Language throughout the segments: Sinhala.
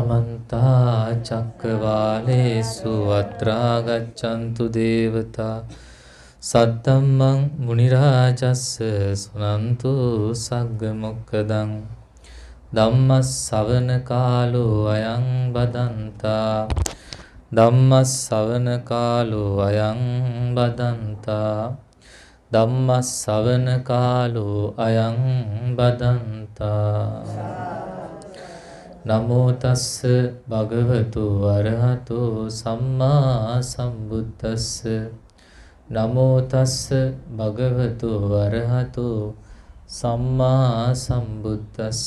සමන්තා චක්කවාලේසු අත්‍රා ගච්ඡන්තු දේවතා සද්දම්මං මුනි රාජස්ස සුනන්තු සග්ග මොක්කදං ධම්මස් ශවන කාලෝ අයං බදන්තා ධම්මස් ශවන කාලෝ අයං බදන්තා ධම්මස් ශවන කාලෝ අයං බදන්තා නමෝ තස්ස භගවතු වරහතෝ සම්මා සම්බුද්දස්ස නමෝ තස්ස භගවතු වරහතෝ සම්මා සම්බුද්දස්ස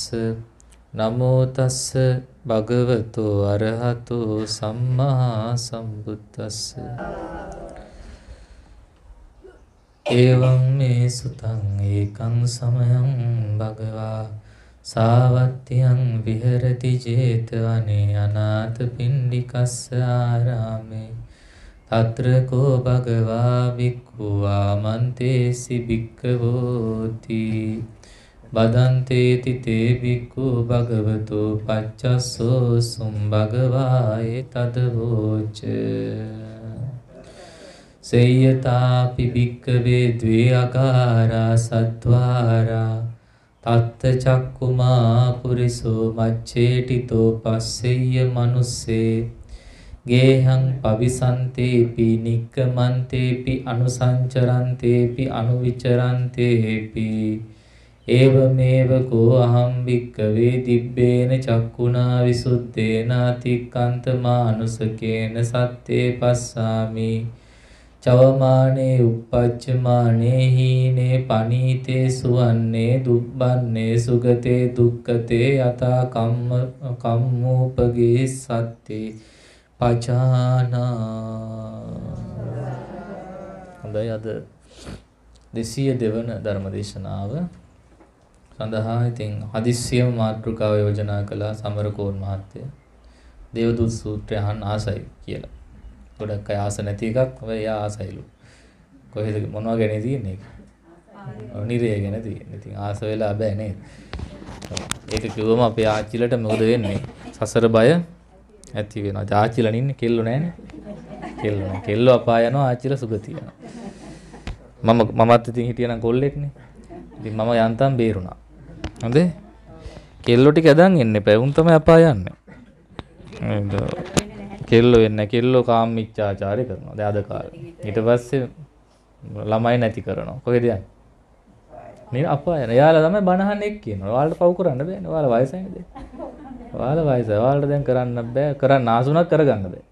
නමෝ තස්ස භගවතු වරහතෝ සම්මා සම්බුද්දස්ස එවං මේ සුතං ඒකං සමයං භගවා සාවත්තියං විහෙරති 제තවනේ අනාථ පිණ්ඩිකස්ස ආරාමේ తත්‍ර කෝ භගවා භික්ඛු ආමන්තේසි භික්ඛවෝති බදන්තේ තිතේ භික්ඛු භගවතෝ පච්චස්සෝ සුම් භගවායේ තදවෝච සේයතාපි භික්ඛවේ ද්වේ අකාරා සද්්වාරා තත්ත චක්කුමා පුරිසෝ මච්චේටිතෝ පස්සෙය්‍ය මනුස්සේ ගේහං පවිසන්තේපි නික්කමන්තේපි අනුසංචරන්තේපි අනුවිචරන්තේපි ඒවමේව කෝ අහම් භික්කවේ දිබ්බේන චක්කුණා විසුද්ධේනාතික්කන්තමා අනුසකේන සත්තේ පස්සාමි චවමානේ උප්පච්චමානේ හීනේ පනීතේ සුවන්නේ දුබ්බන්නේ සුගතේ දුක්කතේ යතා කම්ම කම්මෝපගේ සත්තේ පචානා හොඳයි අද 202 වන ධර්ම දේශනාව සඳහා ඉතින් හදිස්සියම මාතෘකාව යෝජනා කළ සමරකෝන් මහත්තයා දේවදූත සූත්‍රය අහන්න ආසයි කියලා ගොඩක් අය ආස නැති එකක් එයා ආසයිලු. කොහෙද මොනවා ගැන තියෙන්නේ ඒක? නිරය ගැන තියෙන්නේ. ඉතින් ආස වෙලා බෑ නේද? ඒක කිව්වම අපේ ආච්චිලට මොකද වෙන්නේ? සසර බය ඇති වෙනවා. ආච්චිලා නින්නේ කෙල්ලෝ නෑනේ. කෙල්ලෝ නෑ. කෙල්ලෝ අපා යනවා ආච්චිලා සුගතිය යනවා. මම මමත් ඉතින් හිටියනම් කොල්ලෙක්නේ. ඉතින් මම යන්තම් බේරුණා. හොඳේ? කෙල්ලෝ ටික ඇදන් එන්න එපා. උන් තමයි අපා යන්නේ. නේද? කෙල්ලෝ වෙන්න කෙල්ලෝ කාමීච්ඡාචාරය කරනවා. දැන් අද කාලේ. ඊට පස්සේ ළමයි නැති කරනවා. කොහෙද යන්නේ? මේ අපායන. එයාලා තමයි බනහන් එක් කියනවා. ඔයාලට පව් කරන්න බෑනේ. ඔයාලා වයසයිද? ඔයාලා වයසයි. ඔයාලට දැන් කරන්න බෑ. කරන්න ආසුණක් කරගන්න බෑ.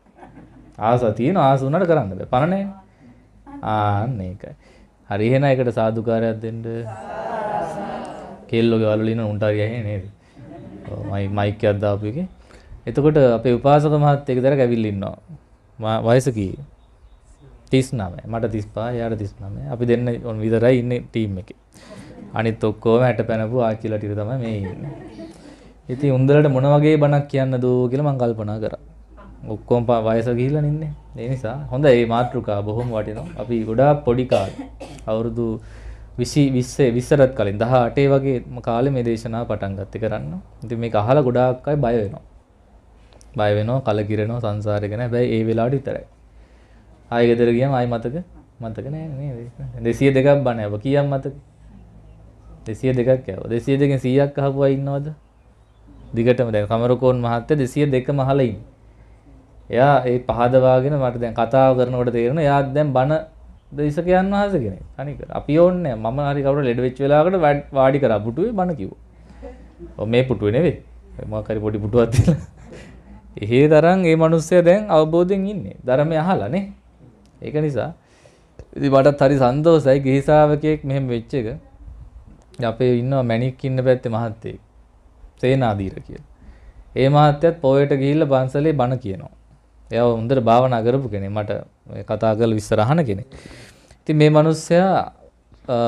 ආස තියෙන ආස උනට කරන්න බෑ. පණ නැහැ. ආන්න ඒකයි. හරි එහෙනම් ඒකට සාදුකාරයක් දෙන්න. කෙල්ලෝගේ වලවල ඉන්න උන්ට හරි ඇහි නේද? ඔව් මයි මයික් එකක් දාපු එකේ එතකොට අපේ උපාසක මහත්තයෙක් දරක ඇවිල්ලා ඉන්නවා. වයස කී? 39. මට 35, එයාට 39. අපි දෙන්න ඔන් විතරයි ඉන්නේ ටීම් එකේ. අනිත් ඔක්කොම හැට පැනපු ආච්චිලා ටික තමයි මේ ඉන්නේ. ඉතින් උන්දලට මොන වගේ බණක් කියන්නද කියලා මම කල්පනා කරා. ඔක්කොම වයස ගිහිල්ලා ඉන්නේ. ඒ නිසා හොඳයි මේ මාතෘකාව බොහොම වටිනවා. අපි ගොඩාක් පොඩි කාලේ අවුරුදු 20 20 20ට කලින් 18 වගේ කාලේ මේ දේශනාව පටන් ගත්තේ කරන්න. ඉතින් මේක අහලා ගොඩාක් අය බය වෙනවා. බය වෙනවා කලකිරෙනවා සංසාරේ ගැන. හැබැයි ඒ වෙලාවට විතරයි. ආයෙ ගෙදර ගියම ආයෙ මතක මතක නෑ නේද? 202ක් බණ යව කියම් මතක. 202ක් යව. 202කින් 100ක් අහපු අය ඉන්නවද? දිගටම දැන් කමරකෝන් මහත්තයා 202ම අහලා ඉන්නේ. එයා ඒ පහදවාගෙන මට දැන් කතාව කරනකොට තේරෙනවා එයා දැන් බණ දේශකයන් වහන්සේ කෙනෙක්. අනික අපි ඕන්නේ මම හරි කවුරු ලෙඩ වෙච්ච වෙලාවකට වාඩි කරා පුටුවේ බණ කිව්වා. මේ පුටුවේ නෙවෙයි. මොකක් හරි පොඩි පුටුවක් තියලා එහේ තරම් ඒ මිනිස්සය දැන් අවබෝධයෙන් ඉන්නේ. ධර්මය අහලානේ. ඒක නිසා ඉතින් මටත් හරි සන්තෝෂයි ගිහි ශ්‍රාවකයෙක් මෙහෙම වෙච්ච එක. අපේ ඉන්නවා මැණික් ඉන්න පැත්තේ මහත්තයෙක්. සේනාධීර කියලා. ඒ මහත්තයත් පොයට ගිහිල්ලා පන්සලේ බණ කියනවා. එයා හොඳට භාවනා කරපු කෙනෙක්. මට කතා කරලා විස්තර අහන කෙනෙක්. ඉතින් මේ මිනිස්සයා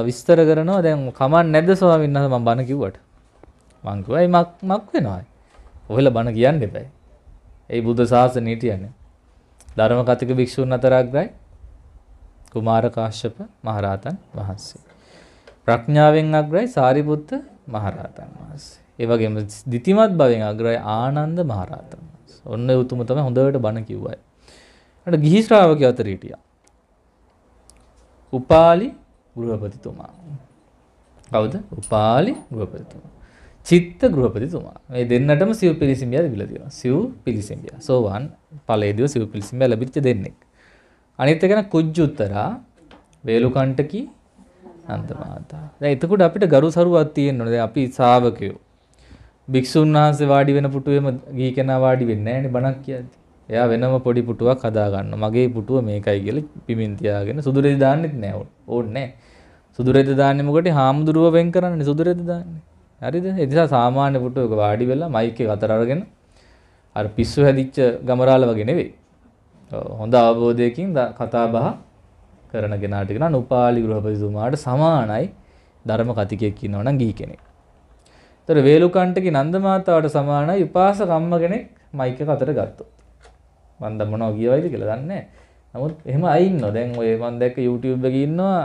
විස්තර කරනවා දැන් කමක් නැද්ද ස්වාමීන් වහන්සේ මම බණ කිව්වට. මං කිව්වා මක් මක් වෙනවායි. ඔහෙල බණ කියන්න එපායි. ඒ බුද්ධ ශාසනයට යන්නේ. ධර්ම කතික භික්ෂූන් අතරග්‍රයි කුමාර කාශ්‍යප මහරහතන් වහන්සේ. ප්‍රඥාවෙන් අග්‍රයි සාරිපුත්ත මහරහතන් වහන්සේ. ඒ වගේම දිතිමත් භවෙන් අග්‍රයි ආනන්ද මහරහතන් වහන්සේ. ඔන්න ඒ උතුම තමයි හොඳට බණ කිව්වයි. අර ගිහි ශ්‍රාවකයෝ අතර හිටියා. උපාලි ගෘහපතිතුමා. කවුද? උපාලි ගෘහපතිතුමා. චිත්ත ගෘහපතිතුමා. මේ දෙන්නටම සිව් පිලිසිමියා ලැබිලා තියෙනවා. සිව් පිලිසිමියා. සෝවාන් ඵලයේදීව සිව් පිලිසිමියා ලැබිච්ච දෙන්නෙක්. අනිත් එක නම් කුජ්ජුත්තරා වේලුකණ්ඨකි අන්තමාතා. දැන් එතකොට අපිට ගරු සරුවක් තියෙනවනේ. දැන් අපි ශාවකයෝ. භික්ෂුන් වහන්සේ වාඩි වෙන පුටුවේම ගිහි කෙනා වාඩි වෙන්නේ නැහැ නේ බණක් කියද්දී. එයා වෙනම පොඩි පුටුවක් හදා ගන්නවා. මගේ පුටුව මේකයි කියලා පිමින් තියාගෙන සුදු රෙදි දාන්නෙත් නෑ ඕනේ. සුදු රෙදි දාන්නේ මොකටද? හාමුදුරුව වෙන් කරන්නේ සුදු රෙදි දාන්නේ. හරිද? ඒ නිසා සාමාන්‍ය පුටුවක වාඩි වෙලා මයික් එක අතර අරගෙන අර පිස්සු හැදිච්ච ගමරාල වගේ නෙවෙයි. හොඳ අවබෝධයකින් කතා බහ කරන කෙනාට කියන නුපාලි ගෘහපතිතුමාට සමානයි ධර්ම කතිකයෙක් ඉන්නවා නම් ගිහි කෙනෙක්. ඒතර වේලුකණ්ඨගේ නන්දමාතාවට සමානයි උපාසක අම්ම කෙනෙක් මයික් එක අතර ගත්තොත්. මන් දැන් මොනවා කියවයිද කියලා දන්නේ නැහැ. නමුත් එහෙම අයි ඉන්නවා. දැන් ඔය මන් දැක්ක YouTube එකේ ඉන්නවා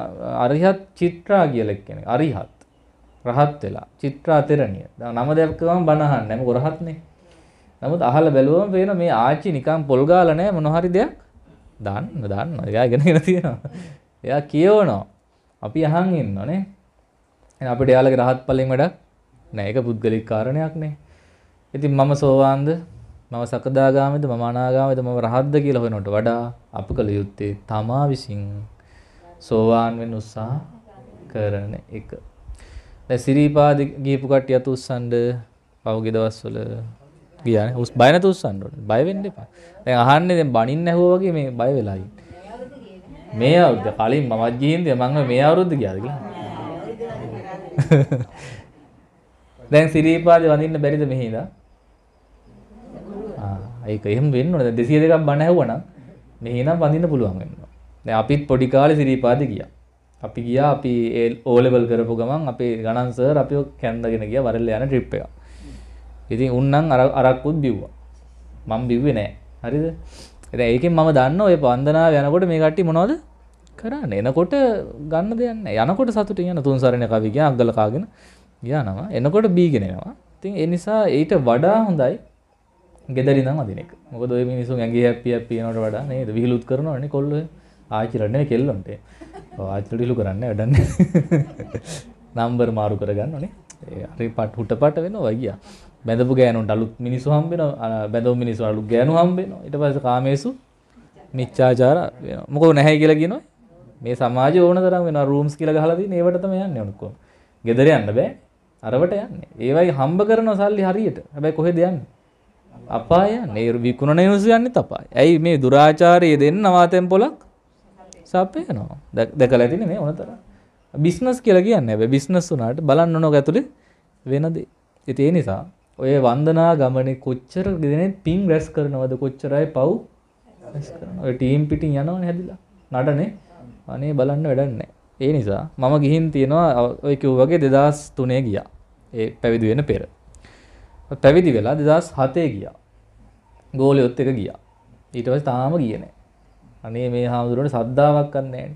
අරිහත් චිත්‍රා කියලා කෙනෙක්. අරිහත් රහත් වෙලා චිත්‍රා තෙරණිය. දැන් නම දැක්කම බනහන්නේ මොක රහත්නේ. නමුත් අහලා බැලුවම පේන මේ ආච්චි නිකන් පොල් ගාලා නැහැ මොන හරි දෙයක් දාන්න දාන්න. එයා ඉගෙනගෙන තියෙනවා. එයා කියවනවා. අපි අහන් ඉන්නෝනේ. එහෙනම් අපිට එයාලගේ රහත් ඵලෙන් වැඩක් නැහැ. ඒක පුද්ගලික කාරණයක් නේ. ඉතින් මම සෝවාන්ද මම සකදාගාමිද මම අනාගාමිද මම රහත්ද කියලා හොයනට වඩා අප කළ යුත්තේ තමා විසින් සෝවාන් වෙන්න උත්සාහ කරන එක. දැන් සිරිපාද ගිහපු කට්ටියත් උස්සන්න පවගේ දවස්වල ගියානේ. උස් බය නැතුව උස්සන්න ඕනේ. බය වෙන්න එපා. දැන් අහන්නේ දැන් බණින්න ඇහුවා වගේ මේ බය වෙලා මේ අවුරුද්ද කලින් මමත් ගිහින්ද මම මේ අවුරුද්ද ගියාද කියලා. දැන් සිරිපාද වඳින්න බැරිද මෙහි ඉඳලා? ඒක එහෙම වෙන්න ඕනේ. දැන් 202ක් බණ ඇහුවා නම් මෙහි නම් වඳින්න පුළුවන් වෙනවා. දැන් අපිත් පොඩි කාලේ සිරිපාද ගියා. අපි ගිය අපි ඒ ඕලෙවල් කරපු ගමන් අපි ගණන්සර් අපි කැන්දගෙන ගිය වරල්ල යන ට්‍රිප් එක ඉතින් උන්නම් අරක්කුත් බිව්වා මං බිව්වේ නෑ හරිද එ ඒකෙන් මම දන්න ඔය පන්දනාව යනකොට මේ කට්ටි මොනවද කරන්න එනකොට ගන්න දෙන්න යනකොට සතුට යන තුන් සරණ කවිග අගලකාගෙන ගයානවා එනකොට බීගෙනෙනවා තින් එනිසා ඊට වඩා හොඳයි ගෙදරි නම් අදිනෙක් මොකද ඔය මිනිසු ඇගේ හැපිය පියනට වඩා නේද විහිලුත් කරනවන්නේ කොල්ල ආචරණය කෙල්ලොන්ටේ ආචිලිලු කරන්න වැඩන්න නම්බර් මාරු කරගන්න ඕනේ හරි පට හුට පට වෙන වගිය බැඳපු ගෑනුන්ට අලුත් මිනිසු හම්බෙන බැඳව මිනිසු අලු ගෑනු හම්බෙන ඉට පස කාමේසු මිච්චාචාර මොකෝ නැහැ කියලා කියනවා මේ සමාජ ඕන තරම් වෙන රූම්ස් කියලා ගහලාදී ඒවට තමයි යන්නේ උනකෝ ගෙදර යන්න බෑ අරවට යන්නේ ඒවයි හම්බ කරන සල්ලි හරියට හැබැයි කොහෙද යන්නේ අපාය නේ විකුණන යුසු යන්නේ තපායි ඇයි මේ දුරාචාරයේ දෙන්න නවාතැන් පොලක් සපයනවා දැකල ඇතින මේ ඕනතර බිස්නස් කියලා කියන්න ඇ බිස්නස් වනාට බලන්න නො ඇතුළි වෙනද ඉතිේ නිසා ඔය වන්දනා ගමන කොච්චර ගෙනෙන් පින් රැස් කරනවද කොච්චරයි පව් ටීම් පිටින් යනවා හැදිලා නටනේ අනේ බලන්න වැඩන්න ඒ නිසා මම ගිහින් තියෙනවා ඔය කිව් වගේ දෙදස් තුනේ ගියා ඒ පැවිදි වෙන පෙර පැවිදි වෙලා දෙදස් හතේ ගියා ගෝලයොත් එක ගියා ඊටවස් තාම කියනේ අනේ මේ හාමුදුරුවනේ සද්දාවක් ගන්නෑ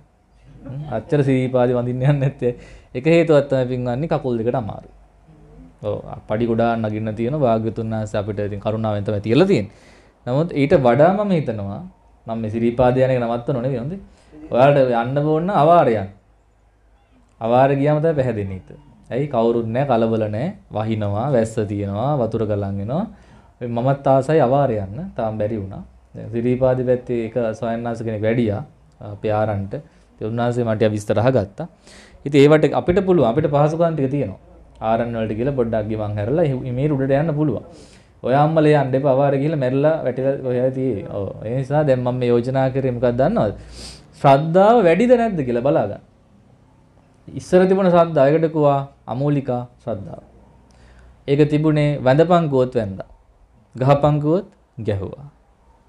අච්චර සීපාදි වඳින්න යන්න නැත්තේ එක හේතුවක් තමයි පින්වන්නේ කකුල් දෙකට අමාරුයි. ඔව් පඩි ගොඩාක් නගින්න තියෙන වාග්යතුන් ආස අපිට ඉතින් කරුණාවෙන් තමයි තියලා තියෙන්නේ. නමුත් ඊට වඩා මම හිතනවා මම මේ සීපාද යන එක නවත්තනෝ නෙවෙයි හොඳේ. ඔයාලට යන්න ඕන අවාරයන්. අවාර ගියාම තමයි පැහැදෙන්නේ හිත. ඇයි කවුරුත් නැහැ කලබල නැහැ වහිනවා වැස්ස තියෙනවා වතුර ගලන් වෙනවා. මමත් ආසයි අවාරයන් තාම බැරි වුණා. සිරීපාදි පැත්තේ එක සොයන්නාස කෙනෙක් වැඩියා අපේ ආරන්ට. ඒ උන්වහන්සේ මට විස්තර අහගත්තා. ඉතින් ඒවට අපිට පුළුවන් අපිට පහසුකම් ටික තියෙනවා. ආරන් වලට ගිහලා පොඩ්ඩක් ගිවන් හැරලා මේ උඩට යන්න පුළුවන්. ඔය අම්මල යන්න එපා අවාර ගිහලා මැරිලා වැටිලා ඔය තියෙන්නේ. ඔව්. ඒ නිසා දැන් මම මේ යෝජනා කරේ මොකක්ද දන්නවද? ශ්‍රද්ධාව වැඩිද නැද්ද කියලා බලාගන්න. ඉස්සර තිබුණ ශ්‍රද්ධාවකට කුවා අමෝලිකා ශ්‍රද්ධාව. ඒක තිබුණේ වැඳපංකුවත් වැඳා. ගහපංකුවත් ගැහුවා.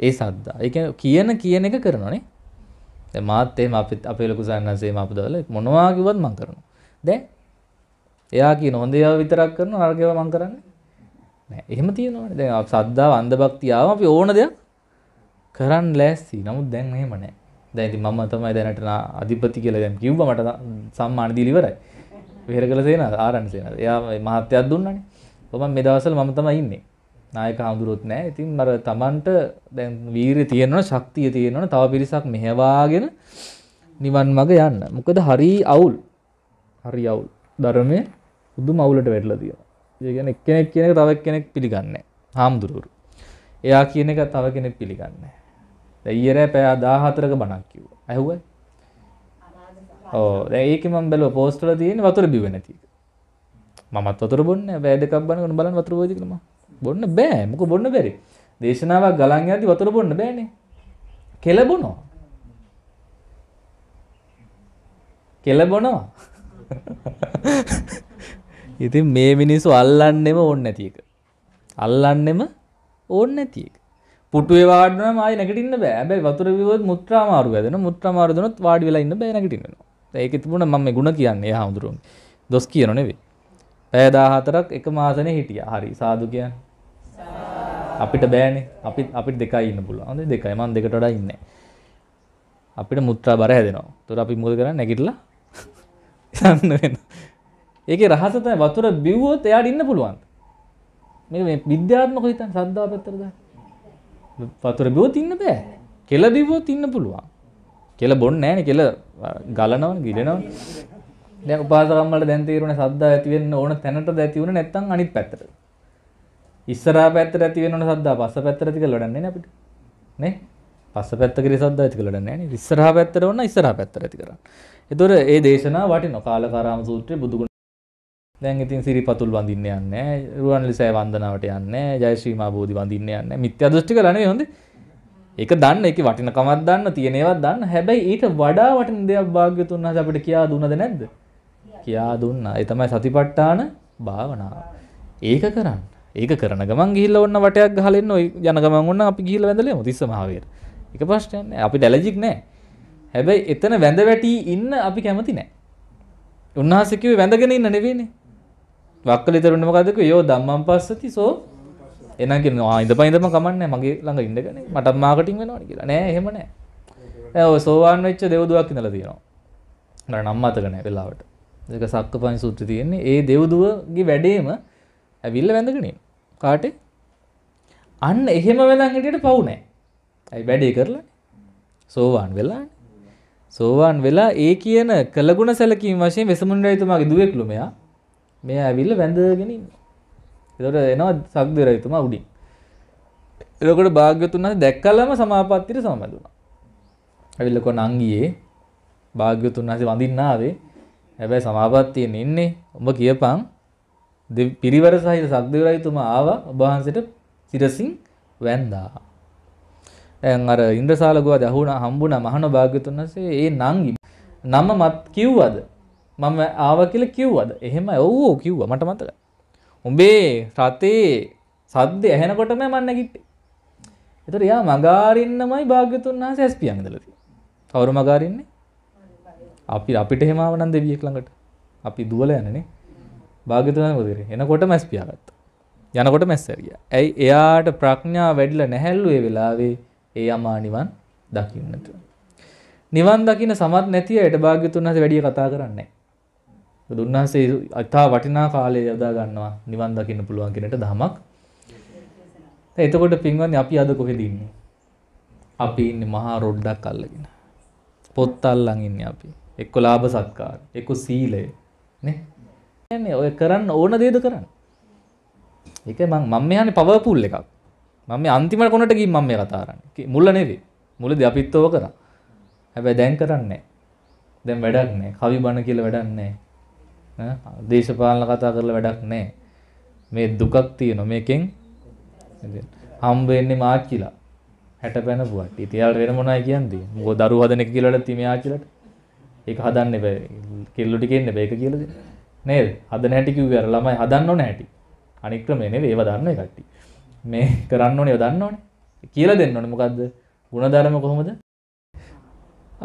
ඒ සද්දා. ඒ කියන්නේ කියන කියන එක කරනවනේ. දැන් මාත් එහෙම අපිත් අපේ ලොකු සන්නන්සේ මාපු දවල මොනවා කිව්වත් මම කරනවා. දැන් එයා කියන හොඳ ඒවා විතරක් කරනවා නරක ඒවා මම කරන්නේ නෑ. එහෙම තියෙනවනේ. දැන් සද්දාව අන්ධභක්තියාව අපි ඕන දෙයක් කරන්න ලෑස්ති. නමුත් දැන් එහෙම නෑ. දැන් ඉතින් මම තමයි දැනට අධිපති කියලා දැන් කිව්වා මට සම්මාන දීලා ඉවරයි. විහෙර කළ සේනාද ආරණ්‍ය සේනාද. එයා මහත්යක් දුන්නානේ. ඔබ මම මේ දවස්වල මම තමයි ඉන්නේ. නායක හඳුරුත් නෑ ඉතින් මර තමන්ට දැන් වීරය තියෙනවන ශක්තිය තියෙනවන තව පිරිසක් මෙහවාගෙන නිවන් මඟ යන්න මොකද හරි අවුල් හරි අවුල් ධර්මය උදු මවුලට වැඩල දිය ඒගැන එක්කෙනෙක් කියනක තවක් කෙනෙක් පිළිගන්න හාමුදුරුවරු එයා කියන එක තව කෙනෙක් පිළිගන්න දැයිරෑ පෑ දාහතරක බණක් කිව් ඇහුව ඕ ඒක මම් බැලව පෝස්ටල තියෙන වතුර බිවෙනතික මත් වතුර බොන්න වැෑදකක් බන්න බලන් වතුර ෝජකම බොන්න බෑ මොක බොන්න බැරි දේශනාවක් ගලන් යද්දි වතුර බොන්න බෑනේ කෙලබුණෝ කෙලබොනවා ඉතින් මේ මිනිස්සු අල්ලන්නෙම ඕන්න නැති එක අල්ලන්නෙම ඕන්න නැති එක පුටුවේ වාඩි වුණාම ආයෙ නැගිටින්න බෑ හැබැයි වතුර විවොත් මුත්‍රා මාරු වැදෙනවා මුත්‍රා මාරු දුනොත් වාඩි වෙලා ඉන්න බෑ නැගිටින්නවා ඒක තිබුණා මම මේ ಗುಣ කියන්නේ එහා හඳුරුවන්නේ දොස් කියනෝ නෙවෙයි පැය 14ක් එක මාසනේ හිටියා හරි සාදු කියන්නේ අපිට බෑනේ අපි අපිට දෙකයි ඉන්න පුළුවන්. හොඳයි දෙකයි. මම දෙකට වඩා ඉන්නේ. අපිට මුත්‍රා බර හැදෙනවා. ඒතර අපි මොකද කරන්නේ? නැගිටලා යන්න වෙනවා. ඒකේ රහස තමයි වතුර බිව්වොත් එයාට ඉන්න පුළුවන්. මේක මේ විද්‍යාත්මකව හිතන්න සද්දාව පැත්තට දාන්න. වතුර බිව්වොත් ඉන්න බෑ. කෙල බිව්වොත් ඉන්න පුළුවන්. කෙල බොන්නේ නැහනේ කෙල ගලනවනේ ගිලෙනවනේ. දැන් උපාසකම් වල දැන් තීරුණ සද්දා ඇති වෙන්න ඕන තැනටද ඇති වුණේ නැත්නම් අනිත් පැත්තට. ඉස්සරහා පැත්තට ඇති වෙනවනේ සද්දා පස්ස පැත්තට ඇති කළ වැඩන්නේ නේ අපිට. නේ? පස්ස පැත්ත කිරි සද්දා ඇති කළ වැඩන්නේ නේ. ඉස්සරහා පැත්තට ඕන ඉස්සරහා පැත්තට ඇති කරන්න. ඒතොර ඒ දේශනාව වටිනවා. කාලකාරාම සූත්‍රයේ බුදුගුණ දැන් ඉතින් සිරිපතුල් වඳින්න යන්නේ රුවන්ලිසෑ වන්දනාවට යන්නේ ජයශ්‍රී මා බෝධි වඳින්න යන්නේ මිත්‍යා දෘෂ්ටි කරලා නෙවෙයි හොඳේ ඒක දන්න ඒකේ වටිනකමක් දන්න තියෙන ඒවා දන්න හැබැයි ඊට වඩා වටින දේවල් භාග්‍යතුන් වහන්සේ අපිට කියා දුන්නද නැද්ද කියා දුන්නා ඒ තමයි සතිපට්ඨාන භාවනාව ඒක කරන්නේ ඒක කරන ගමන් ගිල්ල ඔන්න වටයක් හලෙන් ඔයි යන ගමන් ඔන්න අපි ගිල්ල වැඳලේ මුතිස්සමාවයට එක ප්‍රශ්නයන්න අපි ඩැලජික් නෑ හැබැයි එතන වැඳ වැටී ඉන්න අපි කැමති නෑ උන්වහන්සකිව වැඳගෙන ඉන්න නෙවෙනේ වක්කල තරුණ මොකදක යෝ දම්මම් පස්සති සෝ එනග ඉද පයිදම කමන්න මගේ ළඟ ඉඳගෙන මට මාකටින් වෙනවාන කියලා නෑ හෙමන සෝවාන් වෙච්ච දෙවදුවක් ඉඳල තියෙනවා නම්මතකන වෙලාවට දෙක සක්ක පයින් සූත්‍ර තියෙන්නේ ඒ දෙව්දුවගේ වැඩේම ඇවිල්ල වැඳගෙනින් කාට අන්න එහෙම වෙලන් හිටියට පවුනෑ ඇයි වැඩේ කරලා සෝවාන් වෙලා සෝවාන් වෙලා ඒ කියන කළගුණ සැලකීම වශයෙන් වෙසමුන්ඩරයිතුමාගේ දුවෙක්ලු මෙයා මෙය ඇවිල්ල වැඳගෙනින් එතට එනවා සක්දරයිතුමා උඩින් එලකොට භාග්‍යතුන් වහන්සේ දැක්කලම සමාපත්තියට සමවැදුණා. ඇවිල්ලා කොන අංගියේ භාග්‍යතුන් වහන්සේ වඳින්න ආවේ. හැබැයි සමාපත්තියෙන් ඉන්නේ. ඔබ කියපන් පිරිවර සහිත සක්දේවරයතුමා ආවා ඔබවහන්සේට සිරසින් වැන්දා. දැන් අර ඉන්ද්‍රසාල ගුවද අහුණා හම්බුණා මහණ භාග්‍යතුන් වහන්සේ ඒ නංගි නම මත් කිව්වද? මම ආවා කියලා කිව්වද? එහෙම ඔව් කිව්වා මට මතකයි. උඹේ රතේ සද්ද ඇහෙනකොටම මම නැගිට්ටේ. ඒතර යා මගාරින්නමයි භාග්‍යතුන් වහන්සේ ඇස් පියන් ඉඳලා තියෙන්නේ. කවුරු මගාරින්නේ? අපි අපිට එහෙම ආව නම් දෙවියෙක් ළඟට. අපි දුවලා යන්නේ නේ. භාගතුන මුදර එනකොට මැස් පියාගත්ත යනකොට මැස්සැරිය ඇයි එයාට ප්‍රඥා වැඩිල නැහැල්ලුවේ වෙලාවේ ඒ අමා නිවන් දකින්නට නිවන් දකින සමත් නැතිය එයට භාග්‍යතුන්හස වැඩිය කතා කරන්නේ දුන්හන්සේ අතා වටිනා කාලය යදා ගන්නවා නිවන් දකින්න පුළුවන් කෙනට දහමක් එතකොට පින්වන්නේ අපි අද කොහෙද ඉන්නේ අපි ඉන්නේ මහා රොඩ්ඩක් අල්ලගෙන පොත් අල්ලන් ඉන්නේ අපි එක්ක ලාභ සත්කාර එක්ක සීලය නේ කියන්නේ ඔය කරන්න ඕන දේද කරන්න. ඒක මම මම යන්නේ පවර් පූල් එකක්. මම මේ අන්තිමට කොනට ගිහින් මම මේ කතා කරන්නේ. මුල නෙවෙයි. මුලදී අපිත් ඕක කරා. හැබැයි දැන් කරන්නේ දැන් වැඩක් නැහැ. කවි බණ කියලා වැඩක් නැහැ. දේශපාලන කතා කරලා වැඩක් නැහැ. මේ දුකක් තියෙනවා මේකෙන්. හම්බ වෙන්නේ මාච්චිලා. 60 පැනපුවාට. ඉතින් යාළ වෙන මොනවයි කියන්නේ? මොකද දරුව හදන එක කියලා වැඩක් තියෙන්නේ ආච්චිලාට. ඒක හදන්න එපා. කෙල්ලෝ ටිකෙන්න එපා. ඒක කියලා දෙන්න. නේද හද නැටිකිව අර ළමයි හදන්න ඕන හැටි අනික්‍රමයන ඒව දන්න කට්ටි මේ කරන්න ඕනේ දන්න ඕන කියලා දෙන්න ඕන මොකක්ද ගුණධරම කොහොමද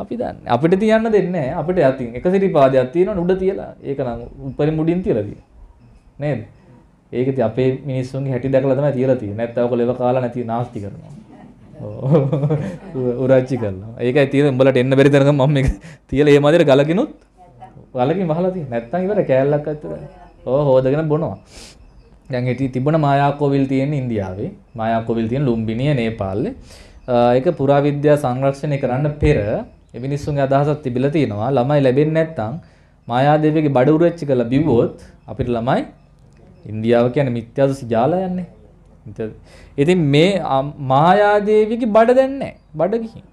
අපි දන්න අපිට තියන්න දෙන්න අපට ඇති එක සිටි පාදයක් තියෙන උඩ තියලා ඒක නම් උපරි මුඩින් තියලදී නේද ඒකති අපේ මිනිස්සුන් හැටි දැකලතම තියලති නැත්තවක ලෙව කාලා නැති නාස්ති කරනවා උරාච්චි කරලා ඒක ඇතිය උඹලට එන්න බැරි තරක මම තියල ඒ මදිර ගලකිනුත් වලකින් වහලා තියෙන. නැත්තම් ඉවර කෑල්ලක් අත්තද? ඕ හොදගෙන බොනවා. දැන් හිටි තිබුණ මායාකෝවිල් තියෙන ඉන්දියාවේ. මායාකෝවිල් තියෙන ලුම්බිනිය නේපාලේ. ඒක පුරාවිද්‍යා සංරක්ෂණය කරන්න පෙර ඒ මිනිස්සුන්ගේ අදහසක් තිබිලා තියෙනවා. ළමයි ලැබෙන්නේ නැත්තම් මායාදේවගේ බඩ උරච්චි කරලා බිව්වොත් අපිට ළමයි ඉන්දියාව කියන්නේ මිත්‍යාදෘෂ්ටි ජාලයන්නේ. ඉතින් මේ මායාදේවිගේ බඩ දැන්නේ බඩ ගිහින්.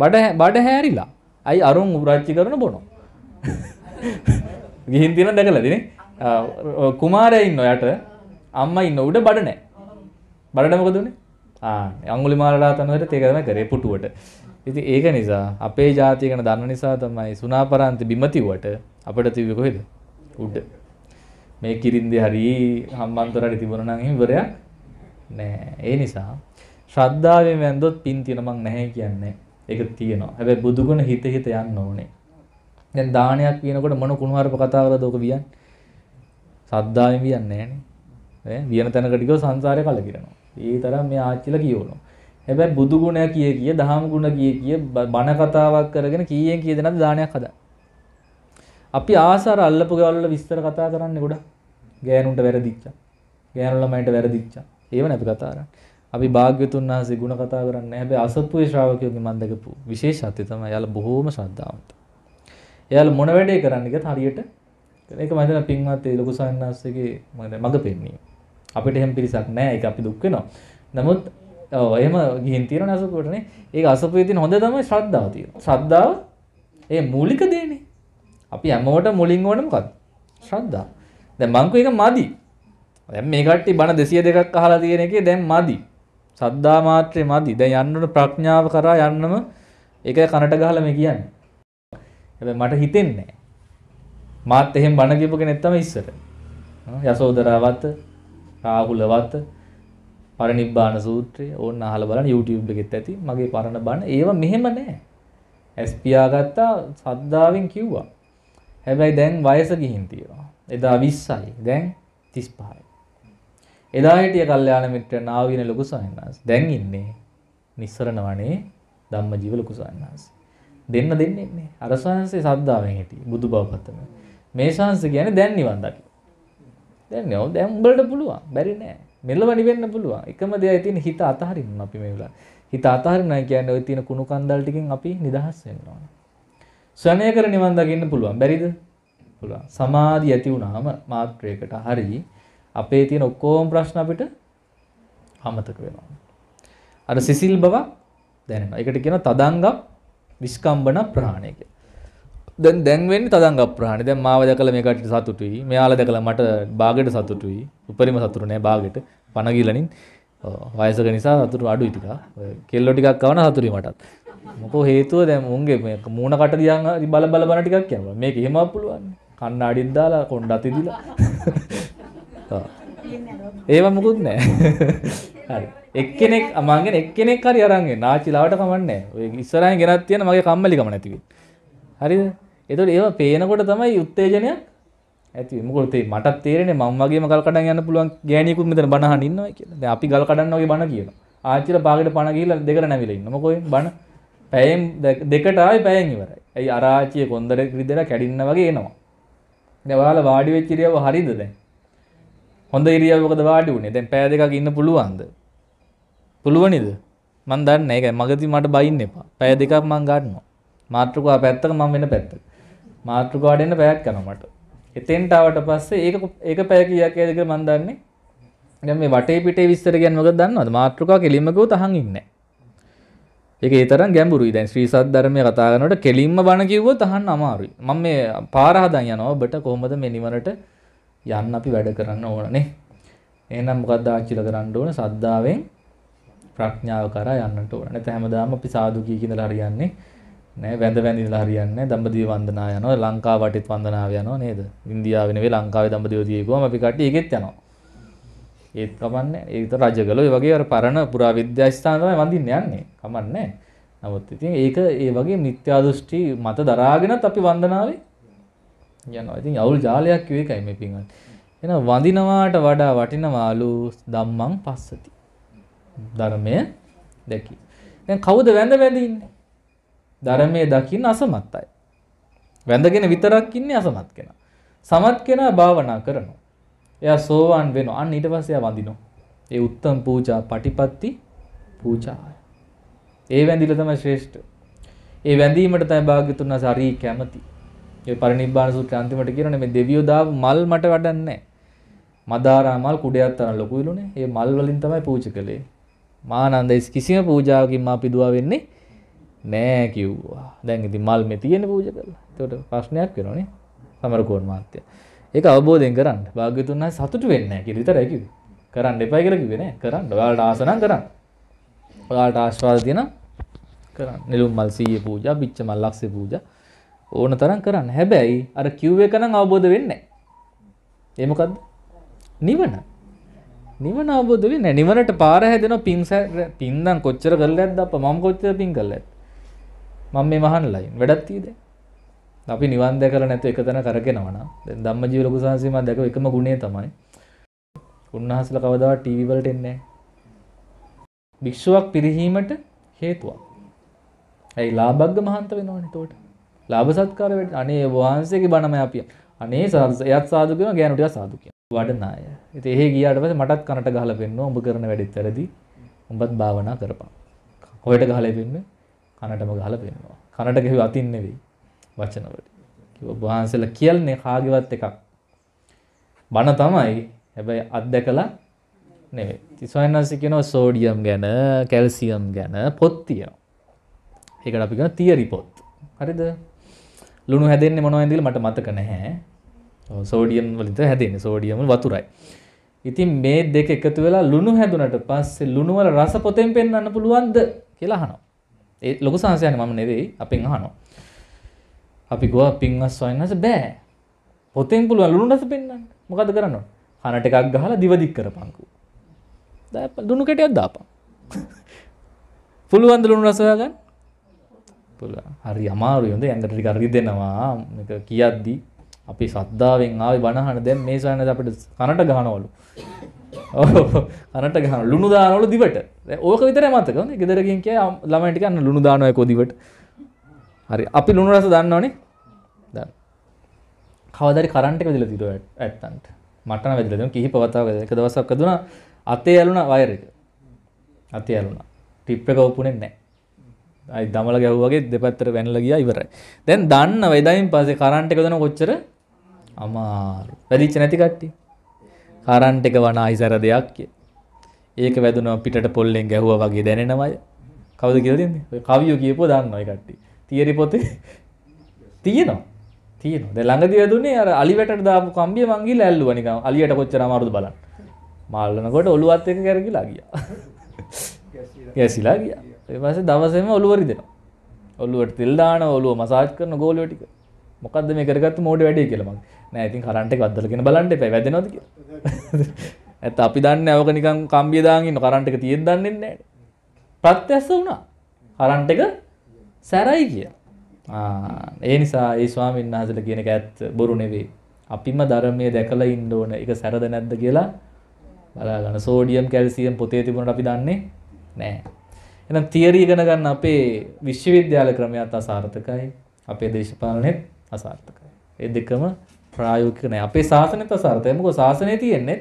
බඩ බඩ හැරිලා. අයි අරුන් උරච්චි කරන බොනවා. ගිහින් තියෙන දැකලා දිනේ කුමාරයා ඉන්න ඔයාට අම්මා ඉන්න උඩ බඩ නැහැ බඩට මොකද උනේ ආ අඟුලිමාලලා තනුවට ඒක තමයි කරේ පුටුවට ඉතින් ඒක නිසා අපේ ජාතිය ගැන දන්න නිසා තමයි සුනාපරාන්ත බිම තිව්වට අපිට තිබ්බේ කොහෙද උඩ මේ කිරින්දේ හරි හම්බන්තොට හරි තිබුණා නම් ඉවරයක් නෑ ඒ නිසා ශ්‍රද්ධාවෙන් වැන්දොත් පින් තියෙන මං නැහැ කියන්නේ ඒක තියෙනවා හැබැයි බුදුගුණ හිත හිත යන්න ඕනේ දැන් දානයක් කියනකොට මොන කුණුහරුප කතා කරලාද ඔක කියන්නේ? සද්දායෙන් කියන්නේ නෑනේ. ඈ වියන තැනකට ගියොත් සංසාරේ කලකිරෙනවා. ඒ තරම් මේ ආච්චිලා කියවනවා. හැබැයි බුදු ගුණ කිය කිය, දහම් ගුණ කිය කිය බණ කතාවක් කරගෙන කීයෙන් කී දෙනාද දානයක් හදා. අපි ආසාර අල්ලපු ගෙවල් වල විස්තර කතා කරන්නේ ගොඩක්. ගෑනුන්ට වැරදිච්චා. ගෑනු ළමයින්ට වැරදිච්චා. ඒව නේ අපි කතා කරන්නේ. අපි භාග්‍යතුන් වහන්සේ ගුණ කතා කරන්නේ හැබැයි අසත්පුරුෂ ශ්‍රාවකයෝගේ මම දැකපු විශේෂත්වය තමයි යාළ බොහෝම ශ්‍රද්ධාවන්ත. එයාල මොන වැඩේ කරන්න ගියත් හරියට ඒක මම හිතනවා පින්වත් ලොකු සාන්නාස්සගේ මඟ පෙන්වීම අපිට එහෙම පිරිසක් නැහැ ඒක අපි දුක් වෙනවා නමුත් ඔව් එහෙම ගිහින් තියෙනවා අසපුවටනේ ඒක අසපුවේ තියෙන හොඳ තමයි ශ්‍රද්ධාව තියෙනවා ශ්‍රද්ධාව ඒ මූලික දෙන්නේ අපි හැමෝටම මුලින් ඕනේ මොකක්ද ශ්‍රද්ධා දැන් මං කෝ එක මදි දැන් මේ කට්ටිය බණ 202ක් අහලා තියෙන එකේ දැන් මදි සද්දා මාත්‍රේ මදි. දැන් යන්න ප්‍රඥාව කරා යන්නම ඒක කනට ගහලා මේ කියන්නේ. හැබැයි මට හිතෙන්නේ නැහැ. මාත් එහෙම බණ කියපු කෙනෙක් තමයි ඉස්සර. යසෝදරාවත, රාහුලවත, පරිනිබ්බාන සූත්‍රය ඕන්න අහලා බලන්න YouTube එකෙත් ඇති. මගේ පරණ බණ ඒව මෙහෙම නැහැ. ඇස් පියාගත්තා සද්දාවෙන් කිව්වා. හැබැයි දැන් වයස ගිහින් තියෙනවා. එදා 20යි. දැන් 35යි. එදා හිටිය කල්යාණ මිත්‍ර නාවින ලොකු සයන්නාස්. දැන් ඉන්නේ නිස්සරණ වනේ ධම්මජීව ලොකු සයන්නාස්. දෙන්න දෙන්නේ නැහැ. අර ශාන්සේ සද්ධාවෙන් හිටියේ බුදු බව පතන. මේ ශාන්සේ කියන්නේ දැන් නිවන් දකි. දැන් නෝ දැන් උඹලට පුළුවන්. බැරි නෑ. මෙලව නිවෙන්න පුළුවන්. එකම දෙයයි තියෙන හිත අතහරින්න අපි මේ වෙලාවේ. හිත අතහරිනවා කියන්නේ ওই තියෙන කුණු කන්දල් ටිකෙන් අපි නිදහස් වෙන්න ඕන. ස්වයංය කර නිවන් දකින්න පුළුවන්. බැරිද? පුළුවන්. සමාධිය ඇති වුණාම මාත්‍රයකට හරි අපේ තියෙන ඔක්කොම ප්‍රශ්න අපිට අමතක වෙනවා. අර සිසිල් බව දැනෙනවා. ඒකට කියනවා තදංගම් විස්කම්බන ප්‍රහාණය කියලා. දැන් දැන් වෙන්නේ තදංග ප්‍රහාණය. දැන් මාව දැකලා මේ කට්ටිය සතුටුයි. මෙයාලා දැකලා මට බාගෙට සතුටුයි. උපරිම සතුට නෑ බාගෙට. පණ ගිලනින් වයසක නිසා සතුට අඩුයි ටිකක්. කෙල්ලෝ ටිකක් කවන සතුටුයි මටත්. මොකෝ හේතුව දැන් උන්ගේ මේ මූණ කට දිහා බල බල බල ටිකක් කියනවා. මේක එහෙම පුළුවන්. කණ්ණාඩියෙන් දාලා කොණ්ඩ අතේ දීලා. ඒව මොකුත් නෑ. හරි. එක්කෙනෙක් මංගෙන එක්කෙනෙක් හරි අරන්ගේ නාචිලාවට කමන්නේ ඉස්සරහ ගෙනත් තියෙන මගේ කම්මලිකම නැතිවේ හරිද එතකොට ඒව පේනකොට තමයි උත්තේජනයක් ඇති මොකද තේ මට තේරෙන්නේ මම වගේම ගල් කඩන් යන්න පුළුවන් ගෑණියෙකුත් මෙතන බණ අහන්න ඉන්නවා කියලා. දැන් අපි ගල් කඩන්න වගේ බණ කියනවා. ආච්චිලා පාගෙට පණ ගිහිල්ලා දෙකට නැවිලා ඉන්න. මොකෝ බණ පැයෙන් දෙකට ආවේ පැයෙන් ඉවරයි. ඇයි අරාචිය කොන්දර රිදෙලා කැඩින්න වගේ එනවා. දැන් ඔයාලා වාඩි වෙච්ච ඉරියව්ව හරියද දැන්? හොඳ ඉරියව්වකද වාඩි වුනේ? දැන් පෑ දෙකක් ඉන්න පුළුවන්ද? පුළුවනිද මන් දන්න එක මගති මට බයින්න එපා පැය දෙකක් මං ගන්නවා මාතෘකවා පැත්තක මං වෙන පැත්ත මාතෘකවාඩන්න පැයක් කනමට එතෙන්ටාවට පස්සේ ඒක ඒක පැය කියක් ඇදක මන් දන්නේ ගැ මේ වටේ පිටේ විස්තර ගැන් මක දන්නවද මාතෘකා කෙලිමකව තහන් ඉන්න ඒක ඒතර ගැඹුරු දැන් ශ්‍රී සත් ධර්මය කතාගනට කෙලින්ම බණ කිව්ව තහන් අමාරුයි මං මේ පාරහදන් යනවා බට කොහොමද මෙනිවනට යන්න අපි වැඩ කරන්න ඕනනේ එනම් මොකක්දාච්චිල කරන්න ඕන සද්ධාවෙන් ප්‍රඥාව කරා යන්නට ඕන. නැත්නම් හැමදාම අපි සාදු කී කියනලා හරියන්නේ නෑ වැඳ වැඳ ඉඳලා හරියන්නේ නැහැ. දඹදිව වන්දනා යනවා. ලංකාව වටෙත් වන්දනාව යනවා නේද? ඉන්දියාවේ නෙවෙයි ලංකාවේ දඹදිව දීගොම අපි කට්ටිය ඒකෙත් යනවා. ඒත් කමන්නේ. ඒක රජගලෝ ඒ වගේ අර පරණ පුරා විද්‍යා ස්ථාන තමයි වඳින්න යන්නේ. කමන්නේ. නමුත් ඉතින් ඒක ඒ වගේ මිත්‍යා දෘෂ්ටි මත දරාගෙනත් අපි වන්දනාවේ යනවා. ඉතින් අවුල් ජාලයක් කිව්ව එකයි මේ පින්වත්. එහෙනම් වඳිනවාට වඩා වටිනවාලු ධම්මං පස්සති. ධර්මය දැකි. දැන් කවුද වැඳ වැඳ ඉන්නේ? ධර්මයේ දකින්න අසමත් අය. වැඳගෙන විතරක් ඉන්නේ අසමත් කෙනා. සමත් කෙනා භාවනා කරනවා. එයා සෝවාන් වෙනවා. අන්න ඊට පස්සේ එයා වඳිනවා. ඒ උත්තම පූජා පටිපත්ති පූජාය. ඒ වැඳිලා තමයි ශ්‍රේෂ්ඨ. ඒ වැඳීමට තමයි භාග්‍යතුන් වහන්සේ හරි කැමති. ඒ පරිනිබ්බාන සූත්‍රය අන්තිමට කියනනේ මේ දෙවියෝ දාපු මල් මට වඩන්නේ නැහැ. මදාරා මල් කුඩයක් තරම් ලොකු විලුනේ. ඒ මල් වලින් තමයි පූජා කළේ. මානන්දයිස් කිසිම පූජාවකින් මා පිදුවා වෙන්නේ නෑ කිව්වා. දැන් ඉතින් මල් මේ තියෙන පූජා කරලා. ඒකට ප්‍රශ්නයක් වෙනවනේ. සමරකෝන් මහත්තයා. ඒක අවබෝධයෙන් කරන්න. භාග්‍යතුන් වහන්සේ සතුටු වෙන්නේ නැහැ කියලා විතරයි කිව්වේ. කරන්න එපා කියලා කිව්වේ නෑ. කරන්න. ඔයාලට ආස නම් කරන්න. ඔයාලට ආශාවල් තියෙනවා කරන්න. නෙළුම් මල් 100 පූජා, පිච්ච මල් ලක්ෂේ පූජා ඕන තරම් කරන්න. හැබැයි අර කිව් එක නම් අවබෝධ වෙන්නේ නැහැ. ඒ මොකද්ද? නිවන. නිවන අවබෝධ වෙන්නේ නිවනට පාර හැදෙනවා පින් පින්නම් කොච්චර කරලාද අප්පා මම කොච්චර පින් කරලාද මම මේ මහන්ලයි වැඩක් තියද අපි නිවන් දැකලා නැතු එකතන කරගෙනවා නම් දැන් ධම්මජීව ලොකු සාංශේ මම දැකව එකම ගුණය තමයි උන්වහන්සේලා කවදාවත් ටීවී වලට එන්නේ නැහැ භික්ෂුවක් පිරිහීමට හේතුවක් ඇයි ලාභග්ග මහන්ත වෙනවනේ එතකොට. ලාභ සත්කාර වෙන්න අනේ වහන්සේගේ බණම අපි අනේ එයත් සාදු කියනවා ගෑනු ටික සාදු කියනවා. වඩන අය. ඉතින් එහෙ ගියාට පස්සේ මටත් කනට ගහලා පෙන්නුවා උඹ කරන වැඩෙත් වැරදි. උඹත් භාවනා කරපන්. හොයට ගහලා පෙන්නුවේ කනටම ගහලා පෙන්නුවා. කනට ගෙවි අතින් නෙවෙයි වචන වලට. කිව්වා වහන්සලා කියන්නේ කාගේවත් එකක්. බන තමයි. හැබැයි අත්දැකලා නෙවෙයි. තිසයන්ස් කියනවා සෝඩියම් ගැන, කැල්සියම් ගැන පොත් තියෙනවා. ඒකට අපි කියනවා තියරි පොත්. හරිද? ලුණු හැදෙන්නේ මොනවද කියලා මට මතක නැහැ. සෝඩියම් වලින්ත හැදෙන්නේ සෝඩියම වතුරයි. ඉතින් මේ දෙක එකතු වෙලා ලුණු හැදුනට පස්සේ ලුණු වල රස පොතෙන් පෙන්වන්න පුළුවන්ද කියලා අහනවා. ඒ ලොකු සංසයන්නේ මම නෙවෙයි අපෙන් අහනවා. අපි ගෝවා පින්වස් වයින්නස බෑ. පොතෙන් පුළුවන් ලුණු රස පෙන්වන්න. මොකද කරන්න ඕන? කනට එකක් ගහලා දිව දික් කරපන්කෝ. දාපන් ලුණු කැටයක් දාපන්. පුළුවන්ද ලුණු රස හොයාගන්න? පුළුවන්. හරි අමාරුයි හොඳ යන්දට ටික හරි දෙනවා. මේක කියද්දී අපි සද්දාවෙන් ආවේ බණහන දැන් මේ සයනද අපිට කනට ගහනවලු. ඔව් කනට ගහන ලුණු දානවලු දිවට. ඕක විතරයි මතක. හොඳේ ගෙදර ගින් කිය ළමයි ටික අන්න ලුණු දානවා ඒකෝ දිවට. හරි. අපි ලුණු රස දන්නවනේ. දන්න. කවදාරි කරන්ට් එක වැදිලා තිබුණා ඇත්තන්ට. මට නම් වැදිලා තිබුණා කිහිප වතාවක් එක දවසක් වැදුනා අතේ ඇලුනා වයර් එක. අතේ ඇලුනා. ටිප් එක ඔපුනේ නැහැ. අයි දමල ගැහුවගේ දෙපැත්තට වැනලා ගියා ඉවරයි. දැන් දන්නව එදායින් පස්සේ කරන්ට් එක දෙන කොච්චර අමාරු. වැඩිච්ච නැති කට්ටිය. කරන්ට් එක වණ අයිසර දෙයක් ඒක වැදුනවා පිටට පොල්ලෙන් ගැහුවා වගේ දැනෙනවය. කවුද කියලා දෙන්නේ? ඔය කවියෝ කියපුව දන්නවා ඒ කට්ටිය. තියරි පොතේ තියෙනවා. තියෙනවා. දැන් ළඟදී වැදුනේ අර අලිවැටට දාපු කම්බිය මං ගිහලා ඇල්ලුවා නිකන්. අලියට කොච්චර අමාරුද බලන්න. මාල්නකොට ඔළුවත් එක කරගිලා ගියා. ගැසිලා ගියා. ඊට පස්සේ දවසේම ඔළුව රිදෙනවා. ඔළුවට තෙල් දානවා, ඔළුව මසාජ් කරන ගෝලියෝ ටික. මොකද්ද මේ කරගත්ත මෝඩ වැඩේ කියලා මං. නෑතින් කරට වදලගෙන බලන්ට පැ වැදනොද ඇත් අපි දන්න ඇවක නිකම් කම්බියදාගන්න කරන්ට එක තියෙන් දන්නේ නෑ ප්‍රත්‍යස්ස වුණා කරන්ට එක සැරයි කිය ඒ නිසා ඒ ස්වාමීන් වහසල කියනක ඇත් බොරු නෙවේ අපිම ධර්මය දැකල ඉන්ඩෝන එක සැරද නැද්ද කියලා බලාගන්න සෝඩියම් කැල්සියම් පොතේ තිබුණට අපි දන්නේ නෑ එනම් තියරී ඉගෙන ගන්න අපේ විශ්වවිද්‍යාල ක්‍රමයත් අසාර්ථකයි අපේ දේශපාලනෙත් අසාර්ථකයි ඒ දෙකම ප්‍රායෝගික නෑ. අපේ ශාසනය ප්‍රසාරතයි. මොකද ශාසනයේ තියෙන්නේ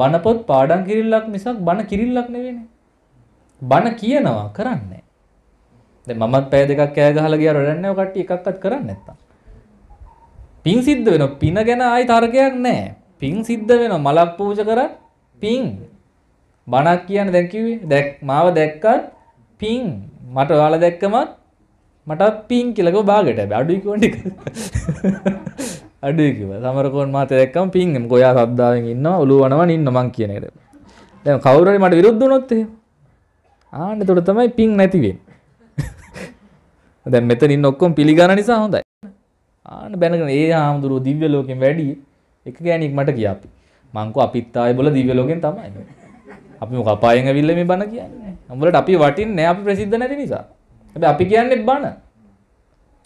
බණපොත් පාඩම් කිරිල්ලක් මිසක් බණ කිරිල්ලක් නෙවෙයිනේ. බණ කියනවා කරන්නේ දැන් මමත් පැය දෙකක් කෑ ගහලා ගියාර වැඩක් නැහැ ඔය කට්ටිය එකක්වත් කරන්නේ නැත්තම්. පින් සිද්ධ වෙනවා. පින ගැන ආයි තර්කයක් නැහැ. පින් සිද්ධ වෙනවා. මලක් පූජා කරත් පින්. බණක් කියන්නේ දැන් කිව්වේ. දැක් මාව දැක්කත් පින්. මට ඔයාලා දැක්කමත් මටත් පින් කියලා කිව්ව බාගට. හැබැයි අඩුයි කියන්නේ. අඩුයි කිව සමරකෝන් මාත දැක්කම පින්ගම් කොයා සද්දාවෙන් ඉන්න ඔලු වනවා ඉන්න මං කියන එකට. දැන් කවුරු හරි මට විරුද්ධ වුණොත් එහෙම ආන්න එතකොට තමයි පින් නැති වෙන්නේ. දැන් මෙතන ඉන්න ඔක්කොම පිළිගන්න නිසා හොඳයි. ආන්න බැනගෙන ඒ ආමුදුරුව දිව්‍ය ලෝකෙන් වැඩි එක ගෑණියෙක් මට කියාපි. මං කෝ අපිත් ආයේ බල දිව්‍ය ලෝකෙන් තමයි. අපි මොක අපායෙන් ඇවිල්ලා මේ බණ කියන්නේ. උඹලට අපි වටින්නේ අපි ප්‍රසිද්ධ නැති නිසා. හැබැයි අපි කියන්නේ බණ.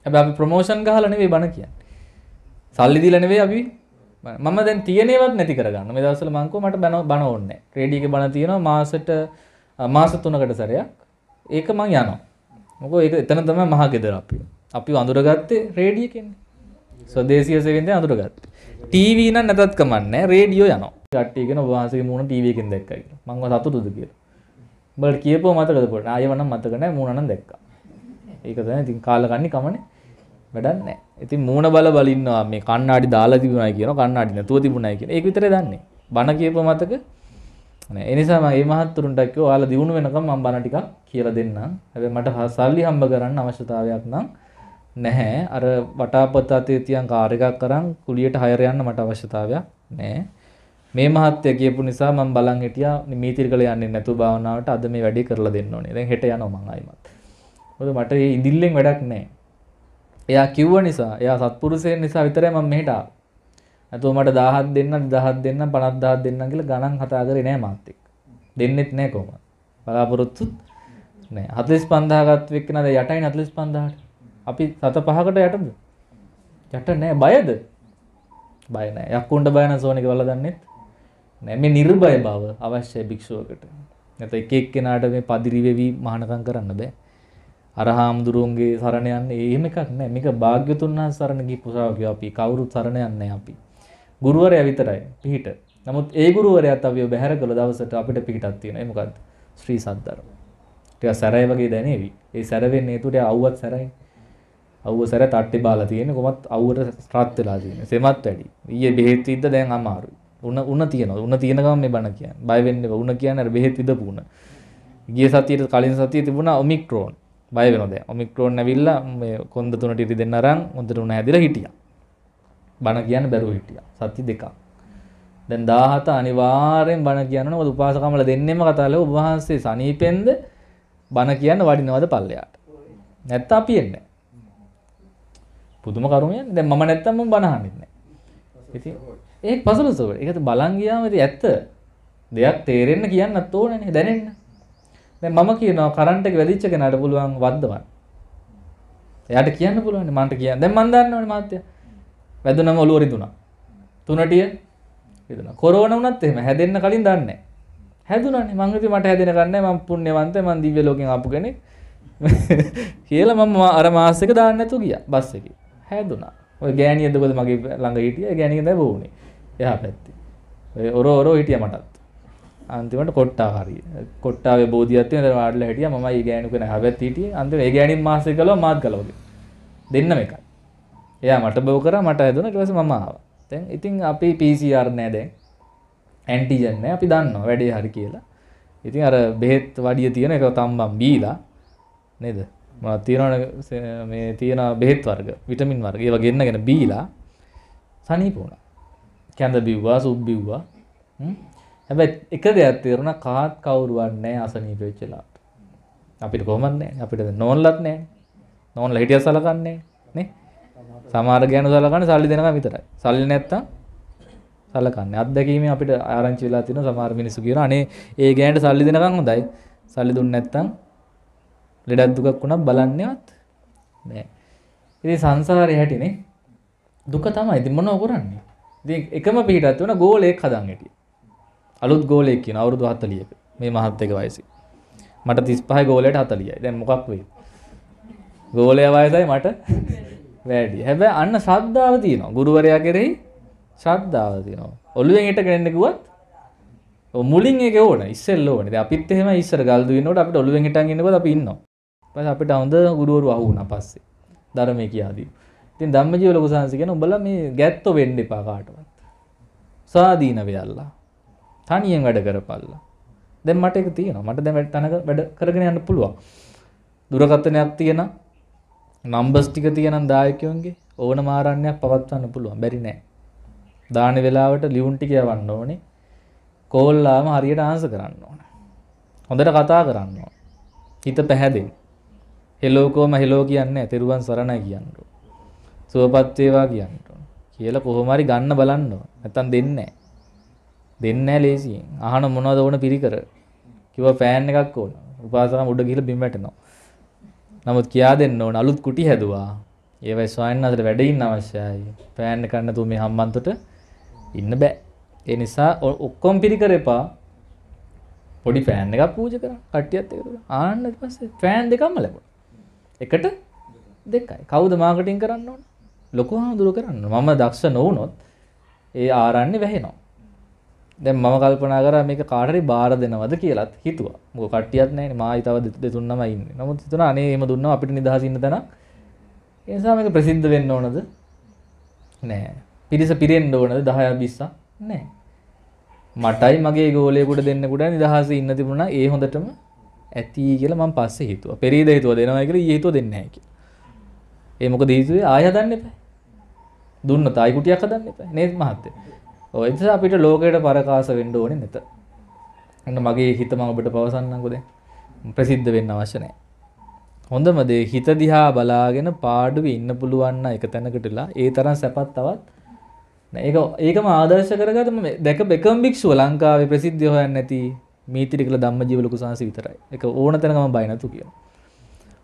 හැබැයි අපි ප්‍රොමෝෂන් ගහලා නෙවෙයි බණ කියන්නේ. සල්ලි දීලා නෙවෙයි අපි මම දැන් තියෙනේවත් නැති කරගන්න. මේ දවස්වල මං කෝ මට බන බන ඕනේ. ක්‍රෙඩි එක බන තියෙනවා මාසෙට මාස 3කට සැරයක්. ඒක මං යනවා. මොකෝ ඒක එතන තමයි මහා ගෙදර අපි. අපි අඳුරගත්තේ රේඩිය කියන්නේ. ස්වදේශීය සෙවෙන්දේ අඳුරගත්තේ. ටීවී නම් නැතත් කමන්නේ රේඩියෝ යනවා. කට්ටිය කියන ඔබ වහන්සේගේ මූණ ටීවී එකෙන් දැක්කා කියලා. මං වා සතුටුද කියලා. බල කියපුවා මතකද පොඩ්ඩක්. ආයෙම නම් මතක නැහැ මූණ නම් දැක්කා. ඒක තමයි ඉතින් කාලකන්ණි කමනේ. වැඩක් නැහැ. ඉතින් මූණ බල බලින්නවා මේ කණ්ණාඩි දාලා තිබුණා කියන කණ්ණාඩි නැතුව තිබුණා කියන ඒක විතරේ දන්නේ. බණ කියප මතක නැහැ. ඒ නිසා මම මේ මහත්තුරුන්ට කිව්වා ඔයාලා දිනු වෙනකම් මම බණ ටිකක් කියලා දෙන්නම්. හැබැයි මට සල්ලි හම්බ කරන්න අවශ්‍යතාවයක් නම් නැහැ. අර වටාපත අතේ තියන් කාර් එකක් කරන් කුලියට හයර යන්න මට අවශ්‍යතාවයක් නැහැ. මේ මහත්ය කියපු නිසා මම බලන් හිටියා මේතිර්කල යන්නේ නැතුව භාවනාවට අද මේ වැඩේ කරලා දෙන්න ඕනේ. දැන් හෙට යනවා මං ආයිමත්. මොකද මට මේ ඉඳිල්ලෙන් වැඩක් නැහැ. එයා කිව්ව නිසා එයා සත්පුරුෂයෙන් නිසා විතරයි මම මෙහෙට ආවේ. නැතුව මට 1000ක් දෙන්න 2000ක් දෙන්න 50000ක් දෙන්න කියලා ගණන් කතා කරේ නෑ මාත් එක්ක. දෙන්නෙත් නෑ කොහොමද? බලාපොරොත්තුත් නෑ. 45000කට වික්කනද යටයි 45000ට. අපි සත පහකට යටද? යට නෑ බයද? බය නෑ. යක්කුන්ට බය නැසෝන එක වල දන්නෙත් නෑ. මේ නිර්භය බව අවශ්‍යයි භික්ෂුවකට. නැත්නම් එක එක්කෙනාට මේ පදිරි වෙවි මහානකම් කරන්න බෑ. අර හාමුදුරුවන්ගේ සරණ යන්නේ එහෙම එකක් නෑ මේක භාග්‍යතුන් වහන්සේ සරණ ගිහපු ශ්‍රාවකයෝ අපි කවුරුත් සරණ යන්නේ අපි ගුරුවරයා විතරයි පිහිට නමුත් ඒ ගුරුවරයාත් අපිව බැහැර කළ දවසට අපිට පිහිටක් තියෙනවා ඒ මොකද්ද ශ්‍රී සද්ධර්ම ටිකක් සැරයි වගේ දැනේවි ඒ සැර වෙන්නේ ඒතුට අවුවත් සැරයි අවුව සැර තට්ටි බාලා තියෙන්නේ කොහොමත් අවුවට රත් වෙලා තියෙන්නේ සෙමත් වැඩි ඊයේ බෙහෙත් ඉද්ද දැන් අමාරුයි උණ උණ තියෙනවා උණ තියෙන ගමන් මේ බණ කියන්නේ බය වෙන්න එපා උණ කියන්නේ අර බෙහෙත් ඉදපු උණ ගිය සතියේ කලින් සතියේ තිබුණා ඔමික්‍රෝන් බය වෙනවා දැන්. ඔමික්‍රෝන් ඇවිල්ලා මේ කොන්ද තුනට ඉරි දෙන්න අරන් හොඳට උණ හැදිලා හිටියා. බණ කියන්න බැරුව හිටියා. සති දෙකක්. දැන් 17 අනිවාර්යෙන් බණ කියන්න ඕන. මොකද උපාසකමල දෙන්නෙම කතාලේ ඔබ වහන්සේ සනීපෙන්ද බණ කියන්න වඩිනවද පල්ලයට? නැත්නම් අපි එන්නේ. පුදුම කරුමයක්. දැන් මම නැත්තම් මම බණ අහන්නෙත් නැහැ. ඉතින් ඒක පසලසෝර. ඒකත් බලන් ගියාම ඉතින් ඇත්ත දෙයක් තේරෙන්න කියන්නත් ඕනනේ දැනෙන්න. දැන් මම කියනවා කරන්ට් එක වැඩිච්ච කෙනාට පුළුවන් වද්දවන්න. එයාට කියන්න පුළුවන් මන්ට කියන්න. දැන් මන් දන්නවනේ මාත්‍යා. වැදුනම ඔලුව රිදුනා. තුනටිය රිදුනා. කොරෝනා වුණත් එහෙම හැදෙන්න කලින් දන්නේ නැහැ. හැදුනනේ මං හිතුවේ මට හැදෙන කන්නේ මං පුණ්‍යවන්තයි මං දිව්‍ය ලෝකෙන් ආපු කෙනෙක්. කියලා මම අර මාස් එක දාන්න නැතුව ගියා බස් එකේ. හැදුනා. ඔය ගෑණියද මොකද මගේ ළඟ හිටියා. ගෑණියද බොවුනේ. එහා පැත්තේ. ඔය ඔර ඔර හිටියා මටත්. අන්තිමට කොට්ටාකාරී කොට්ටාවේ බෝධියත්වය නේද වාඩිලා හිටියා මම ඒ ගෑණු කෙනා හැබැත් හිටියේ අන්තිමට ඒ ගෑණින් මාසෙ ගලව මාත් ගලවගේ දෙන්නම එකයි එයා මට බෝ කරා මට හැදුණා ඊට පස්සේ මම ආවා දැන් ඉතින් අපි PCR නෑ දැන් ඇන්ටිජන් නෑ අපි දන්නවා වැඩේ හරි කියලා ඉතින් අර බෙහෙත් වඩිය තියෙන එක තම්බම් බීලා නේද මම තියනවනේ මේ තියෙන බෙහෙත් වර්ග විටමින් වර්ග ඒවා ගෙන්නගෙන බීලා සනීප වුණා කැඳ බිව්වා සුබ් බිව්වා හ්ම් හැබැයි එක දෙයක් තේරුණා කාත් කවුරුවත් නැහැ අසනීප වෙච්ච ලාට. අපිට කොහොමද නැහැ. අපිට නෝන්ලත් නැහැ. නෝන්ලා හිටිය සලකන්නේ නේ. සමහර ගෑනු සලකන්නේ සල්ලි දෙනකම් විතරයි. සල්ලි නැත්තම් සලකන්නේ. අත්දැකීමෙන් අපිට ආරංචි වෙලා තියෙන සමහර මිනිස්සු කියනවා අනේ ඒ ගෑනට සල්ලි දෙනකම් හොඳයි. සල්ලි දුන්නේ නැත්තම් ලෙඩක් දුකක් වුණා බලන්නේවත් නැහැ. ඉතින් සංසාරේ හැටිනේ දුක තමයි. ඉතින් මොනව කරන්නේ? ඉතින් එකම පිටත් වෙන ගෝලයක් හදන් හිටියේ. අලුත් ගෝලයක් කියන අවුරුදු 40ක මේ මහත්තයාගේ වයසේ. මට 35 ගෝලයට 40යි. දැන් මොකක් වෙයි? ගෝලයා වයසයි මට වැඩි. හැබැයි අන්න ශ්‍රද්ධාව තියෙනවා. ගුරුවරයා කෙරෙහි ශ්‍රද්ධාව තියෙනවා. ඔළුවෙන් හිටගෙන ඉන්න කිව්වත් මුලින් ඒක ඕන. ඉස්සෙල්ල ඕනේ. දැන් අපිත් එහෙම ඉස්සර ගල් දුවිනකොට අපිට ඔළුවෙන් හිටන් ඉන්නකොට අපි ඉන්නවා. ඊපස්සේ අපිට හොඳ ගුරුවරු අහු වුණා පස්සේ. ධර්මයේ කියාදී. ඉතින් ධම්මජීව ලොකු සංසි කියන උඹලා මේ ගැත්තෝ වෙන්න එපා කාටවත්. සාදීන වෙයල්ලා. තනියෙන් වැඩ කරපල්ලා දැන් මට එක තියෙනවා මට දැන් තනක වැඩ කරගෙන යන්න පුළුවන් දුරකථනයක් තියෙන නම්බර්ස් ටික තියෙන දායකයොන්ගේ ඕන මාරණ්‍යයක් පවත්වන්න පුළුවන් බැරි නෑ දාන වෙලාවට ලියුම් ටික යවන්න ඕනේ කෝල්ලාම හරියට ආන්සර් කරන්න ඕන හොඳට කතා කරන්න ඕන හිත පැහැදෙන්න හෙලෝකෝම හෙලෝ කියන්නේ තෙරුවන් සරණයි කියන්න ඕන සුවපත් වේවා කියන්න ඕන කියලා කොහොම හරි ගන්න බලන්න ඕන නැත්තම් දෙන්නේ නැහැ දෙන්න ලේසියෙන් අහන මොනවද ඕන පිරිකර කිව පෑන් එකක් ඕන උපාසකම උඩ ගිහිල්ලා බිම් වැටෙනවා. නමුත් කියා දෙන්න ඕන අලුත් කුටි හැදුවා. ඒවයි ස්වයන් අතර වැඩ ඉන්න අවශ්‍යයි. පෑන් එකක් නැතුව මේ හම්බන්තොට ඉන්න බෑ. ඒ නිසා ඔක්කොම පිරිකර එපා. පොඩි පෑන් එකක් පූජා කරන්න කට්ටියත් එක්ක ආන්න ඊට පස්සේ පෑන් දෙකක්ම ලැබුණා. එකට දෙකයි. කවුද මාකටිං කරන්න ඕන? ලොකු හාමුදුරුවෝ කරන්න. මම දක්ෂ නොවුනොත් ඒ ආරන්නේ වැහෙනවා. දැන් මම කල්පනා කරා මේක කාටරි බාර දෙනවද කියලාත් හිතුවා. මොකද කට්ටියක් නැහැ මායි තව දෙතුන්නම ඉන්නේ. නමුත් හිතුණා අනේ එහෙම දුන්නා අපිට නිදහස ඉන්න තැනක්. ඒ නිසා මේක ප්‍රසිද්ධ වෙන්න ඕනද? නෑ. පිරිස පිරෙන්න ඕනද 10 20ක්? නෑ. මටයි මගේ ගෝලයෙකුට දෙන්නෙකුට නිදහස ඉන්න තිබුණා ඒ හොඳටම ඇති කියලා මම පස්සේ හිතුවා. පෙරේද හිතුවා දෙනවා කියලා ඊයේ හිතුවා දෙන්නේ නැහැ කියලා. ඒ මොකද හේතුවේ ආය හදන්න එපා. දුන්න තායි කුටියක් හදන්න එපා. නේද මහත්තයා? ඔයනිසා අපිට ලෝකයට පරකාස වෙන්න ඕනේ නැත. අන්න මගේ හිත මම ඔබට පවසන්නම්කෝ දැන්. ප්‍රසිද්ධ වෙන්න අවශ්‍ය නැහැ. හොඳම දේ හිත දිහා බලාගෙන පාඩුවේ ඉන්න පුළුවන් නම් එක තැනකටලා ඒ තරම් සැපත් තවත් ඒක ඒකම ආදර්ශ කරගත මම දැක බෙකම් භික්ෂුව ලංකාවේ ප්‍රසිද්ධ හොයන්නේ නැති මීතිරිකල ධම්මජීව ලොකු සාංශි විතරයි. ඒක ඕන තැනක මම බය නැතු කියන.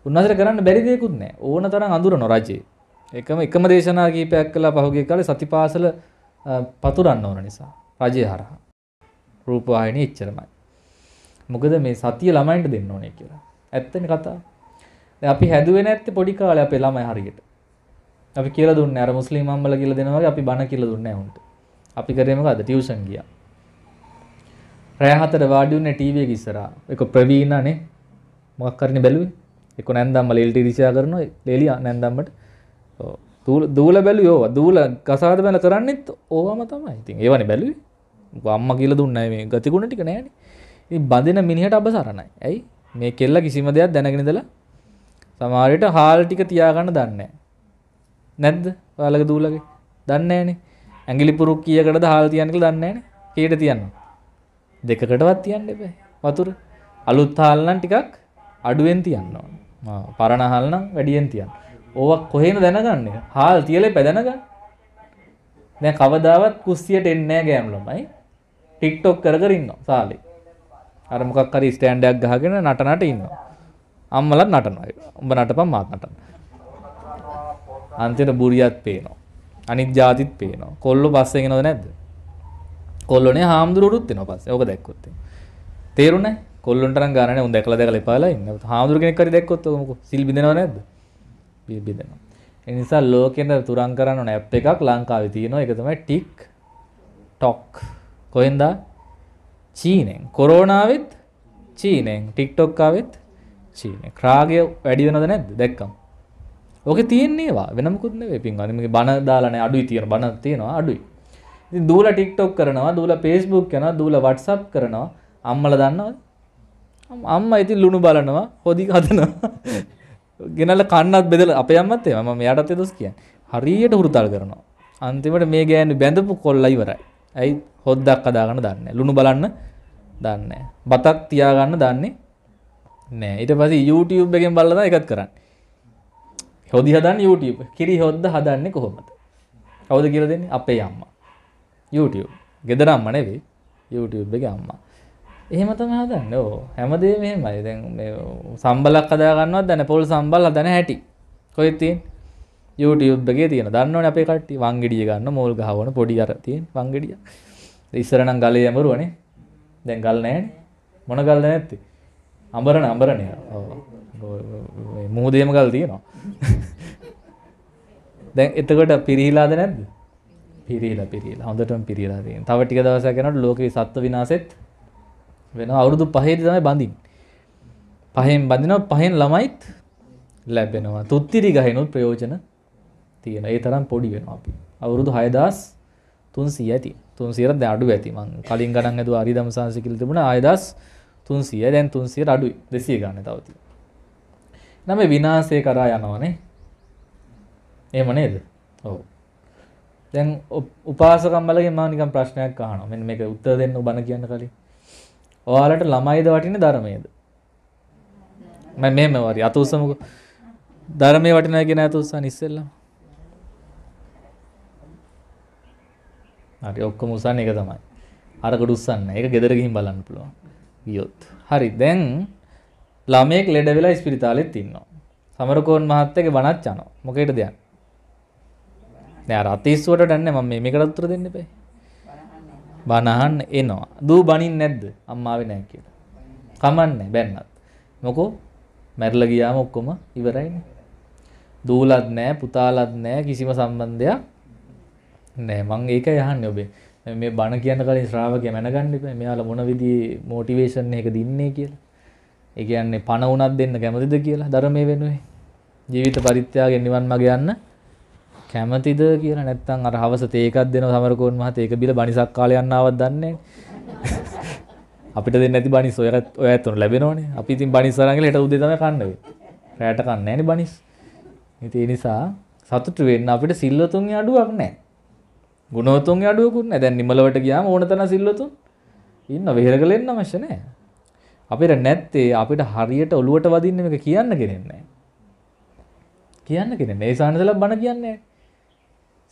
උන්වහන්සේට කරන්න බැරි දෙයක්වත් නැහැ. ඕන තරම් අඳුරන රජේ. එකම එකම දේශනා කීපයක් කළා පහුගිය කාලේ සතිපාසල පතුරන්න ඕන නිසා රජය හරහා රූපවාහිනී එච්චරමයි. මොකද මේ සතිය ළමයින්ට දෙන්න ඕනේ කියලා. ඇත්තනේ කතාව. දැන් අපි හැදුවේ නැත්තේ පොඩි කාලේ අපේ ළමයි හරියට. අපි කියලා දුන්නේ අර මුස්ලිම් අම්මලා කියලා දෙනවා වගේ අපි බණ කියලා දුන්නේ නැහැ අපි කරේ මොකද්ද? ටියුෂන් ගියා. රෑ හතර වාඩි වුණේ ටීවී එක ඉස්සරහා. ඒක ප්‍රවීණානේ. මොකක් කරන්නේ බැලුවේ? ඒක නැන්දම්මල එල්ටි දිශා කරනවා. ලේලියා නැන්දම්මට. ඔව්. දූල බැලු යෝවා දූල කසාද බැල කරන්නෙත් ඕහම තමයි ඉතින් ඒවන බැලුවේ අම්ම කියල දුන්න මේ ගතිගුණ ටික නෑන බඳන මිනිහට අබ සරණයි ඇයි මේ කෙල්ල කිසිම දෙයක් දැනගෙනදලා සමාරයට හාල් ටික තියාගන්න දන්න නැද්ද පාලක දූලගේ දන්නේන ඇගිලි පුරුක් කියකට හාල් තියන්ක දන්නේන කේට තියන්න දෙකකටවත් තියන්න එබ වතුර අලුත් හාල්ලන් ටිකක් අඩුවෙන් තියන්න ඕන පරණහල්නම් වැඩියෙන් තියන්න ඕවක් කොහෙන දැනගන්න හාල් තියලේ පැදැනග දැ කවදාවත් කුස්සියට එන්නෑ ගෑම්ලමයි ටික්ටොක් කරගරන්න සාලේ අරමොකක් කරි ස්ටෑන්ඩක් ගහගෙන නටනට ඉන්න අම්මලත් නටනයි උඹ නට පම් මාත් නටන අන්තිට බුරියත් පේනවා අනිත් ජාතිත් පේනවා කොල්ලු පස්සගෙනද නැද්ද කොල්ලනේ හාමුදුරුත් එන පස්ස ඕක දැක්කොත්තේ තේරුණ කොල්ලන්ට ගන දැකල දැකල පාලා ඉන්න හාමුදුරගෙනෙ කරි දැක්කොත් ම සිල්බිඳෙනවා නැද බෙදෙනවා. ඒ නිසා ලෝකෙට තුරන් කරන්න ඕන ඇප් එකක් ලංකාවේ තියෙනවා. ඒක තමයි ටික් ටොක්. කොහෙන්ද? චීනෙන්. කොරෝනාවෙත් චීනෙන්. ටික්ටොක් ආවෙත් චීනෙන්. රාගය වැඩි වෙනවද නැද්ද? දැක්කම. ඕකේ තියෙන්නේ ඒවා. වෙන මොකුත් නෙවෙයි පින්වත්නි. මේක බන දාලා නැහැ. අඩුයි තියෙන බන තියෙනවා අඩුයි. ඉතින් දූලා ටික්ටොක් කරනවා, දූලා Facebook කරනවා, දූලා WhatsApp කරනවා. අම්මලා දන්නවද? අම්මා ඉතින් ලුණු බලනවා, හොදි හදනවා. ගෙනල කන්නත් බෙදල අප අම්මත් එම මෙයටත් දොස් කිය හරියට හුරුතල් කරනවා අන්තිමට මේ ගෑනු බැඳපු කොල්ල ඉවරයි ඇයි හොද්දක් කදාගන්න දන්න ලුණු බලන්න දන්න බතක් තියාගන්න දන්නේ නෑ ඊට පස YouTube එකෙන් බලද එකත් කරන්න හොදි හදන් YouTube කිරි හොද්ද හදන්නේ කොහොමද කවුද කියල දෙන්නේ අපේ අම්මා YouTube ගෙදර අම්ම නෙවේ YouTube එක අම්මා එහෙම තමයි හදන්නේ. ඕ හැමදේම එහෙමයි. දැන් මේ සම්බලක් හදා ගන්නවත් දැන පොල් සම්බල් හදන හැටි. කොහෙද තියෙන්නේ? YouTube එකේ තියෙන. දන්නවනේ අපේ කට්ටිය වංගෙඩිය ගන්න මෝල් ගහවන පොඩි අර තියෙන වංගෙඩිය. ඉස්සර නම් ගලේ යමරුවනේ. දැන් ගල් නැහැනේ. මොන ගල්ද නැත්තේ? අඹරණ අඹරණේ. ඔව්. මුහුදේම ගල් තියෙනවා. දැන් එතකොට පිරිහිලාද නැද්ද? පිරිහිලා පිරිහිලා. හොඳටම පිරිහිලා තියෙනවා. තව ටික දවසක් යනකොට ලෝකේ සත්ත්ව විනාශෙත් වෙන අවුරුදු පහේදි තමයි බඳින්. පහෙන් බඳිනවා පහෙන් ළමයිත් ලැබෙනවා. තුත්තිරි ගහිනුත් ප්‍රයෝජන තියෙන. ඒ තරම් පොඩි වෙනවා අපි. අවුරුදු 6300 ඇති. 300ට දැන් අඩු ඇති. මං කලින් ගණන් ඇදුවා අරිදම් සංසි කියලා තිබුණා 6300. දැන් 300ට අඩුයි. 200 ගන්න තව තියෙනවා. නම් මේ විනාශය කරා යනවනේ. එහෙම නේද? ඔව්. දැන් උපාසකම්මලගෙන් මම නිකන් ප්‍රශ්නයක් අහනවා. මෙන්න මේක උත්තර දෙන්න ඔබන කියන්න කලින්. ඔයාලට ළමයිද වටින්නේ ධර්මයේද? මම මෙහෙම වරි අත උස්සමුකෝ. ධර්මයේ වටිනා කියන අත උස්සන ඉස්සෙල්ලම. හරි ඔක්කොම උස්සන්නේ ඒක තමයි. අරකට උස්සන්න. ඒක ගෙදර ගිහින් බලන්න පුළුවන්. ගියොත්. හරි දැන් ළමයෙක් ලෙඩ වෙලා ඉස්පිරිතාලෙත් ඉන්නවා. සමරකෝන් මහත්තයාගේ බණක් යනවා. මොකේද දැන්? නෑ අර අතීස්සුවට දන්නේ මම මේකටත් උත්තර දෙන්න එපා. බනහන් එනවා. දූ බනින් නැද්ද? අම්මාවේ නැහැ කියලා. කමන්නේ බැන්නත්. මොකෝ මැරිලා ගියාම ඔක්කොම ඉවරයිනේ. දූලත් නැහැ, පුතාලත් නැහැ, කිසිම සම්බන්ධයක් නැහැ. මං ඒක යහන්නේ ඔබේ. මේ බණ කියන කලින් ශ්‍රාවකයා මැනගන්න එපා. මෙයාලා මොන විදිහේ මොටිවේෂන් එකක දින්නේ කියලා. ඒ කියන්නේ පණ උනක් දෙන්න කැමතිද කියලා ධර්මයේ වෙනුවේ. ජීවිත පරිත්‍යාගයෙන් නිවන් මාර්ග යන්න කැමතිද කියලා නැත්තම් අර හවස තේකක් දෙනවා සමරකෝන් මහත් ඒක බිල බනිසක් කාලේ යන්නවත් දන්නේ අපිට දෙන්නේ නැති බනිස් ඔය ඔය ඇත්තොන ලැබෙනවනේ. අපි ඉතින් බනිස් අරන් ගිහලා හෙට උදේ තමයි කන්න වෙන්නේ. රැට කන්නේ නැහනේ බනිස්. ඉතින් ඒ නිසා සතුටු වෙන්න අපිට සිල්වතුන්ගේ අඩුවක් නැහැ. ගුණවතුන්ගේ අඩුවකුත් නැහැ. දැන් නිමලවට ගියාම ඕන තරම් සිල්වතුන් ඉන්න වෙහෙරකල එන්න අවශ්‍ය නැහැ. අපිට නැත්තේ අපිට හරියට ඔලුවට වදින්න මේක කියන්න කෙනෙක් නැහැ. කියන්න කෙනෙක් නැහැ. ඒ සානසල බණ කියන්නේ නැහැ.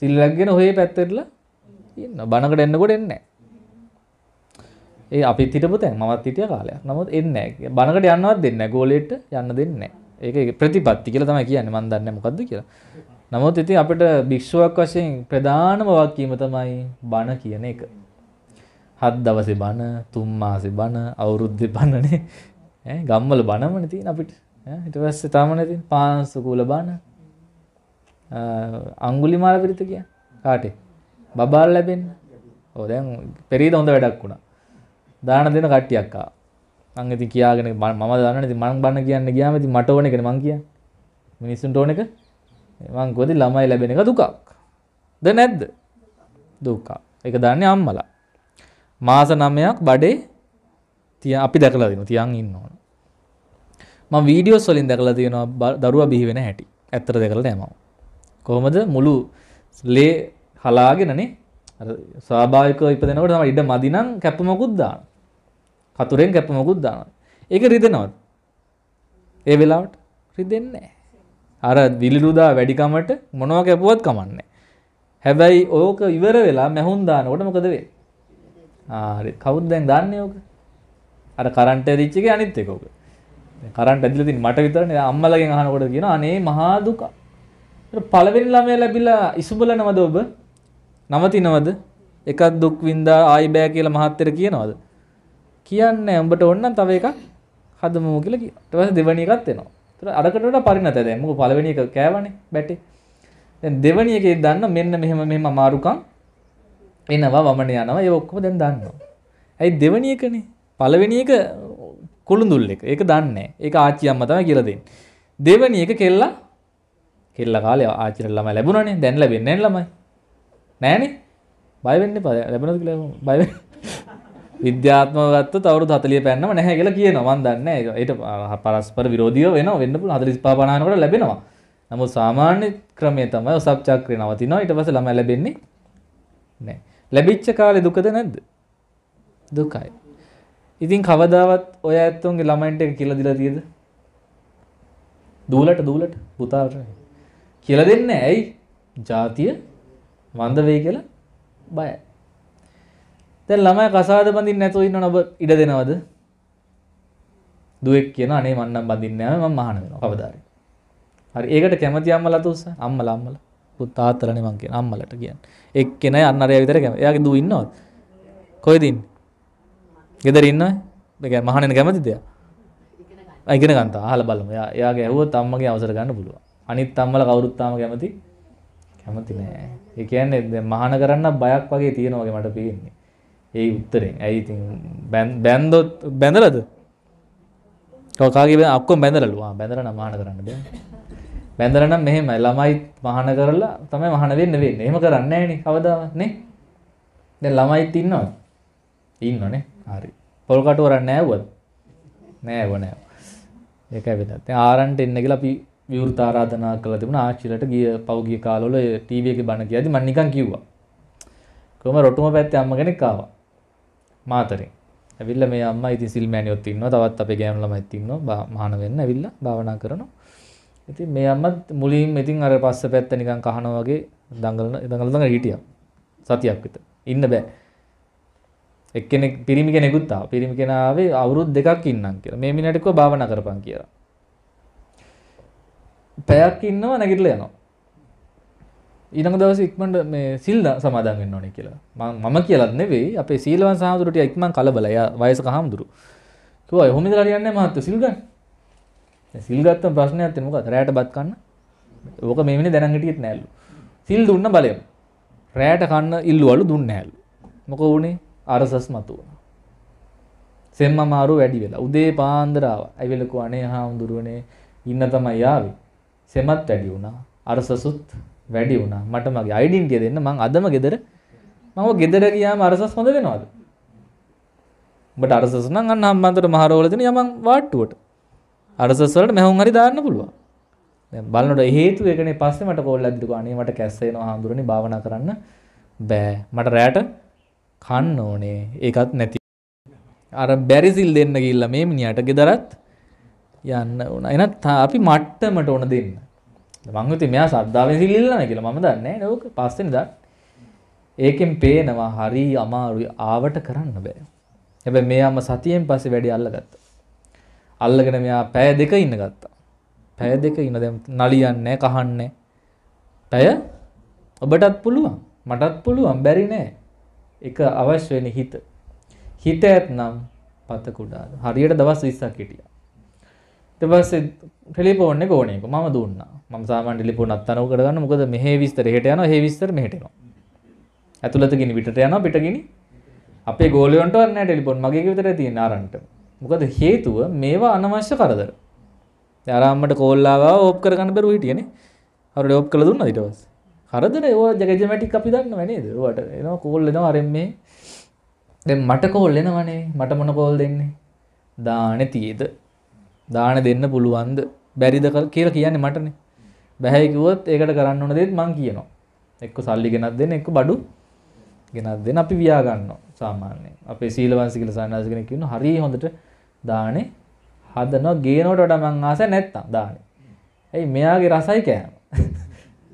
සිල්ලක්ගෙන හොය පැත්තටලා ඉන්න බණකට එන්නකොට එන්න ඒ අපි තිටපු තැන් මමත් හිටිය කාලයක් නමුත් එන්න බණකට යන්නවත් දෙන්න ගෝලෙට යන්න දෙන්න ඒක ප්‍රතිපත්ති කියලා තමයි කියන්නේ මන් දන්නේ මොකද්ද කියලා. නමුත් ඉතින් අපිට භික්ෂුවක් වශයෙන් ප්‍රධානම වාක්‍යම තමයි බණ කියන එක. හත් දවසේ බණ, තුන් මාසේ බණ, අවුරුද්දේ බණනේ. ඈ ගම්වල බණමනේ තියෙන අපිට. ඈ ඊට පස්සේ තමනේ තියෙන පාංශුකූල බණ. අංගුලි මාල පිරිත කිය කාටේ බබාල් ලැබෙන් ඕ දැන් පෙරීද හොඳ වැඩක් වුණා දාන දෙන කට්ටියක්කා අංගති කියාගෙන මම දන්න ති මං බන්න කියන්න ගියාමති මට ඕන එක මං කිය මිනිස්සුන්ට ඕන එක මංකොති ළමයි ලැබෙන එක දුකක් ද නැද්ද දුකා එක දන්නේ අම්මලා මාස නමයක් බඩේ තිය අපි දැකලා දෙන තියන් ඉන්න ඕන ම වීඩියෝ සොලින් දැකලා තියෙනවා දරුව බිහිවෙන හැටි ඇත්තර දෙකල නෑමවා කොහොමද මුළු ලේ හලාගෙනනේ අර ස්වාභාවිකව ඉපදෙනකොට තමයි ඉඩ මදි නම් කැප්පමකුත් දානවා. කතුරෙන් කැප්පමකුත් දානවා. ඒක රිදෙනවද? ඒ වෙලාවට රිදෙන්නේ නැහැ. අර විලිරුදා වැඩිකමට මොනවා කැපුවත් කමන්නේ හැබැයි ඕක ඉවර වෙලා මැහුම් දානකොට මොකද වෙන්නේ? ආ හරි. කවුද දැන් දාන්නේ ඕක? අර කරන්ට් ඇදිච්ච එකේ අනිත් එක ඕක. කරන්ට් ඇදිලා තින්නේ මට විතරනේ අම්මලාගෙන් අහනකොට කියනවා අනේ මහා දුකක්. පළවෙනි ළමයා ලැබිලා ඉසුඹලනවද ඔබ? නවතිනවද? එකක් දුක් වින්දා ආයි බෑ කියලා මහත්තයර කියනවද? කියන්නේ උඹට ඕන නම් තව එකක් හදමු කියලා කියනවා. ඊට පස්සේ දෙවෙනි එකත් එනවා. ඒතර අරකට වඩා පරිණත දැන්. මොකද පළවෙනි එක කෑවනේ බැටේ. දැන් දෙවෙනි එකේ දන්න මෙන්න මෙහෙම මෙහෙම අමාරුකම් එනවා වමන යනවා. ඒක ඔක්කොම දැන් දන්නවා. ඇයි දෙවෙනි එකනේ? පළවෙනි එක කොළුඳුල් එක. ඒක දන්නේ නැහැ. ඒක ආච්චි අම්මා තමයි කියලා දෙන්නේ. දෙවෙනි එක කෙල්ලා කෙල්ල කාලය ආචරල්ලම ලැබුණනේ දැන් ලැබෙන්න ළමයි නෑන බයවෙන්න ප ලැබෙනද කල බය විද්‍යාත්ම ගත්ත තවරු තලිය පැන්නම නැහැ කියලා කිය නොවන් දන්න ඒට පරස්පර විරෝධිය වෙන වෙන්නපු අදරිස් පානාවට ලැබෙනවා නමුත් සාමාන්‍ය ක්‍රමය තමයි ඔසක් චක්‍රය නවතිනවා ඉට පස ළම ලැබෙන්නේ නෑ ලැබිච්ච කාලෙ දුකද නැද්ද දුකයි ඉතින් කවදාවත් ඔය ඇත්තුන්ගේ ළමයින්ට එක කියල දිලා තියද දූලට දූලට පුතාල්රයි කියලා දෙන්න ඇයි ජාතිය වන්ද වෙයි කියලා බයයි. දැන් ළමයි කසාද බඳින්න නැතුව ඉන්නව ඔබ ඉඩ දෙනවද? දුවෙක් කියන අනේ මං නම් බඳින්නේ නැහැ මම මහාන වෙනවා කවදාරි. හරි ඒකට කැමති අම්මලා තුස්ස අම්මලා අම්මලා පුත් තාත්තලානේ මං කියන අම්මලට කියන්නේ. එක්කෙනයි අන්න අරයා විතර කැමති. එයාගේ දුව ඉන්නවද? කොහෙද ඉන්නේ? ගෙදර ඉන්නවද? ඒ කියන්නේ මහානෙන කැමතිද එයා? ඉගෙන ගන්නවා. අහලා බලමු. එයාගේ ඇහුවොත් අම්මගේ අවසර ගන්න පුළුවන්. අනිත් අම්මල කවුරුත්තාම කැමති කැමති නෑ ඒ කියන්නේ මහාන කරන්න බයක් වගේ තියෙන වගේ මට පේන්නේ ඒ උත්තරෙන් ඇයි ඉතින් බැන්දොත් බැඳලද කවකාගේ අක්කොම බැඳලලුවා බැඳලා නම් මහාන කරන්න බෑ බැඳලා නම් මෙහෙමයි ළමයි මහාන කරලා තමයි මහාන වෙන්න වෙන්නේ එහෙම කරන්නේ නෑනේ කවදාවත් නේ දැන් ළමයිත් ඉන්නවද ඉන්නනේ හරි පොල් කටුවරක් නෑවුවද නෑව නෑ ඒකයි වෙනත් දැන් ආරන්ට එන්න කියලා අපි විවෘත ආරාධනා කළා තිබුණා ආච්චිලට ගිය පෞගිය කාලවල ටීවී එකේ බණ කියද්දි මම නිකන් කිව්වා. කොහම රොටුම පැත්තේ අම්ම කෙනෙක් ආවා. මාතරෙන්. ඇවිල්ලා මේ අම්මා ඉතින් සිල් මෑණියොත් ඉන්නවා තවත් අපේ ගෑනු ළමයිත් ඉන්නවා මහාන වෙන්න ඇවිල්ලා භාවනා කරනවා. ඉතින් මේ අම්මත් මුලින්ම ඉතින් අර පස්ස පැත්ත නිකන් කහනවා වගේ දඟලන දඟල දඟල හිටියා. සතියක් විතර. ඉන්න බෑ. එක්කෙනෙක් පිරිමි කෙනෙකුත් ආවා. පිරිමි කෙනා ආවේ අවුරුදු දෙකක් ඉන්නම් කියලා. මේ මිනිහට කිව්වා භාවනා කරපන් කියලා. පැයක් ඉන්නවා නැගිටල යනවා ඊළඟ දවස ඉක්මට මේ සිල්ද සමාදන් වෙන්න ඕනේ කියලා මම කියලත් නෙවෙයි අපේ සීලවන් සහාමුදුරට ඉක්මන් කලබල එයා වයසක හාමුදුරු කිව්වා එහෙම ඉඳලා කියන්නේ මහත්තු සිල් ගන්න දැන් සිල් ගත්තම ප්‍රශ්නයක් තියෙන මොකද රැයට බත් කන්න ඕක මේ වෙන්නේ දැනන් හිටියෙත් නෑලු සිල් දුන්න බලයම රැයට කන්න ඉල්ලුවලු දුන්නේ නෑලු මොකෝ වුනේ අරසස් මතුවා සෙම්ම මාරු වැඩි වෙලා උදේ පාන්දර ආවා ඇවිල්ලා කෝ අනේ හාමුදුරුවනේ ඉන්න තමයි ආවේ සෙමත් වැඩි වුණා. අරසසුත් වැඩි වුණා. මට මගේ ඩෙන්ටිටිය දෙන්න මං අදම ගෙදර මම ගෙදර ගියාම අරසස් හොඳ වෙනවද? උඹට අරසස් නම් අන්න හම්බන්තොට මහරෝවල දෙන යමං වාට්ටුවට. අරසස් වලට මැහුම් හරි දාන්න පුළුවන්. දැන් බලනකොට හේතු එකනේ පස්සේ මට කෝල් අද්දිට ගානේ මට කැස්ස එනවා හාමුදුරනේ භාවනා කරන්න බෑ. මට රැට කන්න ඕනේ. ඒකත් නැති. අර බැරිසිල් දෙන්න ගිහිල්ලා මේ මිනිහට ගෙදරත් යන්න ඕන එන අපි මට්ටමට ඕන දෙන්න මංගති මෙයා සද්ධාවෙන් සිල්ලන කියලා මම දන්න ඕක පස්සෙන ද ඒකෙන් පේනවා හරි අමාරුයි ආවට කරන්න බෑ හැබ මෙයාම සතියෙන් පස්සේ වැඩි අල්ලගත්ත අල්ලගෙන මෙයා පැය දෙක ඉන්න ගත්තා පැය දෙක ඉන්න දැම් නලියන්නේ කහන්නේ පැය ඔබටත් පුළුවන් මටත් පුළුවන් බැරි නෑ එක අවශ්‍යවෙන හිත හිත ඇත්නම් පත කුඩාද හරියට දවස් විස්සක් හිටියා ටවස් ටෙලිපෝන්න ගෝනයක ම දුන්න මසාම ටිපු නත්තනව කරගන්න මොකද මෙහ විස්තර හට යන හ විස්තර හටන ඇතුළත ගෙන පිට යන පිටගෙන අපේ ගෝලයන්ට වන්න ටෙලිපොන් මගේ විතර තියෙන අරන්ට මොකද හේතුව මේවා අනවශ්‍ය කරදර යරාම්මට කෝල්ලාවා ඕප් කරගන්න බැරුව හිටියන හර ඔප් කළ දුන්න ඉටවස් හරදර ඒවා ජගජමැටි අපි දන්න වැනේද වට එනවා කෝල්ලෙනවා අරෙම්මේ මට කෝල්ලෙනවනේ මට මොන කෝල් දෙන්නේ දාන තියේද දාන දෙන්න පුළුවන්ද බැරිද කියලා කියන්නේ මටනේ. බැහැ කිව්වොත් ඒකට කරන්න ඕන දේත් මං කියනවා. එක්ක සල්ලි ගෙනත් දෙන්න, එක්ක බඩු ගෙනත් දෙන්න අපි ව්‍යා ගන්නවා සාමාන්‍යයෙන්. අපේ සීලවංශ කියලා සානාස කෙනෙක් කියනවා හරිය හොඳට දානේ හදනවා ගේනවට වඩා මං ආස නැත්තම් දානේ. ඇයි මෙයාගේ රසයි කෑම.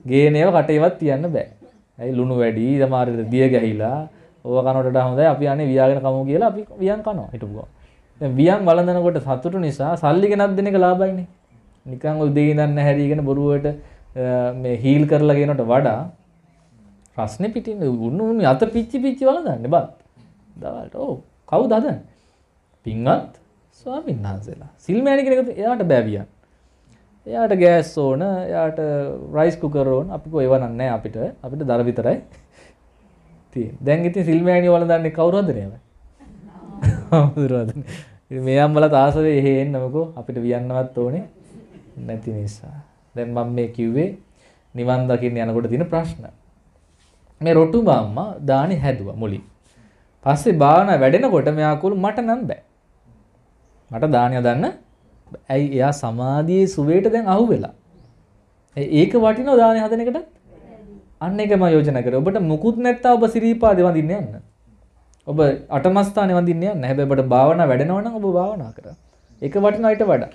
ගේනේව කටේවත් තියන්න බෑ. ඇයි ලුණු වැඩි, සමහර දිය ගැහිලා, ඕවා කනකොටට හොඳයි අපි අනේ වියාගෙන කමු කියලා අපි වියන් කනවා හිටපුවා. වියම් වලඳනකොට සතුටු නිසා සල්ලි ගෙනත් දෙන එක ලාභයිනේ. නිකන් උදේ ඉඳන් හැරීගෙන බොරුවට මේ හීල් කරලා ගේනට වඩා ප්‍රශ්නේ පිටින් උණු උණු අත පිච්චි පිච්චි වලඳන්නේ බත්. දවල්ට ඕ කවුද හදන්නේ? පින්වත් ස්වාමීන් වහන්සේලා. සිල්මෑණි කෙනෙක් එයාට බෑ වියන්. එයාට ගෑස් ඕන, එයාට රයිස් කුකර් ඕන. අපි කො ඒවා නැහැ අපිට. අපිට දර විතරයි තියෙන්නේ. දැන් ඉතින් සිල්මෑණි වලඳන්නේ කවුරු හදන්නේ? හමුදුරවදන්නේ. මේ අම්මලා තාසරේ එහෙ එන්නමකෝ අපිට වියන්නවත් ඕනේ නැති නිසා. දැන් මම මේ කිව්වේ නිවන් දකින්න යනකොට තියෙන ප්‍රශ්න. මේ රොටු අම්මා දානි හැදුවා මුලින්. පස්සේ භාවනා වැඩෙනකොට මෙයා කකුල් මට නම් බෑ. මට දානිය දන්න ඇයි එයා සමාධියේ සුවේට දැන් අහුවෙලා. ඒක වටිනව දානි හදන එකටත්? අන්න එක මම යෝජනා කරේ. ඔබට මුකුත් නැත්තා ඔබ සිරීපාදේ වඳින්න යන්න. ඔබ අටමස්ථාන වඳන්නේ නැහැබැබට භාවන වැඩෙනවන ඔබ භාවනා කර එක වටනයිට වඩ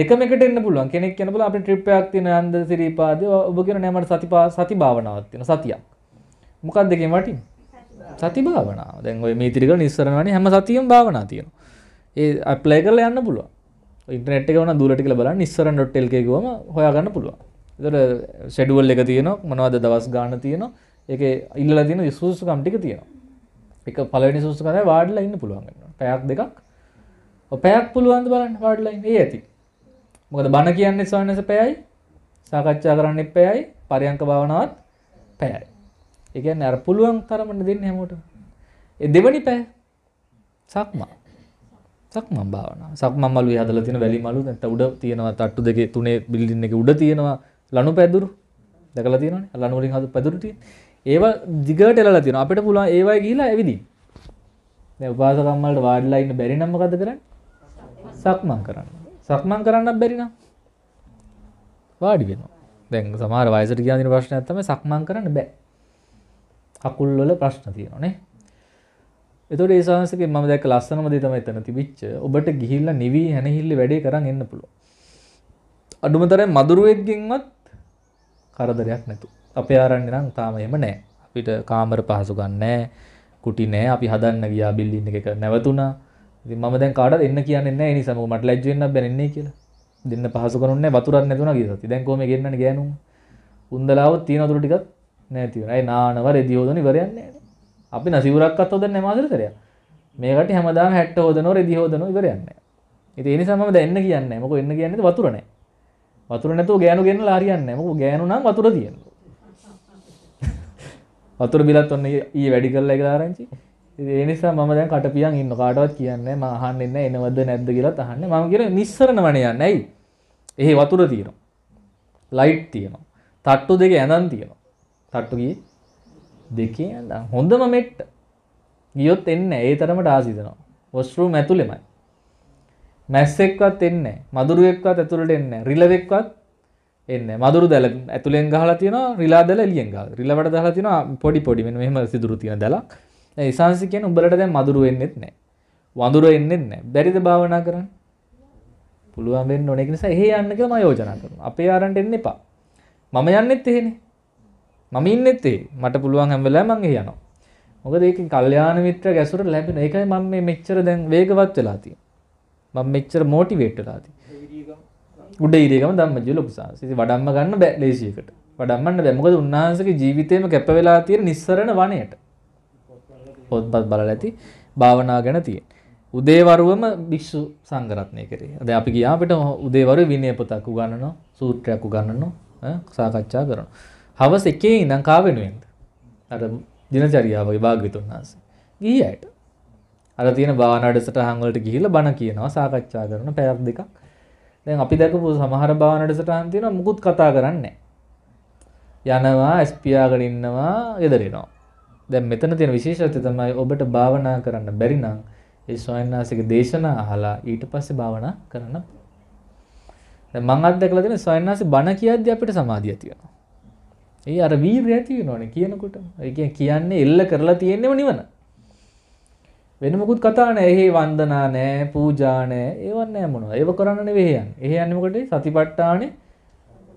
දෙකමකට එන්න පුළුවන් කෙනෙක් කෙනබල අපි ට්‍රිප්පයක් තියෙන අන්ද සිරීපාද ඔබ කියන නෑමට සතිපා සති භාවනාවක් තියෙන සතියක් මොකක් දෙකෙන් වටින් සති භාවනාව දැන් ඔය මේතිරික නිස්සරණවනේ හැම සතියම භාවනා තියෙනවා ඒ ඇප්ලයි කරලා යන්න පුළුවන් ඉන්ටර්නෙට් එක වුණා දුරට කියලා බලන්න ඉස්සරණ.lk ගිහුවම හොයාගන්න පුළුවන් ඒතර ෂෙඩියුල් එක තියෙනවා මොනවද දවස් ගාන තියෙනවා ඒකේ ඉල්ලලා තියෙන විශ්වාසකම් ටික තියෙනවා එක පලනි සුස්කන වාඩලා ඉන්න පුළුවන්න්න පැයක් දෙකක් පැයක් පුළුවන්ද බලන්න වාඩලයින් ඒ ඇති මොකද බණ කියන්න ස්වාන්නස පැයයි සාකච්ඡා කරන්න පැයයි පරියංක භාවනාවත් පැයයි එකන් අර පුළුවන් තරමට දෙන්න හැමෝට දෙවනි පැ සක්මා සක්ම භාවන සක්ම මලු හදල තින වැලි මලු ඇත උඩ තියෙනවා තට්ටු දෙක තුනේ බිල්ලින්න එක උඩ තියෙනවා ලනු පැදුරු දැකලා තියෙනනේ ලනුවලින් හද පැදුරුටී ඒව දිගට එලලා තියෙනවා අපිට පුළුවන් ඒවයි ගිහිලා ඇවිදින්න දැන් උපාසකම් වලට වාඩිලා ඉන්න බැරි නම් මොකද කරන්නේ සක්මන් කරන්න සක්මන් කරන්නත් බැරි නම් වාඩි වෙනවා දැන් සමහර වයසට ගියා දින ප්‍රශ්නයක් තමයි සක්මන් කරන්න බෑ කකුල් වල ප්‍රශ්න තියෙනවා නේ එතකොට ඒ සංස්කෘතිය මම දැක්ක ලස්සනම දේ තමයි එතන තිබිච්ච ඔබට ගිහිල්ලා නිවි හැනහිල්ල වැඩේ කරන් එන්න පුළුවන් අඩුමතරම් මදුරුවෙක්ගෙන්වත් කරදරයක් නැතුව අපේ ආරණ්‍ය නම් තාම එහෙම නැහැ. අපිට කාමර පහසුකම් නැහැ. කුටි නැහැ. අපි හදන්න ගියා බිල්ඩින් එකක නැවතුණා. ඉතින් මම දැන් කාටවත් එන්න කියන්නේ නැහැ ඒ නිසා මොකද මට ලැජ්ජ වෙන්නත් බැනන්නේ කියලා. දෙන්න පහසු කරුන්නේ නැහැ වතුරක් නැතුණා කියලා. දැන් කොහොමද ගෙන්නන්නේ ගෑනුන්? උන්දලාවත් තියෙන වතුර ටිකක් නැති වෙනවා. ඒ නානව රෙදි හොදන ඉවරයක් නැහැ. අපි නසිවුරක්වත් හොදන්නේ නැහැ මාදරතරයා. මේකට හැමදාම 60 හොදනෝ රෙදි හොදනෝ ඉවරයක් නැහැ. ඉතින් ඒ නිසා මම දැන් එන්න කියන්නේ නැහැ. මොකද එන්න කියන්නේ වතුර නැහැ. වතුර නැතුව ගෑනු ගෙන්නලා හරියන්නේ නැහැ. මොකද ගෑනු නම් වතුර තියෙනවා. වතුර බිලත් ඔන්න ඒ වැඩි කරලා එක ආරංචි ඒනිසා මම දැන් කටපියන් ඉන්න කාටවත් කියන්නේ මම අහන්න ඉන්න එනවද නැද්ද කියලා අහන්නේ මම කියන නිස්සරණ වණ යන්නේ ඇයි එහි වතුර තියෙනවා ලයිට් තියෙනවා තට්ටු දෙක ඇඳන් තියෙනවා තට්ටු ගියේ දෙකේ ඇඳන් හොඳම මෙට්ට ගියොත් එන්න ඒ තරමට ආසිදනවා වොස්රූම් ඇතුළෙමයි මැස්සෙක්වත් එන්නේ මදුරුවෙක්වත් ඇතුළට එන්නේ රිලවෙක්වත් එන්න මදුර දැල ඇතුළෙන් ගහලා තියෙන රිලා දැල එලියෙන් ගහ රිලවට දාලා තියෙන පොඩි පොඩි මෙන්න මෙහෙම සිදුරු තියෙන දැලක් ඉසාංශ කියන්නේ උඹලට දැන් මදුරු වෙන්නෙත් නැහැ වඳුර එන්නෙත් නැහැ බැරිද භාවනා කරන්න පුළුවන් වෙන්න ඕනේ නිසා එහෙ යන්න කියලා මම යෝජනා කරනවා අපේ ආරන්ට එන්න එපා මම යන්නෙත් එහෙනේ මම ඉන්නෙත් ඒ මට පුළුවන් හැම වෙලාවෙම මම එහෙ යනවා මොකද ඒක කල්යාණ මිත්‍ර ගැසුර ලැබෙන එකයි මම මේ මෙච්චර දැන් වේගවත් වෙලා තියෙන්නේ මම මෙච්චර මොටිවේට් වෙලා තියෙන්නේ උඩ ඉරේකම ධම්මජීව ලොකු සාංශ. ඉතින් වඩම්ම ගන්න බෑ ලේසියකට. වඩම්මන්න බෑ. මොකද උන්වහන්සේගේ ජීවිතේම කැප වෙලා තියෙන නිස්සරණ වණයට. පොත්පත් බලලා ඇති භාවනා ගැන තියෙන. උදේවරුවම භික්ෂු සංඝරත්නය කරේ. අද අපි ගියා අපිට උදේවරුවේ විනය පොතක් උගන්වනවා, සූත්‍රයක් උගන්වනවා, සාකච්ඡා කරනවා. හවස එකේ ඉඳන් කා වෙනුවෙන්ද? අර දිනචරියාවගේ භාග්‍යතුන් වහන්සේ. ගිහි අයට. අර තියෙන භාවනා වැඩසටහන් වලට ගිහිල්ලා බණ කියනවා, සාකච්ඡා කරනවා පැයක් දෙකක්. දැන් අපි දැකපු සමහර භාවනට සටහන් තියෙනවා මුකුත් කතා කරන්නේ යනවා ස්පියාගෙන ඉන්නවා ගෙදරිනවා දැන් මෙතන තියෙන විශේෂත්වය තමයි ඔබට භාවනා කරන්න බැරි නම් ඒ ස්වයන්නාසිකේ දේශනා අහලා ඊට පස්සේ භාවනා කරන්න දැන් මම අත්දැකලා තියෙන ස්වයන්නාසි බණ කියද්දී අපිට සමාධිය තියෙනවා ඒ අර වීරිය තියෙනවනේ කියනකොට ඒ කියන්නේ එල්ල කරලා තියෙන්නේම නිවන වෙන මොකුත් කතා නැහැ. එහි වන්දනා නැහැ, පූජා නැහැ, ඒවත් නැහැ මොනවා. ඒව කරන්න නෙවෙයි යන්නේ. එහි යන්නේ මොකටද? සතිපට්ඨානේ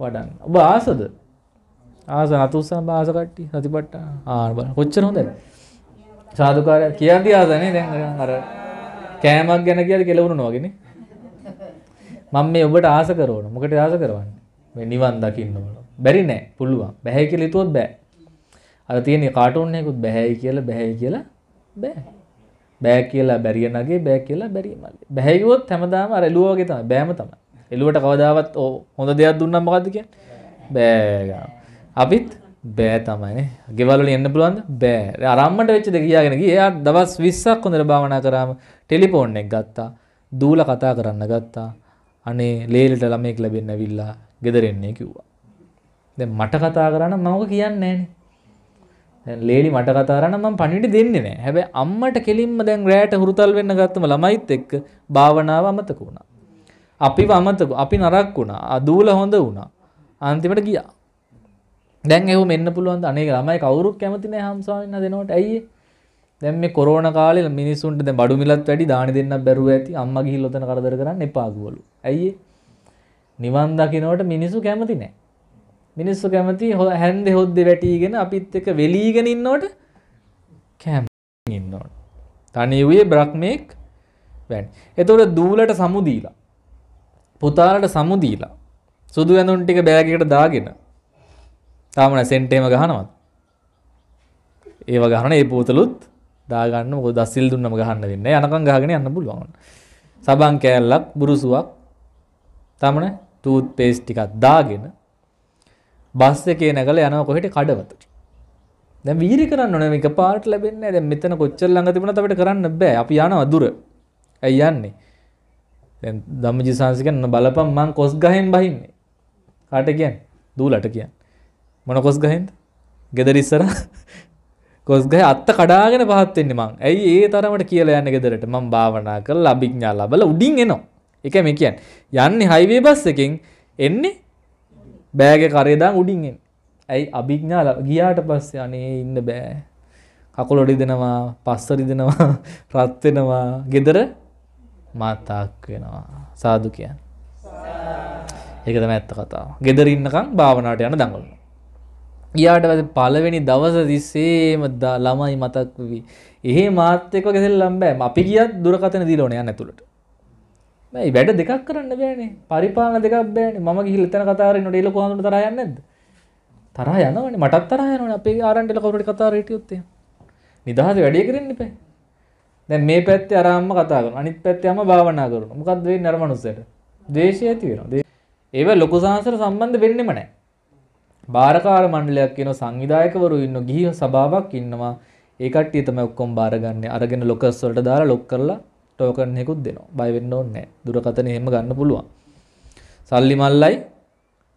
වඩන්න. ඔබ ආසද? ආස නතුස්සම් ආස කට්ටි සතිපට්ඨාන. ආ බලන්න. කොච්චර හොඳද? සාදුකාරය කියන්දී ආසනේ දැන් අර කෑමක් ගැන කියලා කෙලවුණා වගේනේ. මම මේ ඔබට ආස කරවන මොකටද ආස කරවන්නේ මේ නිවන් දකින්න ඕන බැරි නෑ පුළුවන් බැහැ කියලා හිතුවොත් බෑ අර තියෙන කාටුන් එකකුත් බැහැයි කියලා බැහැයි කියලා බෑ බෑ කියලා බැරිය නගේ බෑ කියලා බැරි මල්ලි. බැහැගියොත් හැමදාම අර එළුවා වගේ තමයි බෑම තමයි. එළුවට කවදාවත් හොඳ දෙයක් දුන්නම් මොකද්ද කියන්නේ? බෑ ගාන. අපිත් බෑ තමයි ගෙවල් වලින් එන්න පුළුවන්ද බෑ අරම්මට වෙච්ච දෙක කියාගෙන ගියේ එයා දවස් 20ක් හොඳට භාවනා කරාම ටෙලිෆෝන් එකක් ගත්තා දූල කතා කරන්න ගත්තා අනේ ලේලට ළමයෙක් ලැබෙන්න ඇවිල්ලා ගෙදර එන්නේ කිව්වා දැන් මට කතා කරා නම් මම ඔක කියන්නේ නෑනේ ලේඩි මට කතාරන්න මම පණිවිඩ දෙන්නේ නැහැ. හැබැයි අම්මට කෙලින්ම දැන් රැයට හුරුතල් වෙන්න ගත්තම ළමයිත් එක්ක භාවනාව අමතක වුණා. අපිව අමතක අපි නරක් වුණා. අදූල හොඳ වුණා. අන්තිමට ගියා. දැන් එහෙම මෙන්න පුළුවන් ද අනේ ළමයි කවුරුත් කැමති නැහැ හම් ස්වාමීන් වහන්සේ දෙනවට ඇයි දැන් මේ කොරෝනා කාලේ මිනිස්සුන්ට දැන් බඩු මිලත් වැඩි දානි දෙන්න බැරුව ඇති අම්මා ගිහිල්ලා උතන කරදර කරන්න එපා කිව්වලු. ඇයි නිවන් දකින්නට මිනිස්සු කැමති නැහැ. මිනිස්සු කැමති හො හැන්ද හොද්ද වැටීගෙන අපිත් එක වෙලීගෙන ඉන්නවට කෑම් ඉන්නවට. තනිවේ බ්‍රක්්මයෙක් වැන්. එතවට දූලට සමුදීලා. පුතාලට සමුදීලා. සුදු ඇඳුන් ටික බෑගකට දාගෙන තාමන සෙන්ටේම ගහනවත්. ඒව ගහන ඒ පූතලුත් දාගන්න මොක දස්සිල් දුන්නම ගහන්න වෙන්න යනකම් ගහගෙන යන්න පුළුවන්. සබන් කෑල්ලක් බුරුසුවක් තමන තූත් පේස් ටිකක් දාගෙන බස් එකේ නැගලා යනවා කොහෙට කඩවතට. දැන් වීරි කරන්න ඕනේ මේක පාට ලැබෙන්නේ නැහැ. දැන් මෙතන කොච්චර ළඟ තිබුණත් අපිට කරන්න බෑ. අපි යනවා දුර. ඇයි යන්නේ? දැන් ධම්මජිසාංශ කියන්නේ බලපන් මං කොස් ගහෙන් බහින්නේ. කාට කියන්නේ? දූලට කියන්නේ. මොන කොස් ගහෙන්ද? ගෙදර ඉස්සර කොස් ගහ අත්ත කඩාගෙන පහත් වෙන්නේ මං. ඇයි ඒ තරමට කියලා යන්නේ ගෙදරට? මං භාවනා කරලා අභිඥා ලබලා උඩින් එනවා. ඒකයි මේ කියන්නේ. යන්නේ හයිවේ බස් එකෙන් එන්නේ බෑග කරේදා උඩින්ෙන් ඇයි අභිඥා ගියාට පස්සේ අනේ ඉන්න බෑ කකුලොඩි දෙනවා පස්සරි දෙනවා රත්වෙනවා ගෙදර මතාක් වෙනවා සාදු කියන් ඒක තම ඇත්ත කතාව ගෙදර ඉන්නකම් භාවනාට යන දඟලන ඊයාට වැද පළවෙනි දවස තිස්සේම ළමයි මතක් වී එහෙ මාත්‍යක ගෙසෙල්ලම් බෑ අපි ගියත් දුරකතන දීලා ඕනේ යන්න ඇතුළට මේ වැඩ දෙකක් කරන්න බෑනේ පරිපාලන දෙකක් බෑනේ මම ගිහිල්ලා එතන කතා කරගෙන ඩේල කොහොමද තරහ යන්නේ නැද්ද තරහ යනවනේ මටත් තරහ යනවනේ අපේ ආරණ්ඩේල කවුරුට කතා කරේ හිටියොත් එහෙම නිදහස වැඩේ කරන්න ඉපේ දැන් මේ පැත්තේ අර අම්මා කතා කරනවා අනිත් පැත්තේ අම්මා භාවනා කරනවා මොකද්ද වෙන්නේ අර මනුස්සයට ද්වේෂය ඇති වෙනවා ඒව ලොකු සාහසර සම්බන්ධ වෙන්නෙම නැහැ භාරකාර මණ්ඩලයක් කියන සංවිධායකවරු ඉන්න ගිහි සභාවක් ඉන්නවා ඒ කට්ටිය තමයි ඔක්කොම බාරගන්නේ අරගෙන ලොකස් වලට දාලා ලොක් කරලා ටෝකන් එකකුත් දෙනවා බය වෙන්න ඕනේ නැහැ දුරකථන එහෙම ගන්න පුළුවන් සල්ලි මල්ලයි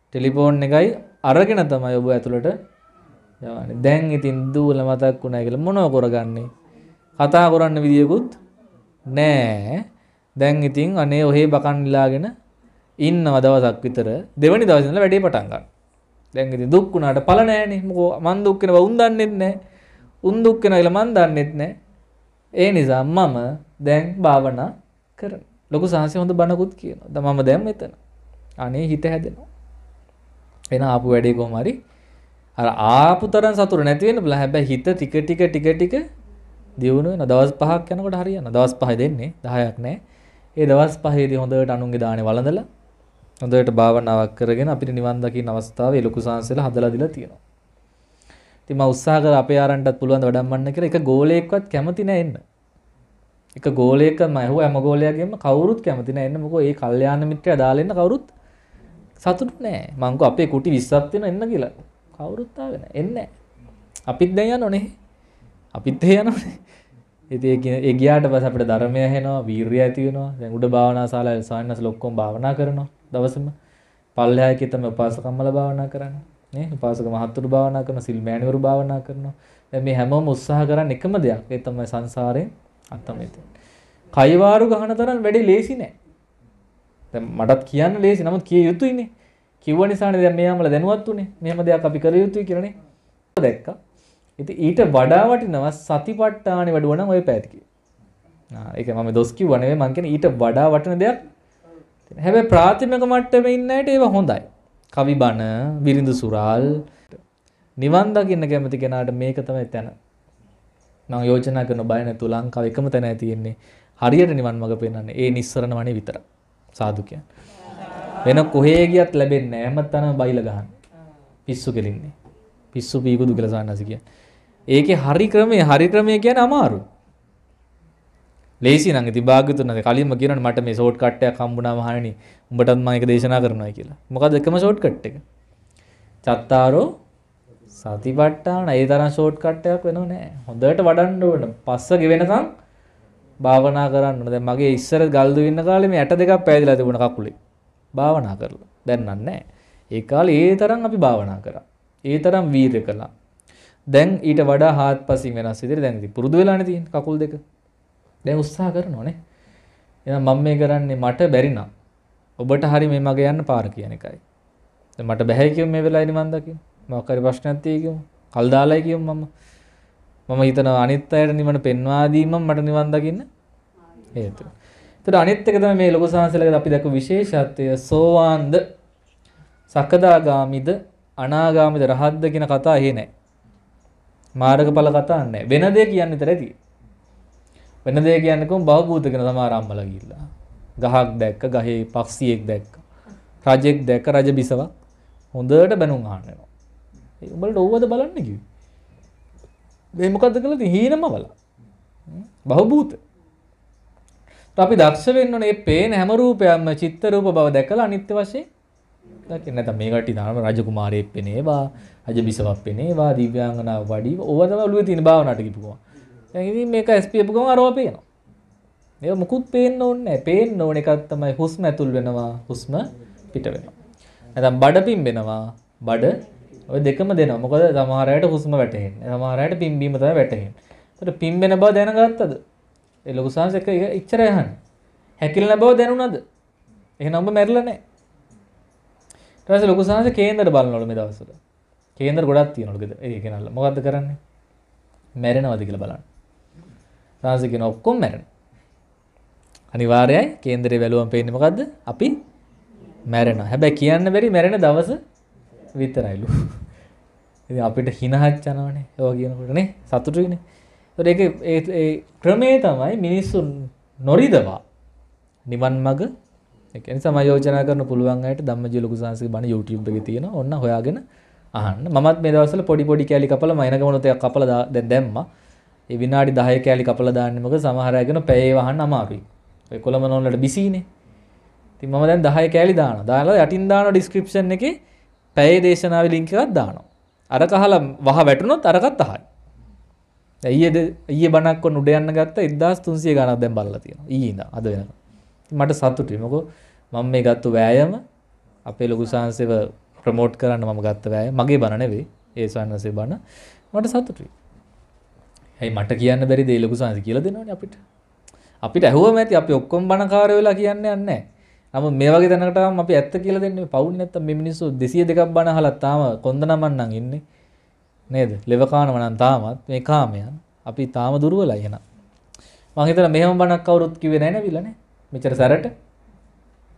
ටෙලිෆෝන් එකයි අරගෙන තමයි ඔබ ඇතුළට යවන්නේ දැන් ඉතින් දූල මතක් වුණා කියලා මොනව කරගන්නේ කතා කරන්න විදියකුත් නෑ දැන් ඉතින් අනේ ඔහේ බකන් ඉලාගෙන ඉන්නව දවසක් විතර දෙවනි දවසේ ඉඳලා වැඩේ පටන් ගන්න. දැන් ඉතින් දුක් වුණාට පළ නෑනේ. මොකෝ මං දුක් වෙනවා උන් දන්නෙත් නෑ. උන් දුක් වෙනවා කියලා මං දන්නෙත් නෑ. ඒ නිසා මම දැන් භාවනා කරන ලොකු සහන්සේ හොඳ බණකුත් කියනවා. ද මම දැන් මෙතන. අනේ හිත හැදෙනවා. එන ආපු වැඩේ කොහොම හරි අර ආපු තරම් සතුට නැති වෙන්න බලා හැබැයි හිත ටික ටික ටික ටික දියුණු වෙනවා. දවස් 5ක් යනකොට හරියනවා. දවස් 5 දෙන්නේ 10ක් නැහැ. ඒ දවස් 5ේදී හොඳට අනුන්ගේ දානේ වළඳලා හොඳට භාවනාවක් කරගෙන අපිට නිවන් දකින්න අවස්ථාව ඒ ලොකු සාංශල හදලා දීලා තියෙනවා. ඉතින් මම උත්සාහ කරා අපේ ආරන්ටත් පුළුවන් වැඩම්මන්න කියලා එක ගෝලයකවත් කැමති නැහැ එන්න. එක ගෝලයක මම ඇහුවා හැම ගෝලයගෙම කවුරුත් කැමති නැහැ එන්න මොකෝ ඒ කල්යාණ මිත්‍රයා දාලා එන්න කවුරුත් සතුටු නැහැ. මම කෝ අපේ කුටි 20ක් තියෙන එන්න කියලා. කවුරුත් ආවේ නැහැ. එන්නේ නැහැ. අපිත් දැන් යනෝනේ. අපිත් ඒ යනෝනේ. ඉතින් ඒ ගියාට පස්සේ අපිට ධර්මය ඇහෙනවා, වීරිය ඇති වෙනවා. දැන් උඩ භාවනා ශාලාවේ සායනස් ලොක්කොම භාවනා කරනවා දවසම. පල්ලෙහායකේ තමයි උපාසකම්මල භාවනා කරන්නේ. නේ උපාසක මහත්තුරු භාවනා කරනවා සිල් මෑණිවරු භාවනා කරනවා දැන් මේ හැමෝම උත්සාහ කරන්නේ එකම දෙයක් ඒ තමයි සංසාරයෙන් අත්තමෙත කය වාරු ගන්න තරම් වැඩි ලේසි නෑ දැන් මටත් කියන්න ලේසි නමුත් කිය යුතුයිනේ කිව්ව නිසානේ දැන් මෙයාමල දැනුවත් උනේ මෙහෙම දෙයක් අපි කර යුතුයි කියලා නේ දැක්කා ඉතින් ඊට වඩා වටිනවා සතිපට්ඨානෙ වැඩුවා නම් ඔය පැති කිය. ආ ඒක මම දොස් කිව්වා නෙවෙයි මං කියන්නේ ඊට වඩා වටින දෙයක්. හැබැයි ප්‍රාථමික මට්ටමේ ඉන්න ඇයිට ඒව හොඳයි. කවි බණ, විරිඳු සුරාල් නිවන් දකින්න කැමති කෙනාට මේක තමයි තැන. මම යෝජනා කරන බය නැතුව ලංකාව එකම තැනයි තියෙන්නේ. හරියට නිවන් මඟ පෙන්වන්නේ ඒ නිස්සරණ වණේ විතර. සාදු වෙන කොහේ ගියත් ලැබෙන්නේ නැහැ. හැමතැනම බයිලා ගහන. පිස්සු කෙලින්නේ. පිස්සු පීපුදු කියලා සාන්නසි කියන්නේ. ඒකේ හරි ක්‍රමය හරි ක්‍රමය කියන්නේ අමාරුයි. ලේසි නම් ඉතින් භාග්‍යතුන් වහන්සේ කලින්ම කියනවනේ මට මේ ෂෝට් කට් එකක් හම්බුණා මහණෙනි උඹටත් මම ඒක දේශනා කරනවා කියලා. මොකද එකම ෂෝට් කට් එක. චත්තාරෝ සතිපට්ඨාන ඒ තරම් ෂෝට් කට් එකක් වෙනව නෑ. හොඳට වඩන්න ඕන. පස්ස ගෙවෙනකන් භාවනා කරන්න ඕන. දැන් මගේ ඉස්සර ගල් දුවින්න කාලේ මේ ඇට දෙකක් පෑදිලා තිබුණා කකුලේ. භාවනා කරලා. දැන් නෑ. ඒ කාලේ ඒ තරම් අපි භාවනා කරා. ඒ තරම් වීර්ය කළා. දැන් ඊට වඩා හාත්පසින් වෙනස් ඉදිරිය දැන් ඉතින් පුරුදු වෙලානේ තියෙන කකුල් දෙක. දැන් උත්සාහ කරනවානේ. එහෙනම් මම මේ කරන්නේ මට බැරි නම් ඔබට හරි මේ මග යන්න පාර කියන එකයි. දැන් මට බැහැ කියමු මේ වෙලාවේ මන් දකින්න. මොකක් හරි ප්‍රශ්නයක් තියෙයි කියමු. කල් දාලායි කියමු මම. මම හිතනවා අනිත් අයට නිවන පෙන්වා දීමම මට නිවන් දකින්න හේතුව. එතකොට අනිත් එක තමයි මේ ලොකු සංසලකද අපි දැක්ක විශේෂත්වය සෝවාන්ද සකදාගාමිද අනාගාමිද රහත්ද කියන කතා එහෙ නැහැ. මාර්ගඵල කතා නැහැ. වෙන දේ කියන්නේ විතරයි තියෙන්නේ. වෙන දේ කියන්නකම බහූත කියන සමහර අම්මලා ගිහිල්ලා. ගහක් දැක්ක, ගහේ පක්ෂියෙක් දැක්ක. රජෙක් දැක්ක, රජ බිසවක්. හොඳට බැනුම් අහන්න වෙනවා. ඒ උඹලට ඕවද බලන්න කිව්වේ. මේ මොකද්ද කියලා තියෙන්නේ හීනම වල. බහූත. අපි දක්ෂ වෙන්න ඕනේ මේ පේන හැම රූපයක්ම චිත්ත රූප බව දැකලා අනිත්‍ය වශයෙන් දකින්න නැත්නම් මේ කට්ටිය දානම රජකුමාරයෙක් පෙනේවා, රජ බිසවක් පෙනේවා, දිව්‍යාංගනාව වඩීව, ඕවා තමයි ඔළුවේ තියෙන භාවනාවට කිපුවා. ඇ මේක ස්පියපු ගම අරෝ පේනවා ඒ මුකුත් පේන්න ඕන්න පේෙන් ඕන එකත් තමයි හුස්ම ඇතුල් වෙනවා හුස්ම පිට වෙනවා ඇතම් බඩ පිම් වෙනවා බඩ ඔය දෙකම දෙනවා මොකද තමාරයට හුස්ම වැටහෙන් තමාරයට පිම්බීම තම වැටහෙන් තට පිම්බෙන බව දැනගත්තද එ ලොකුසාන්ස එක ඉච්චරයහන් හැකිලන බව දැනුනද එහෙන ඔඹ මැරලනෑ ටස ලොකුසාන්ස කේන්දර බලන්නොට මේ දවසට කේන්දර ගොඩත් තියනොට ඒ කෙනල්ල මොකක්ද කරන්නේ මැරෙනවදි කියල බලන්න සාංශ කියන ඔක්කොම මැරෙනවා. අනිවාර්යයි කේන්දරේ වැළුවම පේන්නේ මොකද්ද? අපි මැරෙනවා. හැබැයි කියන්න බැරි මැරෙන දවස විතරයිලු. ඉතින් අපිට හිනහක් යනවනේ. ඒවා කියනකොට නේ සතුටුයිනේ. ඒතකොට ඒක ඒ ඒ ක්‍රමේ තමයි මිනිස්සු නොරිදවා නිවන් මඟ ඒ කියන්නේ සමායෝජනා කරන්න පුළුවන් අයට ධම්මජීව ලොකු සාංශික බණ YouTube එකේ තියෙනවා. ඔන්න හොයාගෙන අහන්න. මමත් මේ දවස්වල පොඩි පොඩි කැලි කපලා මයින ගමනොතයක් කපලා දැන් දැම්මා. ඒ විනාඩි 10 කැලි කපලා දාන්නේ මොකද සමහර අයගෙන පැයේ වහන්න අමාරුයි. ඔය කොළඹ නෝන්ලට බිසීනේ. ඉතින් මම දැන් 10 කැලි දානවා. දාලා යටින් දානවා ඩිස්ක්‍රිප්ෂන් එකේ පැයේ දේශනාවේ ලින්ක් එකක් දානවා. අර කහලා වහ වැටුනොත් අරකත් අහයි. ඊයේද ඊයේ බණක් වුණ උඩ යන්න ගත්තා 1300 ගණක් දැන් බලලා තියෙනවා. ඊයේ ඉඳන් අද වෙනකම්. මට සතුටුයි. මොකද මම මේ ගත්ත වෑයම අපේ ලොකු සාංශේව ප්‍රමෝට් කරන්න මම ගත්ත වෑයම මගේ බණ නෙවෙයි. ඒ සාංශේ බණ. මට සතුටුයි. ඇයි මට කියන්න බැරි දේ ලොකු සංස කියලා දෙනවනේ අපිට. අපිට ඇහුවම ඇති අපි ඔක්කොම බණකාර වෙලා කියන්නේ නැහැ. නමුත් මේ වගේ තැනකට අපි ඇත්ත කියලා දෙන්නේ පවුන් නැත්තම් මේ මිනිස්සු 202ක් බණ අහලා තාම කොන්දනමන් නම් ඉන්නේ. නේද? ලෙව කානව නම් තාමත් මේ කාමයන් අපි තාම දුරවලයි එහෙනම්. මං හිතලා මෙහෙම බණක් කවුරුත් කිව්වේ නැහැ නේවිලා නේ. මෙච්චර සැරට.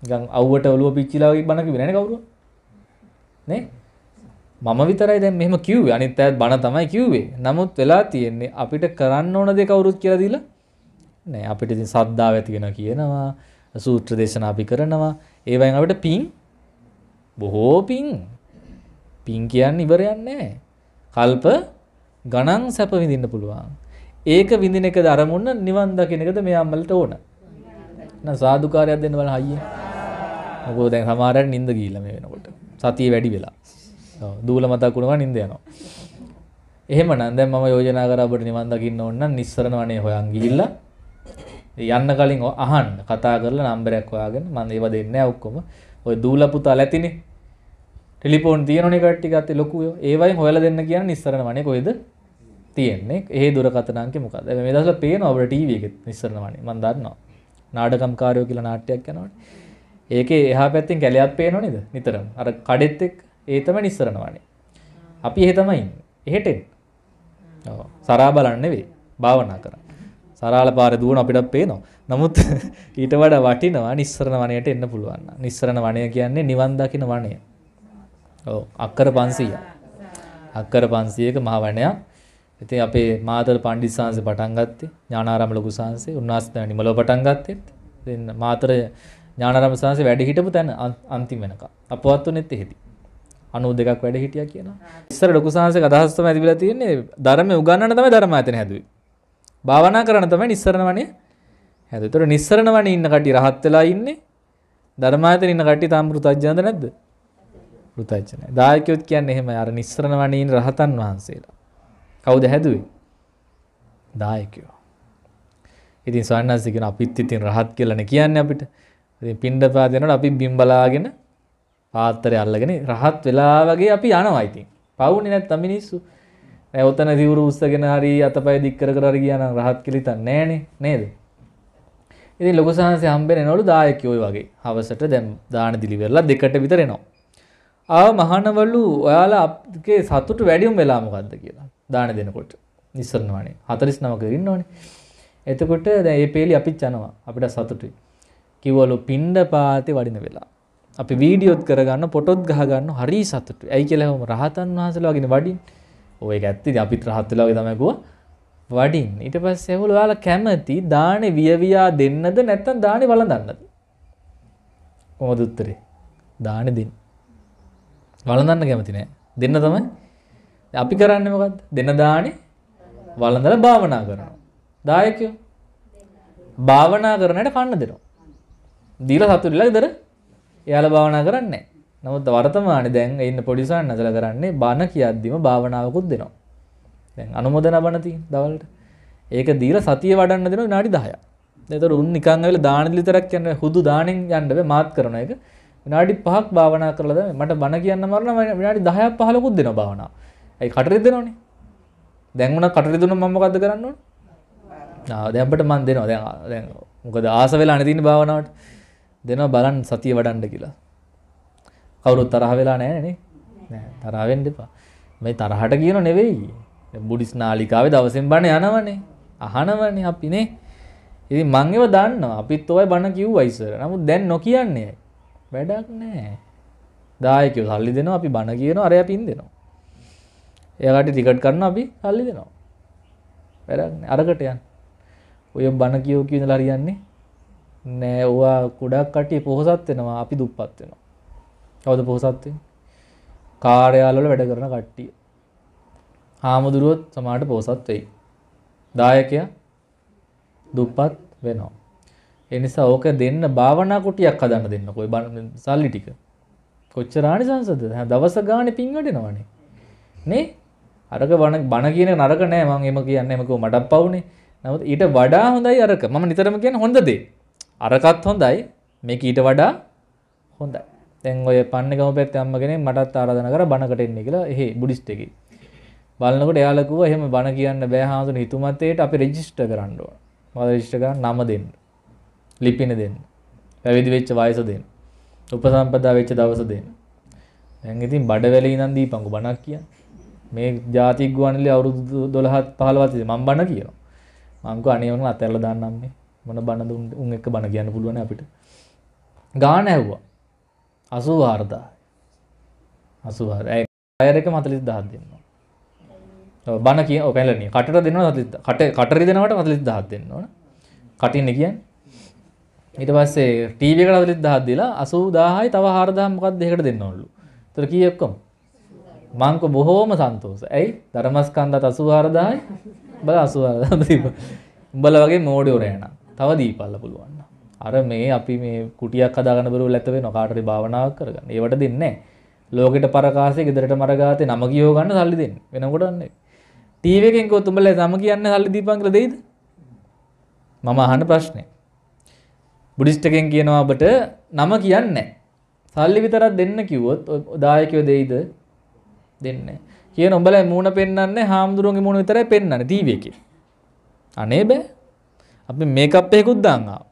නිකන් අවුවට ඔළුව පිච්චිලා වගේ බණ කිව්වේ නැහැ නේ කවුරුවත්. නේ? මම විතරයි දැන් මෙහෙම කිව්වේ අනිත් අයත් බන තමයි කිව්වේ. නමුත් වෙලා තියෙන්නේ අපිට කරන්න ඕන දේ කවුරුත් කියලා දීලා නෑ අපිට ඉතින් සද්දාව ඇති වෙනවා කියනවා සූත්‍ර දේශනා අපි කරනවා ඒ වයින් අපිට පිං බොහෝ පිං පිං කියන්නේ ඉවරයක් නෑ. කල්ප ගණන් සැප විඳින්න පුළුවන්. ඒක විඳින එකද අරමුණ නිවන් දකින එකද මේ අම්මලට ඕන. නැත්නම් සාදුකාරයක් දෙන්න බලන්න හයියෙන්. මොකෝ දැන් සමහරවිට නිින්ද ගිහිල්ලා මේ වෙනකොට. සතිය වැඩි වෙලා. දූල මතක් වුණා නිින්ද යනවා. එහෙමනම් දැන් මම යෝජනා කරා ඔබට නිවන් දකින්න ඕන නම් නිස්සරණ වනේ හොයන් ගිහිල්ලා යන්න කලින් අහන්න කතා කරලා නම්බරයක් හොයාගෙන මම ඒව දෙන්නේ නැහැ ඔක්කොම. ඔය දූල පුතා ලැතිනේ. ටෙලිෆෝන් තියෙනනේ කට්ටිය ගත්තේ ලොකුයෝ. ඒ වයින් හොයලා දෙන්න කියන නිස්සරණ වනේ කොයිද තියෙන්නේ? ඒ දුරකථන අංකය මොකක්ද? මේ දවස්වල පේනවා ඔබට ටීවී එකේ නිස්සරණ වනේ. මම දන්නවා. නාඩගම්කාරයෝ කියලා නාට්‍යයක් යනවනේ. ඒකේ එහා පැත්තෙන් කැලයක් පේනව නේද? නිතරම. අර කඩෙත් එක්ක ඒතම නිස්සරණවානේ අපි එහෙතමයින් එහෙටෙන් සරා බලන්න වේ භාවනා කර සරාල පාර දුවන අපිටත් පේනවා නමුත් ඊට වඩ වටිනවා නිස්සරණ වනයට එන්න පුළුවන්න නිස්සරණ වනය කියන්නේ නිවන් දකින වනය ඕ අක්කර පන්සීය අක්කර පන්සියක මහවනයක් ඉතින් අපේ මාතර පණ්ඩිස්සාන්ස පටන්ගත්තේ ඥානාරම ලොකුසාන්සේ උන්වස්ත නිමලව පටන්ගත්තෙත් දෙන්න මාතර ඥානරම සාන්සේ වැඩ හිටපු තැන අන්තිම වෙනකම් අපවත් උනේත් එහෙදී අනු දෙකක් වැඩ හිටිය කියලා ඉස්සර ලොකුසාහසක අදහස්තම ඇතිබිලා තියෙන්නේ ධර්ම උගන්නන්න තමයි ධර්මායතන හැදුවේ. භාවනා කරන තමයි නිස්සරණ වනේ හැදුවේ. ඒතකොට නිස්සරණ වනේ ඉන්න කට්ටිය රහත් වෙලා ඉන්නේ. ධර්මායතන ඉන්න කට්ටිය තාම පෘථජ්ජනද නැද්ද? පෘථජ්ජනයි. දායකයොත් කියන්නේ එහෙමයි අර නිස්සරණ වනේ ඉන්න රහතන් වහන්සේලා. කවුද හැදුවේ? දායකයෝ. ඉතින් සවන්නස් කියන අපිත් ඉතින් රහත් කියලානේ කියන්නේ අපිට. ඉතින් පින්ඩපාත යනකොට අපි බිම් බලාගෙන පාත්තරය අල්ලගෙන රහත් වෙලා වගේ අපි යනවා ඉතින්. පවුනේ නැත්තම් මිනිස්සු. දැන් ඔතන දිවුරු උස්සගෙන හරි අතපය දික් කර කර ගියා නම් රහත් කිලිතන් නෑනේ නේද? ඉතින් ලොකු සාංශය හම්බෙනවලු දායකයෝ වගේ. හවසට දැන් දාන දිලිවරලා දෙකට විතර එනවා. ආව මහානවලු ඔයාලාගේ සතුට වැඩියුම් වෙලා මොකද්ද කියලා දාන දෙනකොට. ඉස්සරනවනේ. 49ක ඉන්නවනේ. එතකොට දැන් මේ පේලි අපිත් යනවා. අපිට සතුටුයි. කිව්වලු පින්ඩ පාතේ වඩින වෙලාව. අපි වීඩියෝත් කරගන්න පොටොත් ගහගන්න හරි සතුට ඇයි කියලහම රහතන් වහසලාගෙන වඩින් ඔය ඇත්ති අපිත් රහත්තුලාගේ තමැකුව වඩින් ඊට පස් ඇහුල යාල කැමති දානෙ වියවයා දෙන්නද නැත්තන් දානෙ වලඳන්නද කොමදුත්තරේ දානෙ දෙන්න වලඳන්න කැමති නෑ දෙන්න තමයි අපි කරන්න මොකත් දෙන්න දානෙ වලඳල භාවනා කරනවා දායකයෝ භාවනා කරනට කන්න දෙනවා දීල සතුරිලා දර එයාලා භාවනා කරන්නේ නමුත් වර්තමානයේ දැන් ඉන්න පොඩිසන් නැසල කරන්නේ බණ කියද්දිම භාවනාවකුත් දෙනවා. දැන් අනුමೋದන බණ තියෙන දවල්ට. ඒක දීලා සතිය වඩන්න දෙනවා විනාඩි 10ක්. එතකොට උන් නිකන් ඇවිල්ලා දාන විතරක් කියන්නේ හුදු දාණයෙන් යන්න බෑ මාත් කරන එක. විනාඩි 5ක් භාවනා කරලා දැන් මට බණ කියන්න මරන විනාඩි 10ක් 15කුත් දෙනවා භාවනාව. ඒ කටරෙද් දෙනවනේ. දැන් උනා කටරෙද් දුන්නම මම මොකද්ද කරන්න ඕන? ආ දැන් අපිට මන් දෙනවා. දැන් දැන් මොකද ආස වෙලා නැතිනේ භාවනාවට. දෙනවා බලන්න සතිය වඩන්න කියලා. කවුරුත් තරහ වෙලා නැහැ නේ. නෑ තරහ වෙන්න එපා. මේ තරහට කියන නෙවෙයි. බුඩිස් නාලිකාවේ දවසෙන් බණ යනවනේ. අහනවනේ අපි නේ. ඉතින් මං ඒව දන්නවා. අපිත් ඔය බණ කිව්වා ඉස්සර. නමුත් දැන් නොකියන්නේ. වැඩක් නෑ. දායකයෝ සල්ලි දෙනවා අපි බණ කියනවා අරයා පින් දෙනවා. එයාලට ටිකට් කරනවා අපි සල්ලි දෙනවා. වැඩක් නෑ. අරකට යන්න. ඔය බණ කියෝ කියන ලා හරියන්නේ නෑ ඔවා ගොඩක් කටි පොහොසත් වෙනවා අපි දුප්පත් වෙනවා කවද පොහොසත් කාර්යාලවල වැඩ කරන කට්ටිය හාමුදුරුවොත් සමාට පොහොසත් වෙයි දායකයා දුප්පත් වෙනවා එනිසා ඕක දෙන්න භාවනා කුටියක් හදන්න දෙන්න කොයි බන්න සල්ලි ටික කොච්චරානි සංසද දවස ගාන පින්වටෙනවානේ නේ අරක බණ බණ කියන නරක නෑ මං එම කියන්න එමකෝ මටක් පවුනේ නවත් ඊට වඩා හොඳයි අරක මම නිතරම කියන හොඳ දේ අරකත් හොඳයි මේ ඊට වඩා හොඳයි දැන් ඔය පන්නගම පැත්තේ අම්ම කෙනෙක් මටත් ආරාධනා කරා බණකට එන්න කියලා එහේ බුද්දිස්ට් එකේ බලනකොට එයාලා කිව්වා එහෙම බණ කියන්න බෑ හාමුදුරනේ හිතුමතේට අපි රෙජිස්ටර් කරන්න ඕන මොකද රෙජිස්ටර් කරන්න නම දෙන්න ලිපින දෙන්න පැවිදි වෙච්ච වයස දෙන්න උපසම්පදා වෙච්ච දවස දෙන්න දැන් ඉතින් බඩවැලේ ඉඳන් දීපංකු බණක් කියන්න මේ ජාතික ගුවන්විදුලි අවුරුදු 12 15 තිස්සේ මම බණ කියනවා මං කෝ අනේ වුණ අතහැරලා දාන්නම් මේ මොන බණදුන් උන් එක බණ කියන්න පුළුවන අපිට ගාන ඇව්වා අසු වාර්දා අසුවාර අයරක මතලිස් දහත් දෙන්නවා බණ කිය පැලනි කට දෙනවා කට කටරි දෙනවට මතලිස් දහත් දෙන්න ඕන කටින්න කියන් ඊට පස්සේ ටීවක අතලිත් දහත් දිලා අසූ දාහයි තව හාරදාමකත් දෙකට දෙන්න ඔල්ලු තර කියක්කොම මංක බොහෝම සන්තෝස ඇයි ධර්මස්කන්දත් අසුවාරදායි බල අසුවාර උඹල වගේ මෝඩියෝරයනම් තව දීපල්ල පුළුවන්න. අර මේ අපි මේ කුටියක් අදාගනබරු ඇතවේ නොකාටරි භාවනාව කරගන්න ඒවට දෙන්න ලෝකට පරකාසේ ගෙදරට මරගාතේ නම කියෝ ගන්න සල්ලි දෙන්න වෙනකොටන්නේ. ටීවකෙන් කොතුඹල නම කියන්න සල්ලි දීපංකල දෙයිද මම අහන ප්‍රශ්නය. බුඩිස්ටකෙන් කියනවාබට නම කියන්න සල්ලි විතරත් දෙන්න කිව්වොත් දායකයෝ දෙයිද දෙන්න කිය නොබල මූුණ පෙන්න්න හාමුදුරුවන්ගේ මුණ විතර පෙන්න්න දීවකි අනේ බෑ අපි මේකප් එකකුත් දාංගා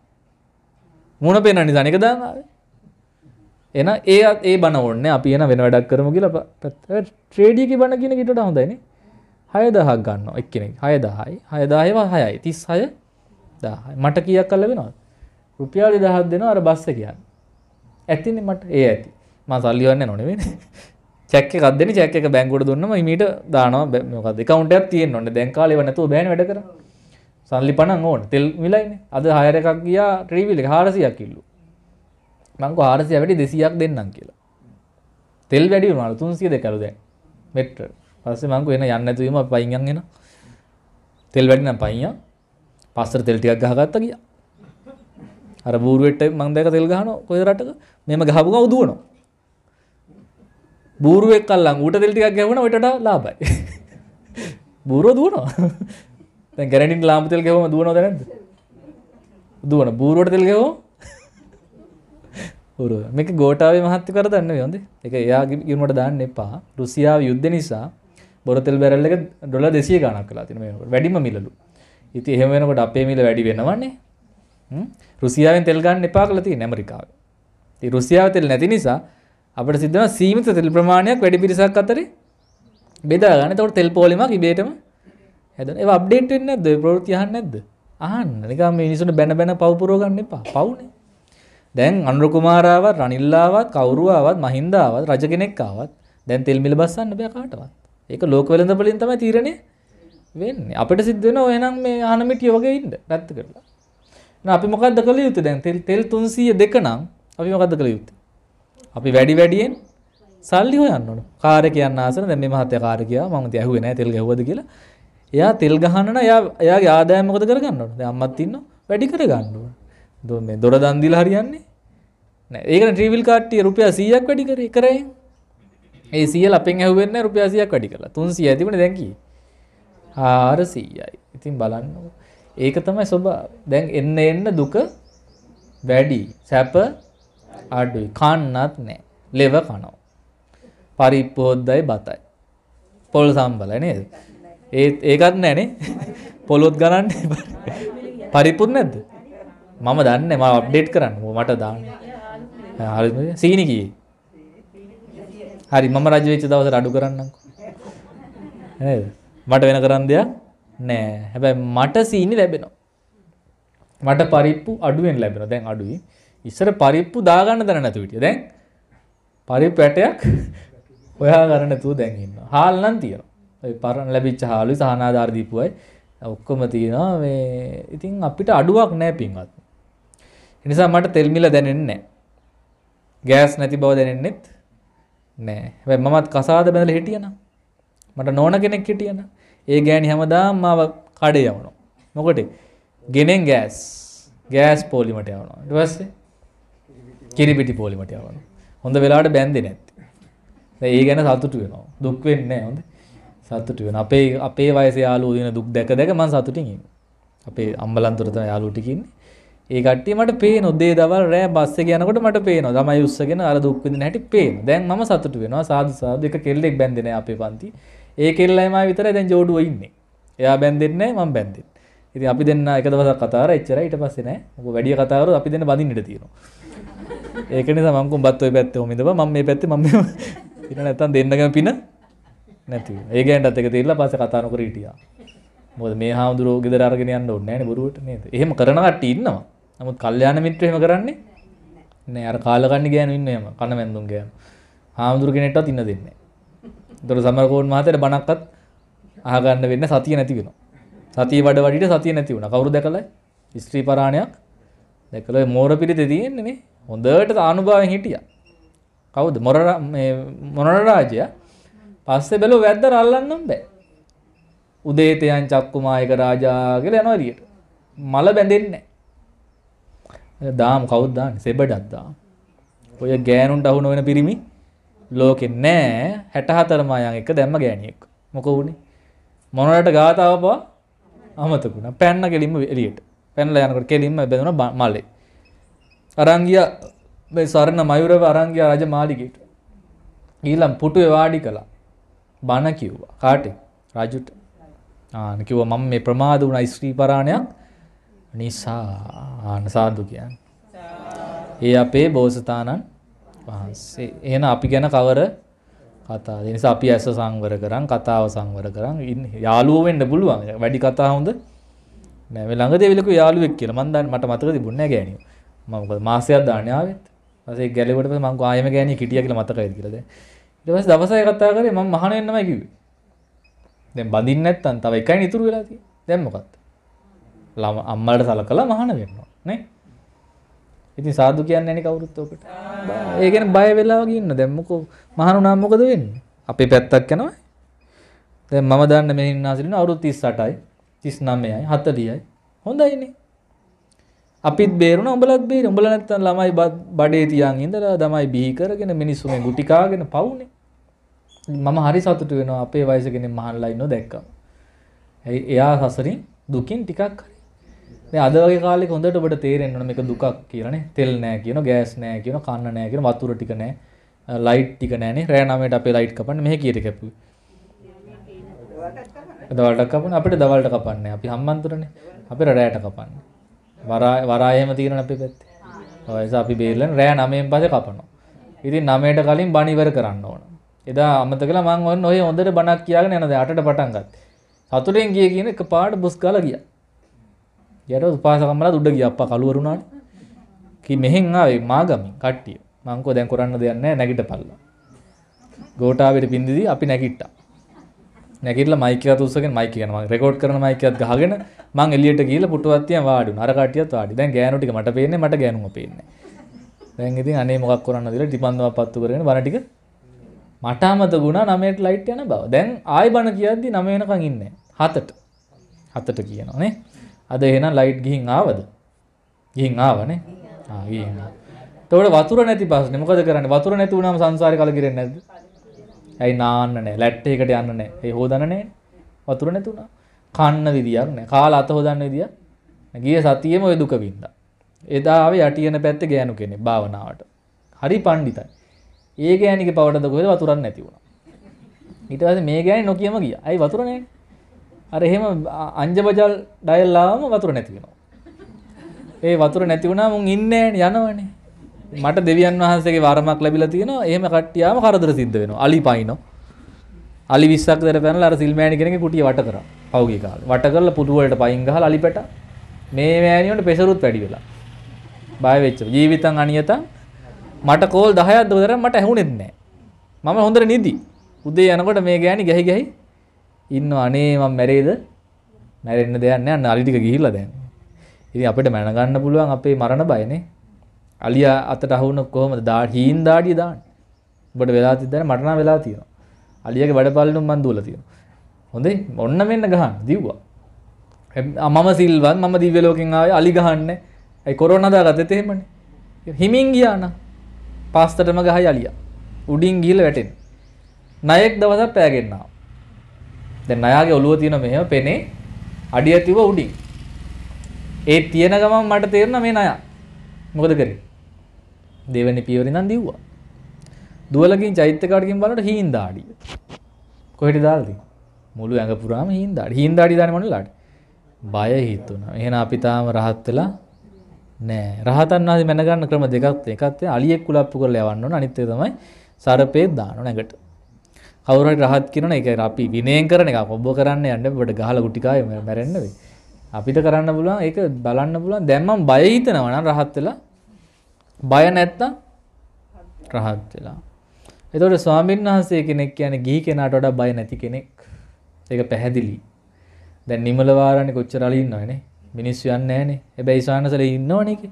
මුණ පෙන නිසා එක දාංගාව එන ඒ ඒ බන ඕන්න අපි එන වෙන වැඩක් කරමු කියලා පැත්ත ට්‍රේඩියක බණ කියන කිට හොඳයිනේ හය දහක් ගන්න එක්කෙනෙක් හය දහයි හය දායවා හයයි තිස් හය දාහයි මට කියක් කල්ල වෙනවා රුපියාලි දහත් දෙෙන අර බස්ස කියන්න ඇතින්නේ මට ඒ ඇති ම සල්ලිවන්න නොනවෙන චැක්ක කදන චැක්ක බැංගුට දුන්නම මීට දානවා බැමකද කවන්ට තියෙන් නොට දැන්කාලව නැතු බැන් වැඩ කරන සල්ලි පනන් ඕන තෙල් විලයින අද හයර එකක් ගියා ට්‍රීවිලි හාරසියක් කිල්ලු මංක හාරසිය වැඩි දෙසියක් දෙන්නම් කියලා තෙල් වැඩි වුණාලු තුන්සිය දෙකලු දැන් මෙට්‍ර පස්සේ මංකු එන යන්න නැතුවීම පයින් යන් එන තෙල් වැඩි නම් පයින් යන් පස්සට තෙල් ටිකක් ගහගත්තා ගියා අර බූරුවෙට්ට මං දැක තෙල් ගහනවා කොයි රටක මෙහෙම ගහපු ගම දුවනවා බූරුවෙක් අල්ලන් ඌට තෙල් ටිකක් ගැහුණා ඔයිටට ලාභයි බූරෝ දුවනවා තැන් ගැරනින් ලාම්පතෙල් ගෙවම දුවනොද නැද්ද දුවන බූරුවට තෙල් ගෙවෝ පුර මේක ගෝටාවේ මහත්ති කර දන්න යොද එක එයාගේ ඉරුමට දාන්න එපා රුසියාව යුද්ධ නිසා බොරතෙල් බැරල්ල එක ඩොල දෙසිය ගණක් කලා තින මේකට වැඩිම මිලලු ඉති එහෙම වෙනකොට අපේ මිල වැඩි වෙනවන්නේ රුසියාවෙන් තෙල් ගන්න එපා කළා තියෙන ඇමරිකාව. ඉතින් රුසියාව තෙල් නැති නිසා අපිට සිද්ධ වෙනවා සීමිත තෙල් ප්‍රමාණයක් වැඩි පිරිසක් අතරේ බෙදා ගන්න. ඒතකොට තෙල් පෝලිමක් ඉබේටම හැද ඒ අප්ඩේට් වෙන්න ද ප්‍රෘතියහන් නැද්ද ආන්න නිකම මිනිසුට බැන බැන පවපුරෝගන්න එපා පවුනේ දැන් අනුරකුමාරාවත් රනිල්ලාවත් කවුරුවාවත් මහින්දාවත් රජ කෙනෙක්කාවත් දැන් තෙල් මිල බස්සන්න බෑ කාටවත් ඒක ලෝක වෙළඳ පලින් තමයි තීරණය වෙන්නේ අපිට සිද්ධ වෙන ඔයනම් මේ ආනමිටිය වගේ ඉන්න පැත්ත කරලා න අපි මොකක්ද කළ යුතු දැන් තෙල් තෙල් තුන්සිය දෙක නම් අපි මොකක්ද කළ යුතු අපි වැඩි වැඩියෙන් සල්ලි හොයන්න ඕන කාර්ය කියන්න ආසන දැන් මේ මහත්ය කාර්ය කියා මම ඇහුවේ නෑ තෙල් ගැහුවද කියලා එයා තෙල් ගහන්න එයා එයාගේ ආදායම මොකද කරගන්න ඕනේ? දැන් අම්මත් ඉන්නවා වැඩි කරගන්න ඕනේ. දොන් මේ දොර දන් දීලා හරියන්නේ නෑ. ඒකට ට්‍රීවිල් කාට්ටිය රුපියල් 100ක් වැඩි කරේ කරේ. ඒ 100 අපෙන් ඇහුවෙන්නේ නෑ රුපියල් 100ක් වැඩි කරලා. 300යි තිබුණේ දැන් කී? 400යි. ඉතින් බලන්නකො. ඒක තමයි ස්වභාවය. දැන් එන්න එන්න දුක වැඩි. සැප අඩුයි. කන්නත් නෑ. ලෙව කනවා. පරිප්පෝද්දයි බතයි. පොල් සම්බලයි නේද? ඒ ඒකත් නැනේ. පොළොත් ගණන් පරිපූර්ණ නැද්ද? මම දන්නේ මම අප්ඩේට් කරන්න. මට දාන්න. හරි සීනි කී. හරි මම රජ වෙච්ච දවසට අඩු කරන්නම්කෝ. නේද? මට වෙන කරන්න දෙයක් නෑ. හැබැයි මට සීනි ලැබෙනවා. මට පරිප්පු අඩුවෙන් ලැබෙනවා. දැන් අඩුයි. ඉස්සර පරිප්පු දාගන්න දන නැතු විටිය. දැන් පරිප්පු ඇටයක් හොයා ගන්න නැතුව දැන් ඉන්නවා. හාල් නම් තියෙනවා. ඔය පරණ ලැබිච්ච හාලුයි සහනාධාර දීපුවයි ඔක්කොම තියෙනවා මේ ඉතින් අපිට අඩුවක් නැහැ පින්වත්. ඒ නිසා මට තෙල් මිල දැනෙන්නේ නැහැ. ගෑස් නැති බව දැනෙන්නෙත් නෑ හැබැයි මමත් කසාද බැඳලා හිටියනම් මට නෝන කෙනෙක් හිටියනම් ඒ ගෑණි හැමදාම මාව කඩේ යවනවා මොකටද ගෙනෙන් ගෑස් ගෑස් පොලිමට යවනවා ඊට පස්සේ කිරිපිටි පොලිමට යවනවා හොඳ වෙලාවට බැඳෙන්නේ නැති දැන් ඒ ගැන සතුටු වෙනවා දුක් වෙන්නේ නැහැ හොඳේ සතුටු වෙන අපේ අපේ වයසේ යාළුවෝ දින දුක් දැක දැක මම සතුටින් ඉන්නේ අපේ අම්බලන්තොට තමයි යාළුවෝ ටික ඉන්නේ ඒ කට්ටිය මට පේනවා දේ දවල් රෑ බස් එක යනකොට මට පේනවා ළමයි උස්සගෙන අර දුක් විඳින හැටි පේනවා දැන් මම සතුටු වෙනවා සාදු සාදු එක කෙල්ලෙක් බැන්දේ නෑ අපේ පන්ති ඒ කෙල්ලයි මා විතරයි දැන් ජෝඩුව ඉන්නේ එයා බැන්දෙන්නේ නෑ මම බැන්දෙන්නේ ඉතින් අපි දෙන්න එක දවසක් කතා කරා එච්චරයි ඊට පස්සේ නෑ මොකද වැඩි කතා කරොත් අපි දෙන්න බඳින්න ඉඩ තියෙනවා ඒක නිසා මම කොම්බත් ඔය පැත්තේ ඔමිදව මම මේ පැත්තේ මම ඉතින් නැත්තම් දෙන්නගම පින නැති ඒ ගෑන්ටත් එක තිරලා පස්සේ කතා නොකර හිටියා. මොකද මේ හාමුදුරුවෝ ගෙදර අරගෙන යන්න ඕනේ නැහැනේ බොරුවට නේද? එහෙම කරන කට්ටිය ඉන්නවා. නමුත් කල්යාණ මිත්‍රයෝ එහෙම කරන්නේ නෑ. අර කාලකන්ණි ගෑනු ඉන්න එහෙම කන මැන්දුම් ගෑනු. හාමුදුරු කෙනෙක්ටවත් ඉන්න දෙන්නේ නෑ. ඒතර සමරකෝන් මහත්තයාට බණක්වත් අහගන්න වෙන්නේ සතිය නැති වෙනවා. සතිය වඩ වඩිට සතිය නැති වුණා. කවුරු දැකලා? ස්ත්‍රී පරාණයක් දැකලා මෝර පිළිතේ තියෙන්නේ නේ. හොඳට ආනුභාවයෙන් හිටියා. කවුද මොනරා මේ මොනරා රාජයා පස්සේ බැලුව වැද්ද රල්ලන්නම් බෑ. උදේතයන් චක්කුමායක රාජා කියලා යනවා එළියට. මල බැඳෙන්නේ නැහැ. දාම් කවුද දාන්නේ? සෙබඩක් දාම්. ඔය ගෑනුන්ට අහු නොවන පිරිමි ලෝකෙ නෑ 64 මායන් එක දැම්ම ගෑණියෙක්. මොකෝ උනේ? මොනරට ගාතාව අමතක වුණා. පැන්න කෙලින්ම එළියට. පැනලා යනකොට කෙලින්ම බැඳුණා මලේ. අරන් ගියා මේ සරණ මයුරව අරන් ගියා රජ මාලිගයට. ගිහිල්ලා පුටුවේ වාඩි කළා. බන කිව්වා. කාට? රාජුට. ආන කිව්වා මම මේ ප්‍රමාද වුණා ස්ත්‍රී පරාණයක් නිසා ආන සාදු කියන්නේ. ඒ අපේ බෝසතාණන් වහන්සේ. එහෙනම් අපි ගැන කවර කතාද? ඒ නිසා අපි ඇස සංවර කරන්, කතාව සංවර කරන් යාළුවෝ වෙන්න පුළුවන්. වැඩි කතා හොඳ නෑ. මේ ළඟදී එවිලක යාළුවෙක් කියලා මම දන්නේ මට මතක තිබුණේ නෑ ගෑණියෝ. මම මොකද මාසයක් දාන්නේ ආවෙත්. ඊපස්සේ ගැලෙවට පස්සේ මම ආයෙම ගෑණියෙක් හිටියා කියලා මතකයිද කියලා දැන්. දවස් දවසය කතා කරේ ම මහනයන්නම කිව දැ බඳින්න ඇත්තන් තව එකයි නිතුරු වෙලාති දැම්මකත් ළම අම්මට සල කලා මහන වෙන්නවා නෑ ඉති සාදු කියන්න ඇනි කවුරුත්තෝකට ඒගෙන බය වෙලාගන්න දැම්මකෝ මහනු නාම්මොකද වෙන්න අපි පැත්තක් කැනවයි දැ මම දන්න මෙනින්නාසිරන අවුරු තිස් සටයි තිස් නම්මයයි හත්තලියයි හොඳයිනේ අපිත් බේරුණ උඹලත් බේ උඹල නැත්තන් ළමයි බඩේ තියන් ඉඳලා දමයි බිහි කරගෙන මිනිස්සුම ගුටිකාගෙන පවුනේ මම හරි සතුට වෙනවා අපේ වයසගෙන මහන්ලයින්න දැක්ක. ඇයි එයා සසරින් දුකින් ටිකක් අද වගේ කාලෙ හොඳට ඔබට තේරෙන්න්න එක දුකක් කියන තෙල් නෑ කියන ගෑස් නෑ කියන කන්න නෑ කියෙන වතුර ටික නෑ ලයිට් ටික නෑන රෑනමට අපේ ලයිට් කපන්න මේ කියට කැපු දවල්ට කපන අපට දවල්ට කපන්න අපි හම්මන්තුරන අපේ රඩෑට කපන්න වරායම තියෙන අපි පැත්තේ ඔයස අපි බේල්ලන් රෑ නමයෙන් පස කපනවා ඉතින් නමයට කලින් බනිවර කරන්න ඕන එදා අමතකල මං ඔන්න ඔය හොඳට බණක් කියාගෙන යනද අටට පටන් ගත්. සතුටෙන් ගිය කියන එක පාට බුස් කාලා ගියා. ඊට උපාසකම්මලා උඩ ගියා අප්පා කලුවරුණාට. කි මෙහෙන් ආවේ මාගමින් කට්ටිය. මං කෝ දැන් කරන්න දෙයක් නැහැ නැගිටපල්ලා. ගෝඨාවෙට පින්දිදී අපි නැගිට්ටා. නැගිටලා මයික් එකත් උස්සගෙන මයික් එක යනවා. රෙකෝඩ් කරන මයික් එකත් ගහගෙන මං එළියට ගිහලා පුටුවත්තියන් වාඩි වුණා. අර කට්ටියත් වාඩි. දැන් ගෑනු ටික මට පේන්නේ මට ගෑනුම පේන්නේ. දැන් ඉතින් අනේ මොකක් කරන්නද කියලා ටිපන්දම පත්තු කරගෙන බණ ටික මටාමත ගුණා නමයට ලයිට් යන බව දැන් ආය බණ කියද්දි නම වෙනකං ඉන්න හතට හතට කියනවානේ අද එහෙනම් ලයිට් ගිහින් ආවද ගිහින් ආවනේ ආ ගිහින් ආවා තවට වතුර නැති පස්සනේ මොකද කරන්නේ වතුර නැති වුණාම සංසාරේ කලකිරෙන්නේ නැද්ද? ඇයි නාන්න නැහැ, ලැට් එකකට යන්න නැහැ. ඒ හොදන නැහැ. වතුර නැති වුණා. කන්න විදියක් නැහැ. කාලා අත හොදන්න විදියක් නැහැ. ගිය සතියෙම ওই දුක වින්දා. එදා ආවේ යටියන පැත්තේ ගෑනු කෙනෙක් භාවනාවට. හරි පණ්ඩිතයි. ඒ ගෑනික පවට කොහෙද වතුරන්න නැති වුණා. ඊට පස්සේ මේ ගෑනි නොකියම ගියා. අයි වතුර නැහැ. අර එහෙම අංජබජල් ඩයල්ලාම වතුර නැති වෙනවා. ඒ වතුර නැති වුණා මුන් ඉන්නේ යනවනේ. මට දෙවියන් වහන්සේගේ වරමක් ලැබිලා තියෙනවා. එහෙම කට්ටියාම කරදර සිද්ධ වෙනවා. අලි පයින්නෝ. අලි 20ක් දර පැනලා අර සිල්මෑණි කෙනෙක්ගේ කුටිය වට කරා. පහුගිය කාලේ. වට කරලා පුටු වලට පයින් ගහලා අලි පැට. මේ මෑණියොන්ට ප්‍රෙෂරුත් වැඩි වෙලා. බය වෙච්ච. ජීවිතං අනියතං මට කෝල් 10ක් දොතර මට ඇහුණෙත් නැහැ. මම හොඳට නිදි. උදේ යනකොට මේ ගෑණි ගැහි ගැහි ඉන්නවා අනේ මම මැරෙයිද? මැරෙන්න දෙයක් නැහැ. අන්න අලි ටික ගිහිල්ලා දැන්. ඉතින් අපිට මැනගන්න පුළුවන් අපේ මරණ බයනේ. අලියා අතට අහුණ කොහමද? හීන් දාඩිය දාන්නේ. ඔබට වෙලා තියද්දා මට නම් වෙලා තියෙනවා. අලියාගේ වැඩපල්ලුම් මන් දුවලා තියෙනවා. හොඳේ ඔන්න මෙන්න ගහන්න දිව්වා. මම සිල්වත් මම දිව්‍ය ලෝකෙන් ආවේ අලි ගහන්නේ. ඒ කොරෝනා දාගත්තේ එහෙමනේ. හිමින් ගියා නම් පස්තරම ගහ යලිය උඩින් ගිල් වැටෙන් නයෙක් දවස පෑගෙන්න්නා දැ නයාගේ ඔලුව තියෙන මෙහම පෙනේ අඩිය ඇතිව උඩින් ඒ තියෙන ගමන් මට තේරන මේ නයා මොකද කරේ දෙවැනි පියවරි නම් දීව්වා දුවලකින් චෛත්‍යකාටකින් බලට හින්දාඩිය කොහෙට දාල්දී මුළු ඇඟ පුරාම හින්දාඩ හින්දාඩි දාන මනලාට බය හිත්තුන එහෙන අපිතාම රහත් වෙලා නෑ රහතන් වහන්සේ මැනගන්න ක්‍රම දෙකක් එකක් අලියෙක් කුලප්පු කරලා යවන්න ඕන අනිත් එක තමයි සරපේ දාන්න ඕන නැගට කවුරු හරි රහත් කියනවනේ ඒ කියන්නේ අපි විනයෙන් කරන එක ඔබ කරන්න යන්න ඔබට ගහලා ගුටි කායේ මැරෙන්න වෙයි අපිට කරන්න පුළුවන් ඒක බලන්න පුළුවන් දැන් මම බය හිතනවා නම් රහත් වෙලා බය නැත්තම් රහත් වෙලා එතකොට ස්වාමීන් වහන්සේ කෙනෙක් කියන්නේ ගිහි කෙනාට වඩා බය නැති කෙනෙක් ඒක පැහැදිලි දැන් නිමල වාරණේ කොච්චර අලින්නවනේ මිනිස්සු යන්නේ නැහනේ. හැබැයි ඊසානසල ඉන්නවනේ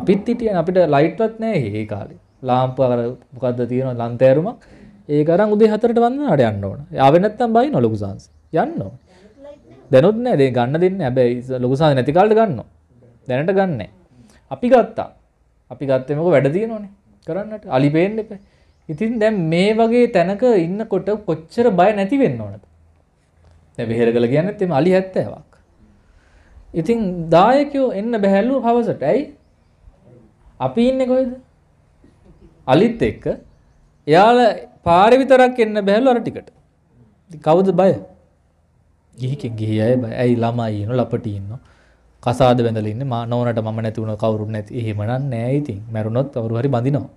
අපිත් හිටියන අපිට ලයිට්වත් නැහැ ඒ කාලේ. ලාම්පුව අර මොකද්ද තියෙන ලන්තෑරුමක්. ඒක අරන් උදේ 4ට වන්දනාට යන්න ඕන. ආවෙ නැත්තම් බයින ලොකු සාංශ. යන්න ඕන. දැනුත් නැහැ. දැන් ගන්න දෙන්නේ. හැබැයි ලොකු සාංශ නැති කාලේ ගන්නවා. දැනට ගන්නෑ. අපි ගත්තා. අපි ගත්තේ මොකද වැඩ තියෙනවනේ කරන්නට. අලි පේන්න එපා. ඉතින් දැන් මේ වගේ තැනක ඉන්නකොට කොච්චර බය නැති වෙන්න ඕනද? දැන් වෙහෙරගල කියන්නේත් එම අලි 70ක්. ඉතින් දායකයෝ එන්න බැහැලු හවසට ඇයි අපි ඉන්නේ කොහෙද අලිත් එක්ක එයාල පාරේ විතරක් එන්න බැහැලු අර ටිකට කවුද බය ගිහිකෙක් ගිහි අය බය ඇයි ළමයි ඉන්නෝ ලපටි ඉන්නෝ කසාද බැඳලා ඉන්නේ මා නෝනට මම නැති වුණ කවුරුත් නැති එහෙම නෑ ඉතින් මැරුණොත් කවුරු හරි බඳිනවා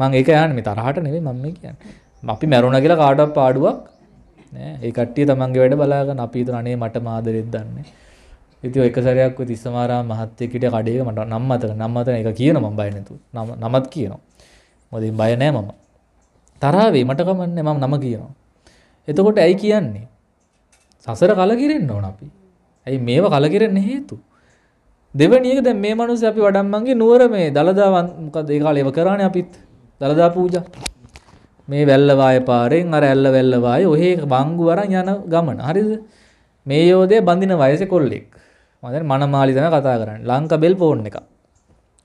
මම ඒක යන්නේ මේ තරහට නෙවෙයි මම කියන්නේ අපි මැරුණා කියලා කාටවත් පාඩුවක් නෑ ඒ කට්ටිය තමන්ගේ වැඩ බලාගෙන අපි හිතන අනේ මට මාදරෙත් දන්නේ ඉතින් එක සැරයක් ඔය තිස්සමාරාම මහත්තයෙක් හිටිය කඩේක මට නම් මතක නම් මතක ඒක කියන මම බය නැතුව නම නමත් කියනවා මොකද බය නැහැ මම තරහ වෙයි මට කමන්නේ මම නම කියනවා එතකොට ඇයි කියන්නේ සසර කලකිරෙන්න ඕන අපි ඇයි මේව කලකිරෙන්න හේතු දෙවැනි එක දැන් මේ මිනිස්සු අපි වඩම්මන්ගේ නුවර මේ දලදා මොකද ඒ කාලේ ඒව කරානේ අපිත් දලදා පූජා මේ වැල්ල වායේ පාරෙන් අර ඇල්ල වැල්ල වායේ ඔහේ බංගු වරන් යන ගමන හරිද මේ යෝධය බඳින වයසේ කොල්ලෙක් මද මනමාලිතන කතා කරන්න ලංකබෙල් පෝන් එක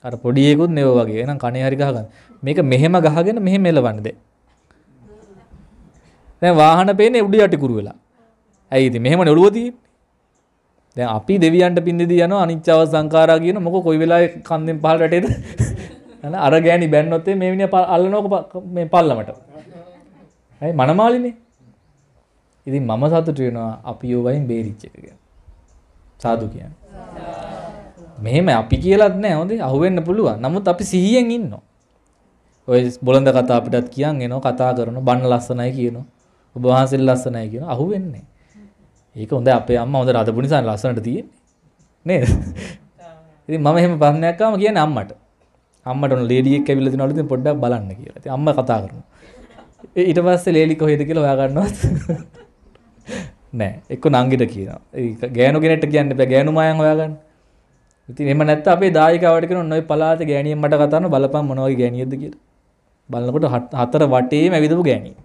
අර පොඩියෙකුත් නෙව වගේ නම් කණේ හරි ගහගන්න මේක මෙහෙම ගහගෙන මෙහෙ මෙලවන්නද දැන් වාහන පේන්නේ උඩ යටිකුරු වෙලා ඇයි ඉතින් මෙහෙම නෙළුව තියෙන්නේ දැන් අපි දෙවියන්ට පින් දෙදී යනවා අනිච්චව සංඛාරා කියන මොකෝ කොයි වෙලාවෙ කන්දෙන් පහල රටේද නේද අර ගෑණි බැන්නොත් මේ මිනිහා අල්ලනෝක මේ පල්ලමට ඇයි මනමාලිනේ ඉතින් මම සතුටු වෙනවා අපි යෝවයින් බේරිච්ච එක ගැන සාදු කියන්නේ. මෙහෙම අපි කියලාත් නෑ හොඳේ අහුවෙන්න පුළුවන්. නමුත් අපි සිහියෙන් ඉන්නවා. ඔය බොළඳ කතා අපිටත් කියන් එනවා කතා කරනවා බන්න ලස්සනයි කියනවා. ඔබ වහන්සේ ලස්සනයි කියනවා අහුවෙන්නේ. ඒක හොඳ අපේ අම්මා හොඳ රදපු නිසා ලස්සනට තියෙන්නේ. නේද? ඉතින් මම එහෙම ප්‍රශ්නයක් ආවම කියන්නේ අම්මට. අම්මට ඔන්න ලේඩි එක්ක ඇවිල්ලා තිනවලු ඉතින් පොඩ්ඩක් බලන්න කියලා. ඉතින් අම්මා කතා කරනවා. ඊට පස්සේ ලේලි කොහෙද කියලා හොයා ගන්නවත්. නෑ එක්ක නංගිට කියනවා ගෑනු කෙනෙට කියන්න බෑ ගෑනු මයන් හොයාගන්න ඉතින් එහෙම නැත්නම් අපේ දායකවට කියනවා නොයි පලාත ගෑණියෙන් මට කතා කරන බලපන් මොන වගේ ගෑණියෙක්ද කියලා. බලනකොට හතර වටේම ඇවිදපු ගෑණියෙක්.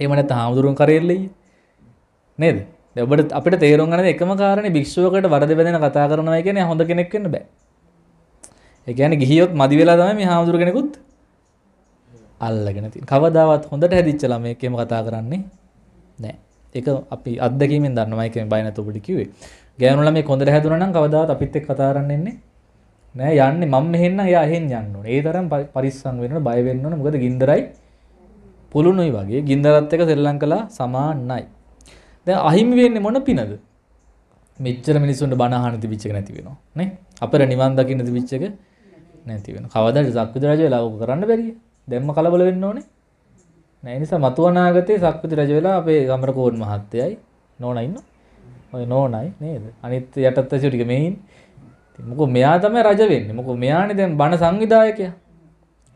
එහෙම නැත්නම් ආමුදුරුන් කරෙල්ලෙයි. නේද? දැන් ඔබට අපිට තේරුම් ගන්න එකම කාරණේ භික්ෂුවකට වරද බැඳෙන කතා කරනවා කියන්නේ හොඳ කෙනෙක් වෙන්න බෑ. ඒ කියන්නේ ගිහියොත් මදි වෙලා තමයි මේ ආමුදුරු කෙනෙකුත් අල්ලගෙන තියෙන්නේ. කවදාවත් හොඳට හැදිච්ච ළමයෙක් එහෙම කතා කරන්නේ නෑ. ඒක අපි අත්දැකීමෙන් දන්නවා ඒක බය නැතුව ඔබට කිව්වේ. ගෑනු ළමයි කොන්දර හැදුනා නම් කවදාවත් අපිත් එක්ක කතා කරන්න එන්නේ නෑ යන්නේ මම මෙහෙන්න එයා එහෙන් යන්න ඕනේ. ඒ තරම් පරිස්සම් වෙන්න ඕනේ, බය වෙන්න ඕනේ. මොකද ගින්දරයි පුළුණුයි වගේ ගින්දරත් එක්ක ශ්‍රී ලංකලා සමානයි. දැන් අහිමි වෙන්නේ මොන පිනද? මෙච්චර මිනිස්සුන්ට බණ අහන්න තිබිච්ච එක නැති වෙනවා නේ අපර නිවන් දකින්න තිබිච්ච එක නැති වෙනවා කවදාද සක්විති රජ වෙලා ඕක කරන්න බැරිය දැම්ම කලබල වෙන්න ඕනේ නෑ නිසා මතු අනාගතයේ සක්විති රජ වෙලා අපේ ගමරකෝන් මහත්තයයි නෝනා ඉන්න. ඔය නෝනායි නේද? අනිත් යටත් ඇසු ටික මේන්. මොකෝ මෙයා තමයි රජ වෙන්නේ. මොකෝ මෙයානේ දැන් බණ සංවිධායකයා.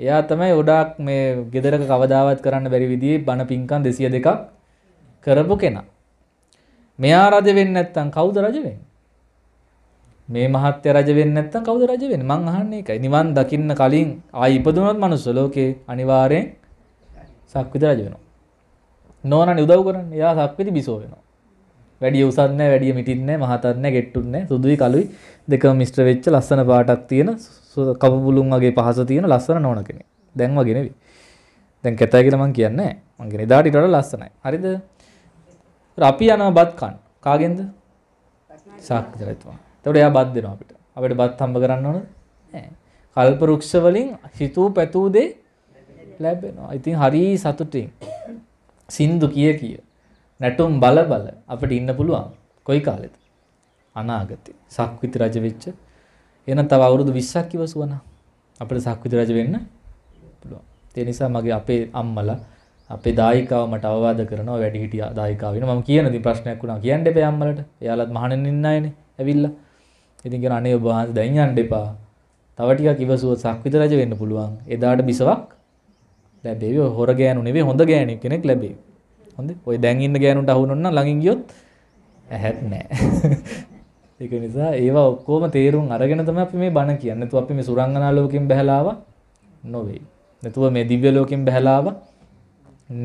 එයා තමයි ගොඩාක් මේ ගෙදරක කවදාවත් කරන්න බැරි විදිහේ බණ පින්කම් 202ක් කරපු කෙනා. මෙයා රජ වෙන්නේ නැත්තම් කවුද රජ වෙන්නේ? මේ මහත්ය රජ වෙන්නේ නැත්තම් කවුද රජ වෙන්නේ? මං අහන්නේ ඒකයි. නිවන් දකින්න කලින් ආයි ඉපදුනොත් manuss ලෝකේ අනිවාර්යෙන් සක්විත රජ වෙනවා. නෝනනේ උදව් කරන්නේ. එයා සක්විති බිසෝ වෙනවා. වැඩිය උසන්නේ නැහැ, වැඩිය මිටින්නේ නැහැ, මහතත් නැහැ, ගෙට්ටුන්නේ නැහැ. සුදුයි කළුයි දෙකම මිශ්‍ර වෙච්ච ලස්සන පාටක් තියෙන කපුබුලුන් වගේ පහස තියෙන ලස්සන නෝන කෙනෙක්. දැන් වගේ නෙවෙයි. දැන් කැතයි කියලා මං කියන්නේ නැහැ. මං කියන්නේ එදාට ඊට වඩා ලස්සනයි. හරිද? අපි යනවා බත් කන්න. කාගෙන්ද? සක්විත රජතුමා. එතකොට එයා බත් දෙනවා අපිට. අපිට බත් හම්බ කරන්න ඕනද? නැහැ. කල්ප වෘක්ෂ වලින් හිතූ පැතූ දේ ලැබෙනවා. ඉතින් හරි සතුටින් සින්දු කිය කිය නැටුම් බල බල අපිට ඉන්න පුළුවන්. කොයි කාලෙද? අනාගතේ. සක්විති රජ වෙච්ච එහෙනම් තව අවුරුදු 20ක් ඉවසුවනම් අපිට සක්විති රජ වෙන්න පුළුවන්. ඒ නිසා මගේ අපේ අම්මලා අපේ දායිකාව මට අවවාද කරනවා වැඩි හිටිය දායිකාව වෙනවා මම කියන දේ ප්‍රශ්නයක් වුණා කියන්න එපා අම්මලට එයාලත් මහණෙන් ඉන්න අයනේ ඇවිල්ලා ඉතින් කියන අනේ ඔබ වහන්සේ දැන් යන්න එපා තව ටිකක් ඉවසුවොත් සක්විත රජ වෙන්න පුළුවන් එදාට බිසවක් දැන් දේවිය හොර ගෑනු නෙවෙයි හොඳ ගෑණි කෙනෙක් ලැබෙයි. හොඳේ. ඔය දැන් ඉන්න ගෑනුන්ට අහුනොත් නම් ළඟින් ගියොත් ඇහත් නැහැ. ඒක නිසා ඒවා ඔක්කොම තේරුම් අරගෙන තමයි අපි මේ බණ කියන්නේ. නැතුව අපි මේ සුරංගනා ලෝකෙන් බහැලාව නොවේ. නැතුව මේ දිව්‍ය ලෝකෙන් බහැලාව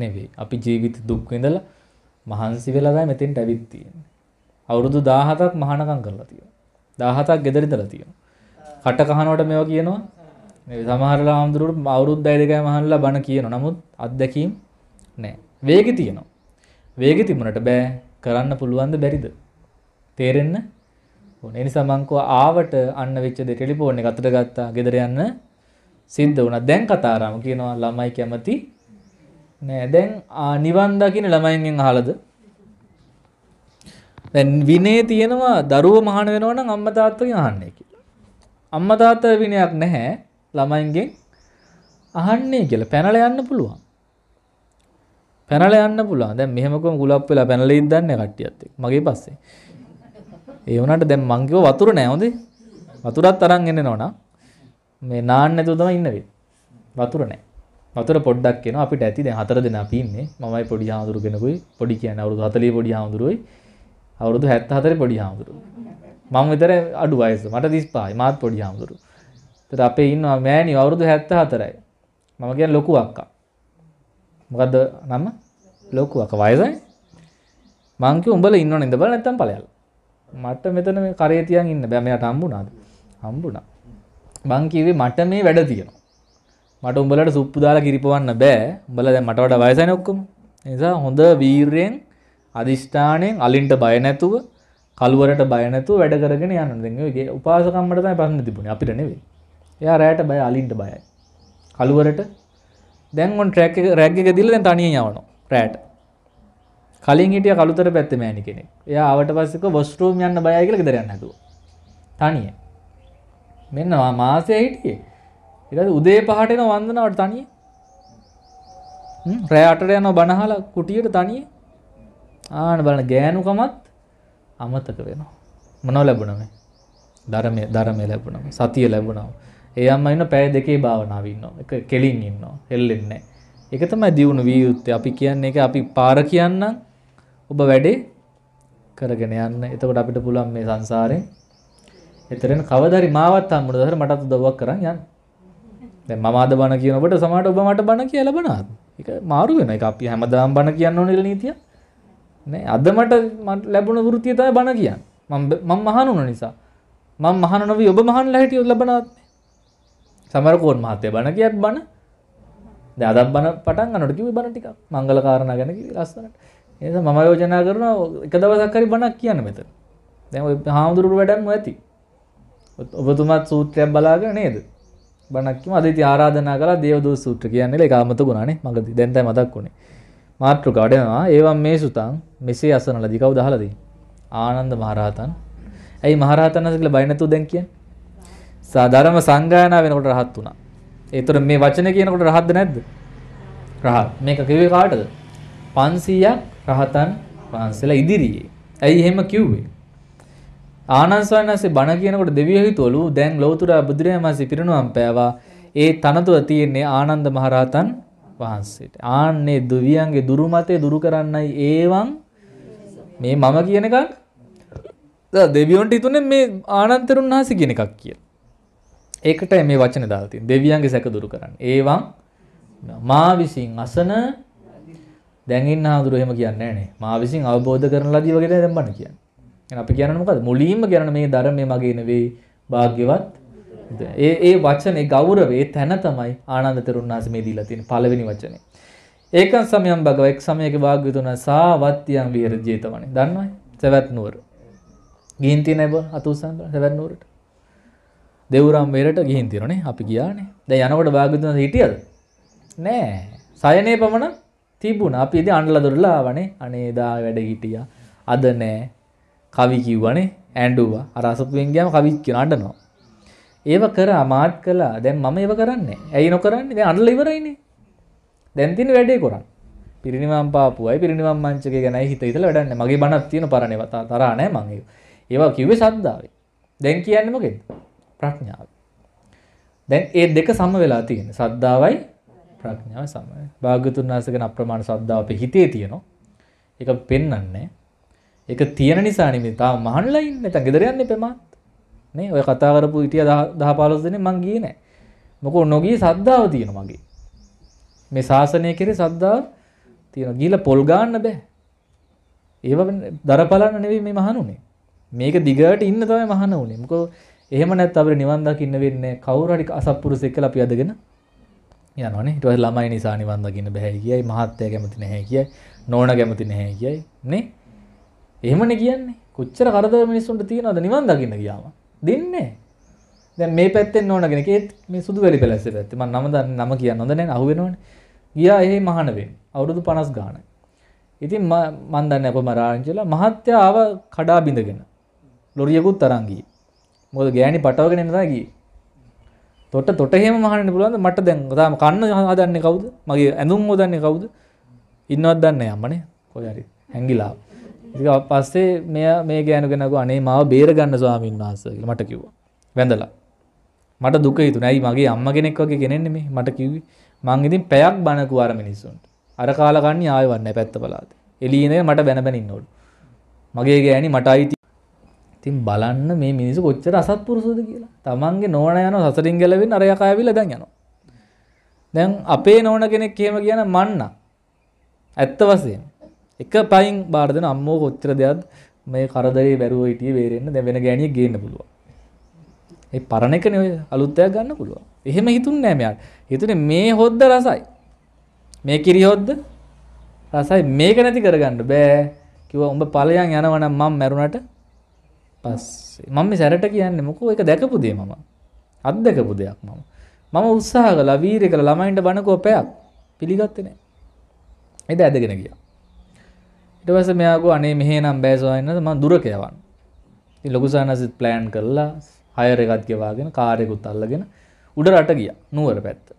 නෙවෙයි. අපි ජීවිත දුක් විඳලා මහන්සි වෙලා තමයි මෙතෙන්ට ඇවිත් තියෙන්නේ. අවුරුදු 17ක් මහානකම් කරලා තියෙනවා. 17ක් ගෙදර ඉඳලා තියෙනවා. කට කහනවට මේවා කියනවා සමහරලා හාමුදුරුවට අවුරුද්ද අයිදකෑ මහල්ලා බණ කියන නමුත් අත්දැකීම් නෑ වේග තියෙනවා වේග තිබුණට බෑ කරන්න පුළුවන්ද බැරිද තේරෙන්න ඕනේ නිසා මංකෝ ආවට අන්න වෙච්ච දේ ටෙලිෆෝන් එක අතට ගත්තා ගෙදර යන්න සිද්ධ වුණා දැන් කතාරාම කියනවා ළමයි කැමති නෑ දැන් නිවන් දකින්න ළමයින්ගෙන් අහලද දැන් විනේ තියෙනවා දරුවෝ මහාන වෙනවා නම් අම්මා තාත්තගෙන් අහන්නේ කියලා අම්මා තාත්තා විනයක් නැහැ ළමයින්ගෙන් අහන්නේ කියලා පැනල යන්න පුළුවන්. පැනල යන්න පුළුවන්. දැන් මෙහෙම කොහොම ගුලප් වෙලා පැනලා ඉඳන්නේ කට්ටියත් එක්ක. මගේ පස්සේ. ඒ වුණාට දැන් මං කිව්ව වතුර නෑ හොඳේ. වතුරත් අරන් එන්න නෝනා. මේ නාන්න නැතුව තමයි ඉන්න වෙන්නේ. වතුර නෑ. වතුර පොඩ්ඩක් එනවා අපිට ඇති දැන් හතර දෙනා අපි ඉන්නේ. මමයි පොඩි හාමුදුරු කෙනෙකුයි. පොඩි කියන්නේ අවුරුදු 40 පොඩි හාමුදුරුවයි. අවුරුදු 74 පොඩි හාමුදුරුවෝ. මම විතර අඩු වයස. මට 35යි. මාත් පොඩි හාමුදුරුවෝ. තොට අපේ ඉන්නවා මෑණි අවුරුදු හැත්ත හතරයි මම ගැන ලොකු අක්කා මොකක්ද නම ලොකු අක වයසයි මංක උඹල ඉන්න නිද බල නැත්තම් පලයල් මට මෙතන මේ කරේතියන් ඉන්න බැමයට අම්බුනාද හම්බුණා බංකිවේ මට මේ වැඩ තියෙනවා මට උඹලට සුප්පු දාලා කිරිපවන්න බෑ උඹල දැන් මට වඩා වයසයි ඔක්කොම ඒ නිසා හොඳ වීරයෙන් අදිෂ්ඨාණයෙන් අලින්ට බය නැතුව කලුවරට බය නැතුව වැඩ කරගෙන යන්න. දැන් ඔයගේ උපාසකම්මට තමයි ප්‍රශ්න තිබුණේ අපිට නෙවෙයි. එයා රෑට බය අලින්ට බයයි. කළුවරට දැන් ඔන් ට්‍රැක් එක රැග් එක දිල්ල දැන් තනියෙන් යවනවා රෑට. කලින් හිටිය කළුතර පැත්තේ මෑණි කෙනෙක්. එයා ආවට පස්සේ කිව්වා වොස්ට්‍රූම් යන්න බයයි කියලා ගෙදර යන්න හැදුවා. තනියෙන්. මෙන්න මාසෙ හිටියේ. ඊට උදේ පහට එන වන්දනාවට තනියෙන්. හ්ම් රෑ 8ට යනවා බනහලා කුටියට තනියෙන්. ආන බලන්න ගෑනුකමත් අමතක වෙනවා. මොනව ලැබුණා මේ? ධර්මයේ ධර්මයේ ලැබුණා. සතිය ලැබුණා. ඒ අම්ම ඉන්න පැය දෙකේ භාවනාව ඉන්නවා. එක කෙලින් ඉන්නවා. හෙල්ලෙන්නේ ඒක තමයි දියුණු විය යුත්තේ. අපි කියන්නේ ඒක අපි පාර කියන්නම් ඔබ වැඩේ කරගෙන යන්න. එතකොට අපිට පුළුවන් මේ සංසාරේ එතරම් කවදාරි මාවත් හම්බුනද හර මටත් උදව්වක් කරන් යන්න. දැන් මම ආද බණ කියනකොට සමහරට ඔබ මට බණ කියලා බනහත්. ඒක මාරු වෙන එක. අපි හැමදාම බණ කියන්න ඕන කියලා නීතිය. නේ අද මට ලැබුණ වෘත්තිය තමයි බණ කියන්නේ. මම මම මහානුන නිසා. මම මහාන නොවි ඔබ මහාන ලැහිටිය ලැබනාත්. සමරකෝන් මහත්තය බණ කියත් බණ දදක් බණ පටන් අනට කිවි බණ ටික මංගල කාරණ ගැන ලස්සනට ඒ මම යෝජනා කරන එක දවසක්කරි බණක් කියන්න මෙත දැ හාමුදුරුට වැඩන්ම ඇති ඔබතුමත් සූත්‍රයක් බලාග නේද බනක්ම අදති ආරාධනා කලා දේවදූ සූත්‍ර කියන්නේ එක අමත ගුණනේ මගති දැන්තයි මතක් වුණේ මාතෘ ගඩනවා ඒවම් මේ සුතන් මෙසේ අසන ලදිකව දහලදී ආනන්ද මහරහතන් ඇයි මහරහතනසකල බයිනතු දැන් කියෙන් සාධර්ම සංගායනා වෙනකොට රහත් වුණා. ඒතර මේ වචන කියනකොට රහත්ද නැද්ද? රහත්. මේක කිව්වේ කාටද? 500ක් රහතන් වහන්සේලා ඉදිරියේ. ඇයි එහෙම කිව්වේ? ආනන්ද ස්වාමීන්වහන්සේ බණ කියනකොට දෙවියෝ හිතවලු දැන් ලෞතර බුදුරජාණන් වහන්සේ පිරිනුවම් පෑවා. ඒ තනතුර තියෙන්නේ ආනන්ද මහරහතන් වහන්සේට. ආන්නේ දෙවියන්ගේ දුරුමතේ දුරු කරන්නයි ඒවන් මේ මම කියන එකක් දෙවියොන්ට හිතුනේ මේ ආනන්තරුන් වහන්සේ කියන එකක් කියලා. ඒකට මේ වචන දාලා තියෙන දෙවියන්ගේ සැක දුරු කරන්න. ඒවම් මා විසින් අසන දැන් ඉන්න හඳුරු එහෙම කියන්නේ නැහැ නේ. මා විසින් අවබෝධ කරන ලදී වගේ දැන් බණ කියන්නේ. එහෙනම් අපි කියන්නේ මොකද්ද? මුලින්ම කියන මේ ධර්මයේ මගේ නෙවෙයි භාග්‍යවත් ඒ ඒ වචනේ ගෞරවේ තැන තමයි ආනන්ද තෙරුණාස මේ දීලා තියෙන පළවෙනි වචනේ. ඒකන් සමයම් භගව එක් සමයක භාග්‍යතුන සාවත්තියම් විහෙර ජීතවනේ. දන්නවද? සවැත් නුවර. ගිහින් තියෙන අය අත උස්සන්න සවැත් නුවරට. දෙවරම් වේලට ගිහින් තියෙනනේ අපි ගියානේ. දැන් යනකොට භාග්‍යවතුන් හිටියද? නෑ. සයනේ පමණ තිබුණා. අපි ඉතින් අඬලා දොරලා ආවනේ. අනේ දා වැඩ හිටියා. අද නෑ. කවි කිව්වනේ. ඇඬුවා. අර අසපුවෙන් ගියාම කවි කියන අඬනවා. ඒව කරා මාත් කළා. දැන් මම ඒව කරන්නේ. ඇයි නොකරන්නේ? දැන් අඬලා ඉවරයිනේ. දැන් තියෙන වැඩේ කරන්න. පිරිනිවන් පාපුවයි පිරිනිවන් මංචකේ ගැනයි හිත හිතලා වැඩන්නේ. මගේ බණක් තියෙන පරණේ තරහා නෑ මම ඒවා. ඒවා කිව්වේ සද්දාවේ. දැන් කියන්නේ මොකෙන්ද? ප්‍රඥාව. දැන් ඒ දෙක සම වෙලා තියෙන. සද්ධාවයි ප්‍රඥාවයි සමයි. භාග්‍යතුන් වහන්සේ ගැන අප්‍රමාණ සද්ධාව අපේ හිතේ තියෙනවා. ඒක පෙන්වන්නේ. ඒක තියෙන නිසා නෙමෙයි. තාම මහන්ලා ඉන්නේ. නැත්නම් ගෙදර යන්නේ පෙමාත්. නේ ඔය කතා කරපු හිටිය 10 15 දෙනෙක් මං ගියේ නැහැ. මොකෝ නොගියේ සද්ධාව තියෙන මගේ. මේ ශාසනය කෙරේ සද්ධාව තියෙන. ගිහලා පොල් ගන්න බෑ. ඒව දරපලන්න නෙවෙයි මේ මහණුනේ. මේක දිගට ඉන්න තමයි මහණ උනේ. මොකෝ එහෙම නැත්නම් අපිට නිවන් දකින්න වෙන්නේ කවුරු හරි අසත්පුරුෂෙක් කියලා අපි අදගෙන යනවනේ. ඊට පස්සේ ළමයි නිසා නිවන් දකින්න බෑ කියයි, මහත්ය කැමති නැහැ කියයි, නෝන කැමති නැහැ කියයි නේ. එහෙමනේ කියන්නේ. කොච්චර කරදර මිනිස්සුන්ට තියනවද නිවන් දකින්න ගියාම? දෙන්නේ දැන් මේ පැත්තෙන් නෝනගෙන ඒත් මේ සුදු වැලි පැලැස්සේ පැත්තේ මම නම දන්නේ නම කියන්න හොඳ නැහැ අහු වෙනවනේ ගියා එහෙ මහාන වෙන්නේ අවුරුදු 50 ගාණක් ඉතින් මම දන්නේ අප මරාංජලා මහත්තයා ආව කඩා බිඳගෙන ලොරියකුත් අරන් ගියේ මොද ගෑනි පටවගෙන නිසාකි තොට තොට හෙම මහන්න පුළුවන්ද මට දැන් තාම කන්න හදන්නේ කවුද මගේ ඇඳුම් හෝදන්නේ කවුද ඉන්නවත් දන්න යම්මනේ කොහරි හැඟිලා පස්සේ මෙය මේ ගෑනුගෙනක අනේ මාව බේරගන්න ස්වාමීන් වහන්සේ මට කිව්වා වැඳලා මට දුක හිතු නැයි මගේ අම්ම කෙනෙක් වගේ කෙනෙන්නේ මේ මට කිව්වේ මං ඉතින් පැයක් බනකු අර මිනිස්සුන්ට අර කාලකන්නේ ආයෙ වන්නේ පැත්ත බලාද එළියේ මට බැන බැන ඉන්නවලු මගේ ගෑණි මට අයිති තින් බලන්න මේ මිනිසු කොච්චර අසත්පුරුසුද කියලා තමන්ගේ නෝන යන සසරින් ගැලවෙන්න අර යකාවිල දැන් යනවා දැන් අපේ නෝන කෙනෙක් එහෙම කියන මන්න ඇත්ත වශයෙන් එක පයින් බාර දෙන අම්මෝ කොච්චර දෙයක් මේ කරදරේ බැරුව හිටියේ බේරෙන්න දැන් වෙන ගෑණියෙක් ගේන්න පුළුවන් ඒ පරණ එකනේ ඔය අලුත් දෙයක් ගන්න පුළුවන් එහෙම හිතුන්නේ නැහැ මෙයාට හිතුනේ මේ හොද්ද රසයි මේ කිරි හොද්ද රසයි මේක නැති කරගන්න බෑ කිව්වා උඹ ඵලයන් යනවනම් මම මැරුණට පස්සේ මම මේ සැරට කියන්නේ මොකෝ ඒක දැකපු දේ මම අත්දකපු දෙයක් මම මම උත්සාහ කළා වීරිය කළා ළමයින්ට බණකෝ පැයක් පිළිගත්තේ නැහැ එද ඇදගෙන ගියා ඊට පස්සේ මෙයා ගෝ අනේ මෙහෙනම් බෑ සොයන්න මම දුරක යවන්න ඉතින් ලොකු සානසිත් ප්ලෑන් කළා හයර් එකක් ගෙවාගෙන කාර් එකකුත් අල්ලගෙන උඩ රට ගියා නුවර පැත්තට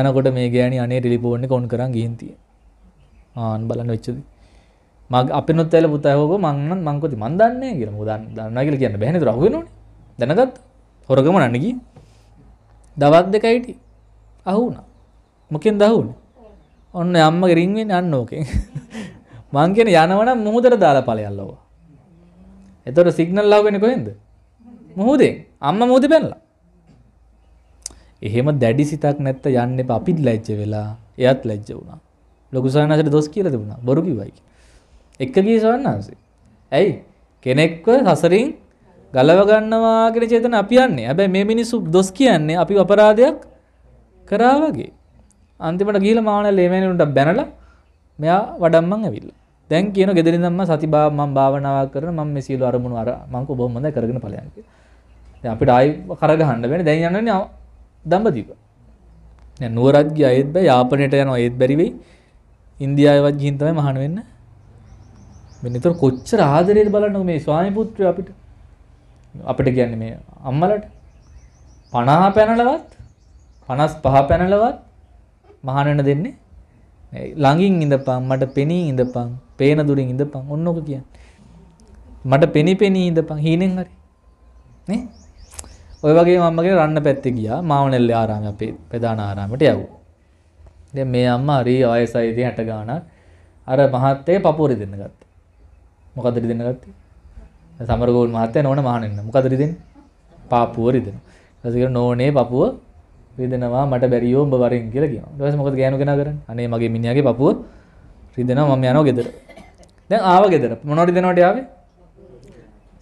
යනකොට මේ ගෑණි අනේ ටෙලිෆෝන් එක ඔන් කරන් ගිහින් තියෙන ආන් බලන්න වෙච්චදී මග අපිනොත් ඇල පුතය හෝක මංන්න මංකොති මන් දන්නේ කියල මුදන් දන්න කියල කියන්න බැනි රහුවනොන දැනගත් හොරගම නන්නකි දවක් දෙකයිටි අහුුණ මොකෙන් දහුුණ ඔන්න අම්ම ගරින්වෙන් අන්න ඕකෙන් මං කියෙන යනවන මුහදර දාලා පලයල්ලව එතොට සිගනල් ලාවෙන කොහෙන්ද මුහදේ අම්ම මුද පැනලා එහෙම දැඩි සිතක් නැත්ත යන්න අපිත් ලැච්ච වෙලා එයත් ලැජ්ජ වුණා ලොකුසානට දොස් කියල තිබුණා බොරුකිවයිකි එක්ක ගිය ස්වාමීන් ඇයි කෙනෙක්ව සසරින් ගලව ගන්නවා කියන චේතන අපි යන්නේ. හැබැයි මේ මිනිස්සු දොස් කියන්නේ අපි අපරාධයක් කරා වගේ. අන්තිමට ගිහලා මානලේ මේනුන්ට බැනලා මෙයා වඩම්මන් ඇවිල්ලා. දැන් කියන ගෙදරින් නම් සති බා මම භාවනාවක් කරන මම මේ සීල අරමුණු අර මම කො බොහොම හොඳයි කරගෙන ඵලයන් කියලා. දැන් අපිට ආයි කර ගහන්න බෑනේ. දැන් යන්නේ දඹදිව. දැන් නුවරත් ගියා ඒත් බෑ යාපනයට යනවා ඒත් බැරි වෙයි. ඉන්දියාවවත් ගිහින් තමයි මහාන වෙන්නේ. මෙන්න එතකොට කොච්චර ආදරේද බලන්නකො මේ ස්වාමි පුත්‍රය අපිට අපිට කියන්නේ මේ අම්මලට 50 පැනලවත් 55 පැනලවත් මහානන දෙන්නේ ළඟින් ඉඳපන් මට පෙනී ඉඳපන් පේන දුරින් ඉඳපන් ඔන්න ඔක කියන්නේ මට පෙනී පෙනී ඉඳපන් හීනෙන් හරි නේ ඔය වගේ මම්මගේ රන්න පැත්තේ ගියා මාවනෙල්ල ආරාමයේ අපේ ප්‍රධාන ආරාමයට යවුවා දැන් මේ අම්මා හරි ආයසයිදී 60 ගාණක් අර මහත්තයා පපෝරි දෙන්න ගත්තා මොකද රිදෙන්න ගත්තේ? සමරගෝල් මහත්තයා නෝන මහණෙන්න. මොකද රිදෙන්නේ? පාපුව රිදෙනවා. ඊට පස්සේ නෝනේ පපුව රිදෙනවා මට බැරියෝ උඹ වරෙන් කියලා කියනවා. ඊට පස්සේ මොකද ගෑනු කෙනා කරන්නේ? අනේ මගේ මිනිහාගේ පපුව රිදෙනවා මම යනවා ගෙදර. දැන් ආව ගෙදර. මොනවද රිදෙනවට ආවේ?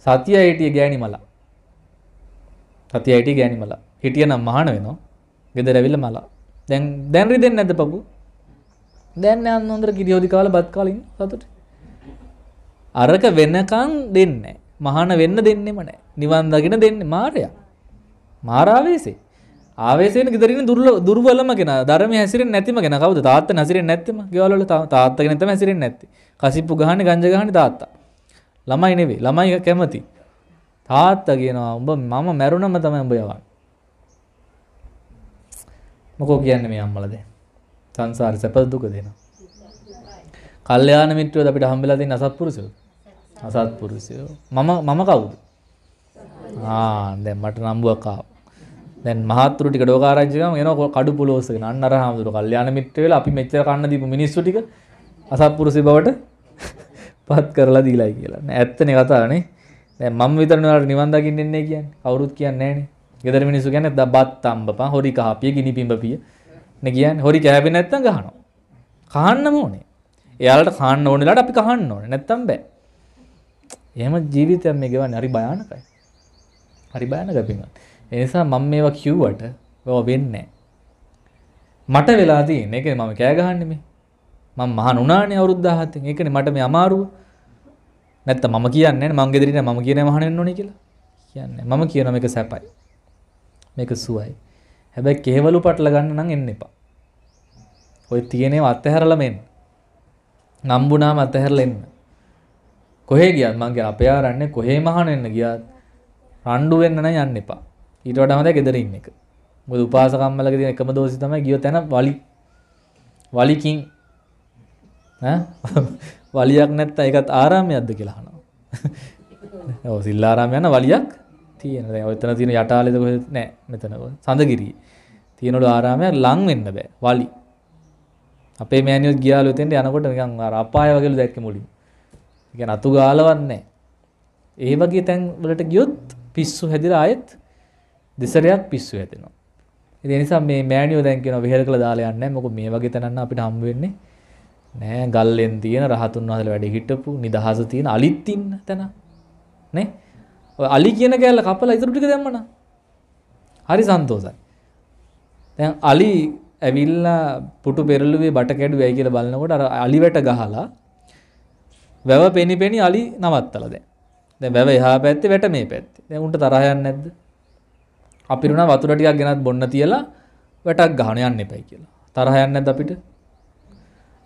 සතිය හිටිය ගෑණි මලා. සතිය හිටිය ගෑණි මලා. හිටිය නම් මහාන වෙනවා. ගෙදර ඇවිල්ලා මලා. දැන් දැන් රිදෙන්නේ නැද්ද පපු? දැන් නෑ අන්න හොඳට කිරි හොදි කාලා බත් කාලා ඉන්න සතුටේ. අරක වෙනකන් දෙන්නේ. මහාන වෙන්න දෙන්නෙම නැහැ. නිවන් දකින දෙන්නේ මායя. මාරාවේසේ. ආවේසයෙන් ගෙදරින් දුර්වලම කෙනා ධර්මයේ හැසිරෙන්නේ නැතිම කෙනා කවුද? තාත්තා හැසිරෙන්නේ නැත්තිම. ගෙවල් වල තාත්තා කෙනෙක් තමයි හැසිරෙන්නේ නැත්තේ. කසිප්පු ගහන්නේ ගංජා ගහන්නේ තාත්තා. ළමයි නෙවෙයි. ළමයි කැමති. තාත්තා කියනවා උඹ මම මැරුණම තමයි උඹ යවන්නේ. මොකෝ කියන්නේ මේ අම්මලා දැන්? සංසාරේ සැප දුක දෙනවා. කල්යාණ මිත්‍රයෝද අපිට හම්බෙලා තියෙන අසත්පුරුෂයෝ? අසත්පුරුෂයෝ. මම මම කවුද? ආ දැන් මට නම්බුවක් ආවා. දැන් මහත්තුරු ටික ඩෝකාරංචිගම එනවා කඩු පුලෝසගෙන අන්න අර හාමුදුරු කල්යාණ මිත්‍ර වෙලා අපි මෙච්චර කන්න දීපු මිනිස්සු ටික අසත්පුරුෂය බවට පත් කරලා දීලා කියලා. නෑ ඇත්තනේ කතාවනේ. දැන් මම විතරනේ ඔයාලට නිවන් දකින්න එන්නේ කියන්නේ. කවුරුත් කියන්නේ නෑනේ. ගෙදර මිනිස්සු කියන්නේ ද බත් තම්බපන් හොරි කහපිය ගිනි පිඹපිය. නේ කියන්නේ හොරි කෑවේ නැත්තම් ගහනවා. කහන්නම ඕනේ. එයාලට කහන්න ඕනෙලාට අපි කහන්න ඕනේ. නැත්තම් බෑ. එහෙම ජීවිතයක් මේ ගෙවන්නේ හරි භයානකයි. හරි භයානක පින්වත්. ඒ නිසා මම මේවා කිව්වට ඔය වෙන්නේ මට වෙලා තියෙන එක මම කෑ ගහන්නේ මේ. මම මහාන උනානේ අවුරුදු 17න්. ඒකනේ මට මේ අමාරුව. නැත්තම් මම කියන්නේ නැහැ මං ගෙදරින් මම කියන්නේ මහාන වෙන්න ඕනේ කියලා. කියන්නේ මම කියනවා මේක සැපයි. මේක සුවයි. හැබැයි කේවලු පටල ගන්න නම් එන්න එපා. ඔය තියෙනව අතහැරලම එන්න. නම්බුනාම අතහැරලා එන්න. කොහේ ගියත් මං කියන අපේ ආරන්නේ කොහේම අහන්න ගියත් රණ්ඩු වෙන්න නම් යන්න එපා. ඊට වඩා හොඳයි ගෙදර ඉන්න එක. මොකද උපාසකම්මලගේ තියෙන එකම දෝෂය තමයි ගියෝ තැන වලි වලිකින් ඈ වලියක් නැත්තම් ඒකත් ආරාමයක්ද කියලා අහනවා. ඔව් සිල්ලාරාම යන වලියක් තියෙන. දැන් ඔතන තියෙන යටාලේද කොහෙද නෑ මෙතන සඳගිරිය. තියෙනලු ආරාමයක් ලං වෙන්න බෑ වලි. අපේ මෑණියෝ ගියාලු එතෙන්ට යනකොට නිකන් අර අපාය වගේලු දැක්කේ මුලින්. කියන්නේ අතු ගාලවන්නේ ඒ වගේ තැන් වලට ගියොත් පිස්සු හැදිලා ආයෙත් දෙසරයක් පිස්සු හැදෙනවා. ඉතින් ඒ නිසා මේ මෑණියෝ දැන් කියනවා විහෙල කළා දාලා යන්නේ මොකද මේ වගේ තැනන්න අපිට හම් වෙන්නේ නෑ ගල්ලෙන් තියෙන රහතුන් වහන්සේලා වැඩ හිටපු නිදහස තියෙන අලිත් ඉන්න තැන නේ ඔය අලි කියන කැලල කපලා ඉතුරු ටික දැම්මනා හරි සන්තෝසයි දැන් අලි ඇවිල්ලා පුටු පෙරළුවේ බට කැඩුවයි කියලා බලනකොට අර අලි වැට ගහලා වැව පෙනිපෙනි අලි නවත්තලා දැන්. දැන් වැව එහා පැත්තේ වැට මේ පැත්තේ. දැන් උන්ට තරහ යන්නේ නැද්ද? අපිරුණා වතුර ටිකක් ගෙනත් බොන්න තියලා වැටක් ගහන යන්න එපයි කියලා. තරහ යන්නේ නැද්ද අපිට?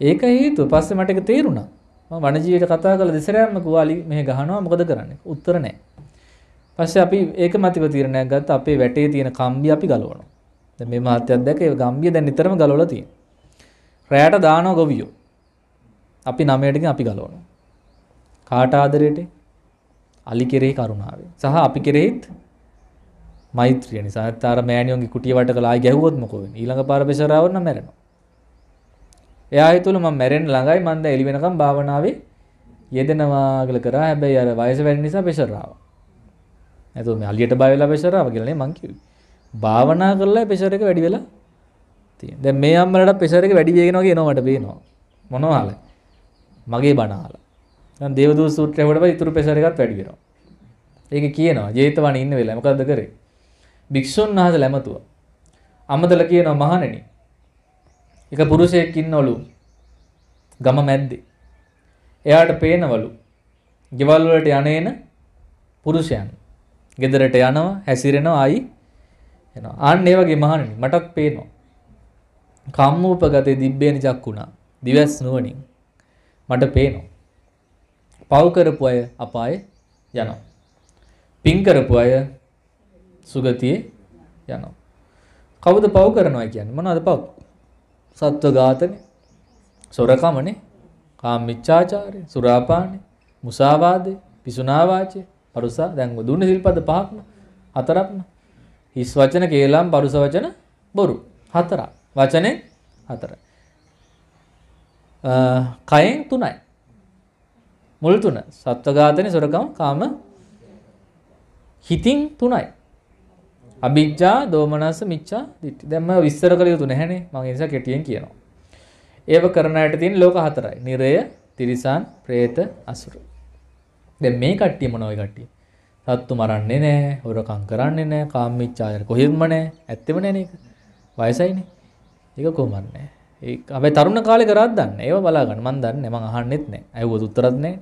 ඒක හේතුව. පස්සේ මට ඒක තේරුණා. මම වනජීවීට කතා කරලා දෙසරයක්ම කිව්වා අලි මෙහෙ ගහනවා මොකද කරන්නේ? උත්තර නැහැ. පස්සේ අපි ඒක මතව තීරණයක් ගත්තා අපේ වැටේ තියෙන කම්බි අපි ගලවනවා. දැන් මේ මහත්යත් දැක්ක ඒ ගම්බිය දැන් නිතරම ගලවලා තියෙනවා. රැයට දානවා ගොවියෝ. අපි 9ට අපි ගලවනවා. කාට ආදරයට? අලි කෙරෙහි කරුණාවේ. සහ අපි කෙරෙහිත් මෛත්‍රිය නිසා. නැත්නම් අර මෑණියෝගේ කුටිය වට කළා ගැහුවොත් මොකෝ වෙන්නේ? ඊළඟ පාර බෙසරාව නම් මැරෙනවා. එයා හිතුවල මම මැරෙන්න ළඟයි මන්ද එළි වෙනකම් භාවනාවේ යෙදෙනවා කියලා කරා. හැබැයි අර වයස වැඩි නිසා බෙසරාව. නැතුව මේ අලියට බය වෙලා බෙසරාව කියලා නේ මං කිව්වේ. භාවනා කරලා ප්‍රෙෂර් එක වැඩි වෙලා තියෙන. දැන් මේ අම්මලට ප්‍රෙෂර් එක වැඩි වෙනවා කියනවා මට පේනවා. මොනවාල? මගේ බණ අහලා. දැන් දේවදූත සූත්‍රය හොඩ පස්සේ ඉතුරු ප්‍රෙෂර් එකත් වැඩි වෙනවා. ඒක කියනවා ජේතවන ඉන්න වෙලාව මොකද්ද කරේ? භික්ෂුන් වහන්සේ ලැබතුවා. අමතල කියනවා මහණෙනි. එක පුරුෂයෙක් ඉන්නවලු. ගම මැද්දේ. එයාට පේනවලු. ගෙවල් වලට යන්නේන පුරුෂයන්. ගෙදරට යනවා, හැසිරෙනවා, ආයි එනවා. ආන්න ඒ වගේ මහණෙනි මටත් පේනවා. කම්මූපගතේ දිබ්බේන චක්කුණා. දිවස් නුවණින් මට පේනවා. පව් කරපු අය අපායේ යනවා. පින් කරපු අය සුගතියේ යනවා. කවුද පව් කරනවා කියන්නේ? මොනවද පව්? සත්ව ඝාතනය, සොරකමනේ, කාම මිච්ඡාචාරය, සුරාපානය, මුසාවාදය, පිසුනා වාචය, පරුසා දැන් දුන්නේ සිල්පද පහක්න හතරක්න හිස් වචන කේලම් පරුස වචන බොරු හතරක් වචනේ හතර කයෙන් තුනයි මුල් තුන සත්වඝාතන සොරකම් කාම හිතින් තුනයි අභිජ්ජා දෝමනස මිච්ඡා දිට්ඨි දැන් මම විස්තර කළ යුතු නැහැනේ මම ඒ නිසා කෙටියෙන් කියනවා ඒව කරන අයට තියෙන ලෝක හතරයි නිරය තිරිසන් പ്രേත අසුර දැන් මේ කට්ටිය මොන ඔය කට්ටිය සත්තු මරන්නේ නැහැ හොරකම් කරන්නේ නැහැ කාමීච්ඡාචාර කොහෙත්ම නැහැ ඇත්තෙම නැහැ නේද වයසයිනේ ඒක කොහොමද නැහැ ඒ අපේ තරුණ කාලේ කරාද දන්නේ ඒව බලා ගන්න මම දන්නේ මම අහන්නෙත් නැහැ අයවොත් උත්තරත් නැහැ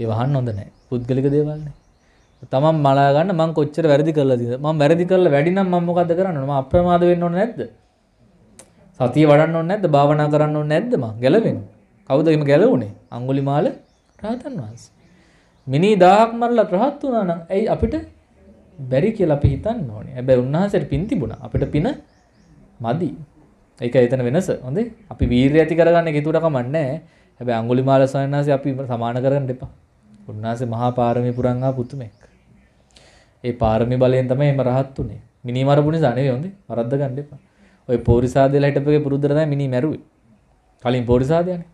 ඒ වහන්න හොඳ නෑ පුද්ගලික දේවල්නේ තමන් මලාගන්න මං කොච්චර වැරදි කරලා තියෙද මං වැරදි කරලා වැඩි නම් මම මොකද කරන්න ඕන මම අප්‍රමාද වෙන්න ඕනේ නැද්ද සතිය වඩන්න ඕනේ නැද්ද භාවනා කරන්න ඕනේ නැද්ද මං ගැලවෙන්නේ කවුද එහෙම ගැලවුනේ අඟුලිමාල රහතන් වහන්සේ මිනී දහහක් මරලා රහත් වුණා නම් ඇයි අපිට බැරි කියලා අපි හිතන්න ඕනේ හැබැයි උන්වහන්සේට පින් තිබුණා අපිට පින මදි ඒක එතන වෙනස හොඳේ අපි වීරිය ඇති කරගන්න එක හිතුවට කමන්නේ නැහැ හැබැයි අඟුලිමාල ස්වාමීන් වහන්සේ අපි සමාන කරන්න එපා. උන්වහන්සේ මහා පාරමී පුරන් ආ පුතුමෙක්. ඒ පාරමී බලයෙන් තමයි එම රහත් උනේ. මිනී මරපු නිසා නෙවෙයි හොඳේ. වරද්ද ගන්න එපා. ඔය පෝරිසාදේලා හිටපගේ පුරුද්දට තමයි මිනී මැරුවේ. කලින් පෝරිසාදයානේ.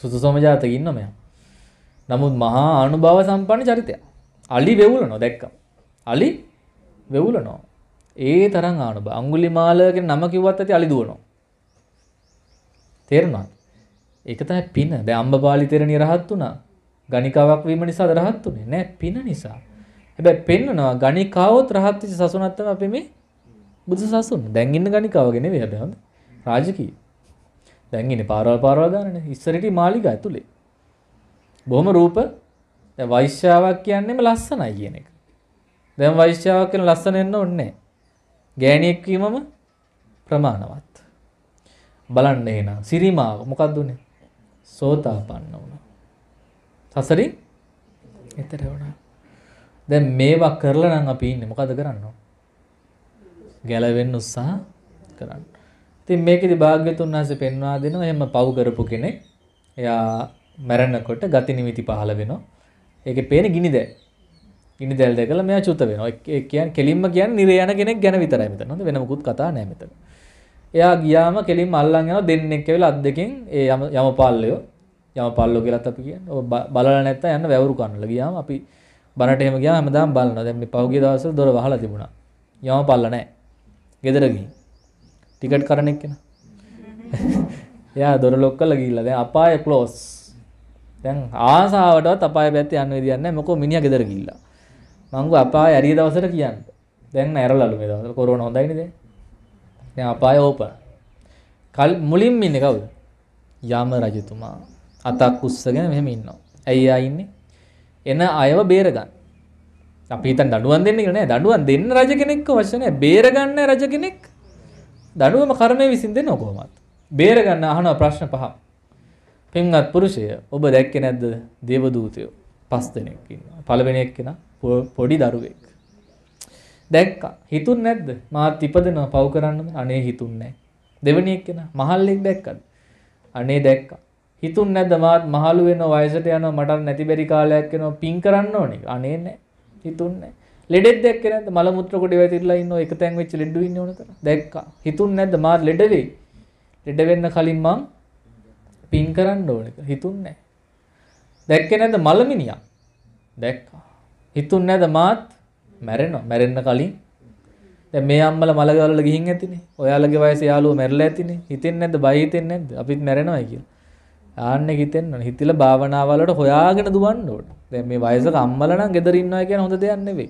සුසුසම ජාතක ඉන්න මෙයා. නමුත් මහා අනුභව සම්පන්න චරිතයක්. අලි වෙවුලනෝ දැක්කම්. අලි වෙවුලනෝ. ඒ තරම් ආනුභව. අඟුලිමාල කියන නම කිව්වත් ඇති අලි දුවනවා. තේරුණාද? ඒක තමයි පින. දැන් අම්බපාලි තෙරණිය රහත් වුණා. ගණිකාවක් වීම නිසාද රහත් උනේ? නෑ පින නිසා. හැබැයි පෙන්නනවා ගණිකාවොත් රහත් වෙච්ච සසුනක් තමයි අපි මේ බුදු සසුන. දැන් ඉන්න ගණිකාවගේ නෙවෙයි හැබැයි හොඳ. රාජකීය. දැන් ඉන්නේ පාරවල් පාරවල් ගන්නනේ. ඉස්සරටි මාලිගා ඇතුලේ. බොහොම රූප දැන් වෛශ්‍යාවක් කියන්නේම ලස්සනයි කියන එක. දැන් වෛශ්‍යාවක් කියන ලස්සන එන්න ඕනේ නෑ. ගෑණියෙක් වීමම ප්‍රමාණවත්. බලන්න එහෙනම් සිරිමාව මොකක්ද උනේ? සෝතාපන්න වුණා. සසරින් එතර වුණා. දැන් මේවා කරලා නම් අපි ඉන්නේ මොකද කරන්නේ? ගැලවෙන්න උත්සාහ කරන්න. ඉතින් මේකෙදි භාග්‍යතුන් වහන්සේ පෙන්වා දෙනවා එහෙම පව් කරපු කෙනෙක් එයා මැරෙනකොට ගති නිමිති පහළ වෙනවා. ඒකේ පේන ගිනි දැල්. ගිනි දැල් දැකලා මෙයා චුත වෙනවා. ඒ කියන්නේ කෙලින්ම කියන්නේ නිරේ යන කෙනෙක් ගැන විතරයි මෙතන. හොඳ වෙන මොකුත් කතා නැහැ මෙතන. එයා ගියාම කෙලින්ම අල්ලන් යනවා දෙන්නෙක් කැවිලා අත් දෙකෙන් ඒ යම යමපල්ලයෝ යමපල්ලෝ කියලාත් අපි කියන්නේ. ඔය බලලා නැත්තම් යන්න වැවුරු කන්නල ගියාම අපි බරට එහෙම ගියාම හැමදාම බලනවා. දැන් මේ පහුගිය දවස්වල දොර වහලා තිබුණා. යමපල්ල නැහැ. ගෙදර ගිහින්. ටිකට් කරන එක්කන. එයා දොර ලොක් කරලා ගිහිල්ලා දැන් අපාය ක්ලෝස්. දැන් ආසාවටවත් අපාය පැත්තේ යන්න විදියක් නැහැ. මොකෝ මිනිහා ගෙදර ගිහිල්ලා. මං ගෝ අපාය ඇරිය දවසට කියන්න. දැන් ඇරලලු මේ දවස්වල කොරෝනා හොඳයිනේ දැන්. දැන් අපාය ඕපන්. කල් මුලින්ම ඉන්නේ කවුද? යම රජතුමා. අතක් උස්සගෙන මෙහෙම ඉන්නවා. ඇයි ආ ඉන්නේ? එන අයව බේරගන්න. අපි හිතන් දඬුවම් දෙන්න කියලා නෑ. දඬුවම් දෙන්න රජ කෙනෙක්ව අවශ්‍ය නෑ. බේරගන්න රජ කෙනෙක් දඬුවම කර්මය විසින් දෙනව කොහොමද? බේරගන්න අහන ප්‍රශ්න පහ. පින්වත් පුරුෂය ඔබ දැක්කේ නැද්ද දේවදූතයෝ? පස් දෙනෙක් ඉන්නවා. පළවෙනි එක්කෙනා පොඩි දරුවෙක්. දැක්කා. හිතුන් නැද්ද? මාත් ඉපදෙනවා පව් කරන්න අනේ හිතුන්නේ දෙවනි එක්කෙනා මහල්ලෙක් දැක්කද? අනේ දැක්කා. හිතුන් නැද්ද මාත් මහලු වෙනවා වයසට යනවා මට නැති බැරි කාලයක් වෙනවා පින් කරන්න ඕනේ. අනේ නැහැ. හිතුන්නේ ලෙඩෙක් දැක්කේ නැද්ද? මල මුත්‍ර කොටේ වැතිරලා ඉන්නවා එක තැන් වෙච්ච ලෙඩු ඉන්නේ ඕන කරා. දැක්කා. හිතුන් නැද්ද මාත් ලෙඩ වෙයි. ලෙඩ වෙන්න කලින් මං පින් කරන්න ඕනේ. හිතුන්නේ නැහැ. දැක්කේ නැද්ද මලමිනියක්? දැක්කා. හිතුන්නේ නැද්ද මාත් මැරෙනවා මැරෙන්න කලින් දැන් මේ අම්මල මලගවල ගිහින් ඇතිනේ ඔයාලගේ වයසේ යාළුවෝ මැරිලා ඇතිනේ හිතෙන්නේ නැද්ද බය හිතෙන්නේ නැද්ද අපිත් මැරෙනවායි කියලා ආන්නේ හිතෙන්න ඕනේ හිතිලා භාවනාවලට හොයාගෙන දුවන්න ඕනේ දැන් මේ වයසක අම්මල නම් ගෙදර ඉන්නවා කියන හොඳ දෙයක් නෙවෙයි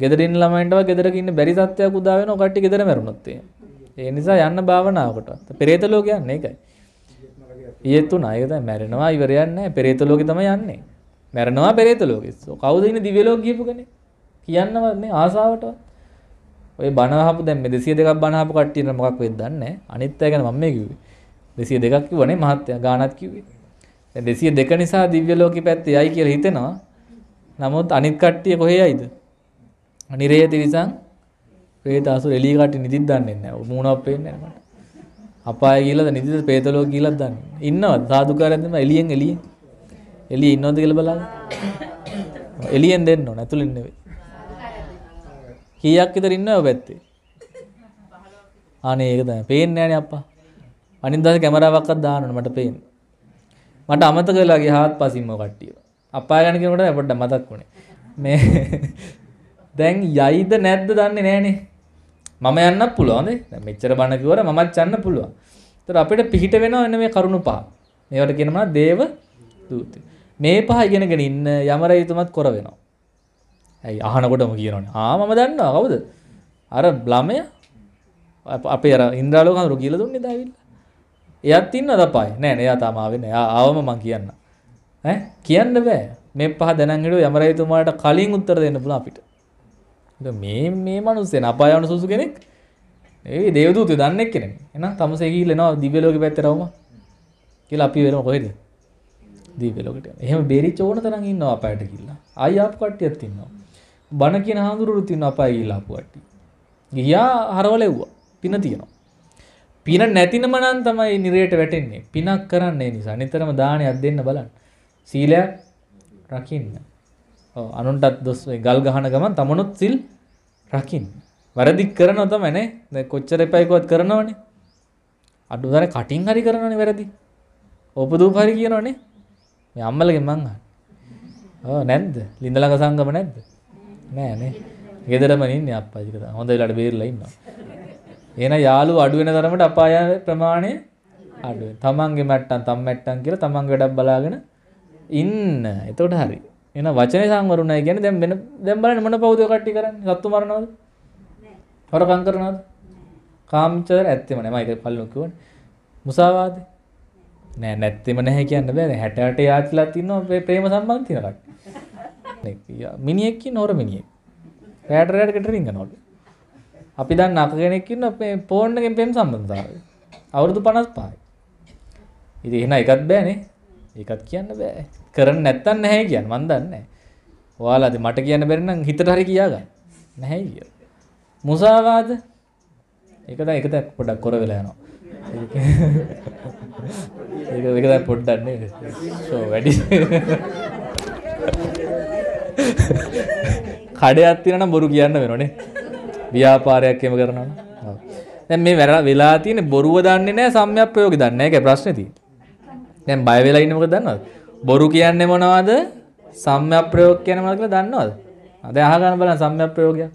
ගෙදර ඉන්න ළමයින්ටව ගෙදරක ඉන්න බැරි තත්ත්වයක් උදා වෙනවා කට්ටිය ගෙදර මැරුණොත් ඒ නිසා යන්න භාවනාවකට පෙරේත ලෝකයක් නේ ඒකයි ඊයේත් උනා ඒක තමයි මැරෙනවා ඉවරයක් නැහැ පෙරේත ලෝකේ තමයි යන්නේ මැරෙනවා පෙරේත ලෝකෙ කවුද ඉන්නේ දිව්‍ය ලෝකෙ ගියපු කෙනෙක් කියන්නවත් මේ ආසාවටවත් ඔය බනහපු දැන් මේ 202ක් බනහපු කට්ටියට මොකක් වෙයිද දන්නේ නැහැ. අනිත් අය ගැන මම මේ කිව්වේ. 202ක් කිව්වනේ මහත්තයා ගානක් කිව්වේ. දැන් 202 නිසා දිව්‍ය ලෝකෙ පැත්තේ යයි කියලා හිතෙනවා. නමුත් අනිත් කට්ටිය කොහේ යයිද? අනිරේ තිරිසන් ප්‍රේත අසුර එළිය කට්ටිය නිදිද දන්නේ නැහැ. මූණක් පේන්නේ නැහැ මට. අපාය ගිහලාද නිදිද ප්‍රේත ලෝකෙ ගිහලාද දන්නේ නැහැ. ඉන්නවද? සාදුකාරයන් දෙන්න එළියෙන් එළියෙන්. එළියේ ඉන්නවද කියලා බලන්න. එළියෙන් දෙන්න ඕන. ඇතුළෙන් නෙවෙයි. කීයක් විතර ඉන්නව පැත්තේ? අනේ ඒක තමයි. පේන්නේ නැහනේ අප්පා. අනිත් දවසේ කැමරාවක්වත් දාන්න ඕනේ මට පේන්නේ. මට අමතක වෙලා ගියා හත්පසින්ම කට්ටිය. අප්පා ගැන කියනකොට පොඩ්ඩක් මතක් වුණේ. මේ දැන් යයිද නැද්ද දන්නේ නැහනේ. මම යන්නත් පුළුවන්ද? දැන් මෙච්චර බණ කිව්වර මමත් යන්න පුළුවන්. ඒතර අපිට පිහිට වෙනව එන්න මේ කරුණ පහ. මේවට කියනවා දේව දූත. මේ පහ ඉගෙනගෙන ඉන්න යම රජතුමත් කර වෙනවා. ඇයි අහනකොටම කියනවනේ ආමම දන්නවා කවුද අර ළමය අපේ අර ඉන්ද්‍රාලෝකන් රු කියලා දුන්නේ දාවිල්ල එයත් ඉන්නවද පයි නෑ නෑ එයා තාම ආවේ නෑ ආවම මං කියන්න ඈ කියන්න බෑ මේ පහ දැනන් හිටු යමරයිතුමාට කලින් උත්තර දෙන්න පුළුවන් අපිට මේ මේ මනුස්සයන අපාය යන සුසු කෙනෙක් ඒ දේවදූතය දන්නේ කෙනෙක් එහෙනම් තමසේ ගිහිල්ලා දිව්‍ය ලෝකෙ පැත්තට වම කියලා අපි වෙනව කොහෙද දිව්‍ය ලෝකෙට එහෙම බේරිච්ච ඕන තරම් ඉන්නවා අපායට ගිහිල්ලා ආයි ආපු කට්ටියත් ඉන්නවා බණ කියන හාමුදුරුවරු තියෙනවා අපා ගිහිල්ලා ආපු කට්ටිය. ගියා හරවල එව්වා. පින තියෙනවා. පින නැතිනම නම් තමයි නිරයට වැටෙන්නේ. පිනක් කරන්නේ නිසා. නිතරම දානයක් දෙන්න බලන්න. සීලයක් රකින්න. ඔව් අනුන්ටත් දොස් ගල් ගහන ගමන් තමනුත් සිල් රකින්න. වැරදි කරනවා තමයි නේ. දැන් කොච්චර එපයිකවත් කරනවනේ. අඩුදාර කටින් හරි කරනවනේ වැරදි. උපදූප හරි කියනවනේ. මේ අම්මලගේ මං අහන්නේ. ඔව් නැද්ද? ලිඳලක සංගම නැද්ද? නෑනේ. ගෙදරම ඉන්නේ අප්පාජි කියලා. හොඳ වෙලාවට බේරලා ඉන්නවා. එහෙනම් යාළුවෝ අඩු වෙන තරමට අපාය ප්‍රමාණය අඩු වෙනවා. තමන්ගේ මට්ටම් තම් මට්ටම් කියලා තමන්ගේ වැඩක් බලාගෙන ඉන්න. එතකොට හරි. එහෙනම් වචනේ සංවරුණයි කියන්නේ දැන් වෙන දැන් බලන්න මොන පවුද කට්ටි කරන්නේ? සත්තු මරනවද? නෑ. හොරකම් කරනවද? කාමචර ඇත්තෙම නෑ. මම ඒක පල්ලෝ කිව්වනේ. මුසාවාදේ නෑ නැත්තෙම නැහැ කියන්න බෑ. 60 60 යාචිලා තින්නවා ප්‍රේම සම්බන්ධ තියන කට්ටිය. මිනිියෙක්කි නොර මිනිිය රෑට රෑටකට රිංගනොට අපි දන්න අප කෙනෙක්කින්න අපේ පෝර්ණගෙන් පෙම් සම්බන්ධාව අවුරුදු පනස් පායි ඉති එහෙන එකත් බෑනේ ඒකත් කියන්න බෑ කරන නැත්තන් නැහැ කියන්න මන්දන්න වාලාද මට කියන්න බැරිනම් හිතට හරි කියාග නැහැ කිය මුසාවාද ඒකද එකත පොඩක් කොර වෙලා යනවා ඒක දෙකද පොඩ්ඩන්නේ වැඩි කඩයක් තියෙනවා නම් බොරු කියන්න වෙනවනේ. ව්‍යාපාරයක් එහෙම කරනවා නම්. දැන් මේ වෙලා තියෙන බොරුව දන්නේ නැහැ සම්‍යක් ප්‍රයෝගය දන්නේ නැහැ. ඒකයි ප්‍රශ්නේ තියෙන්නේ. දැන් බය වෙලා ඉන්නේ මොකද දන්නවද? බොරු කියන්නේ මොනවද? සම්‍යක් ප්‍රයෝග කියන්නේ මොනවද කියලා දන්නවද? දැන් අහගන්න බලන්න සම්‍යක් ප්‍රයෝගය.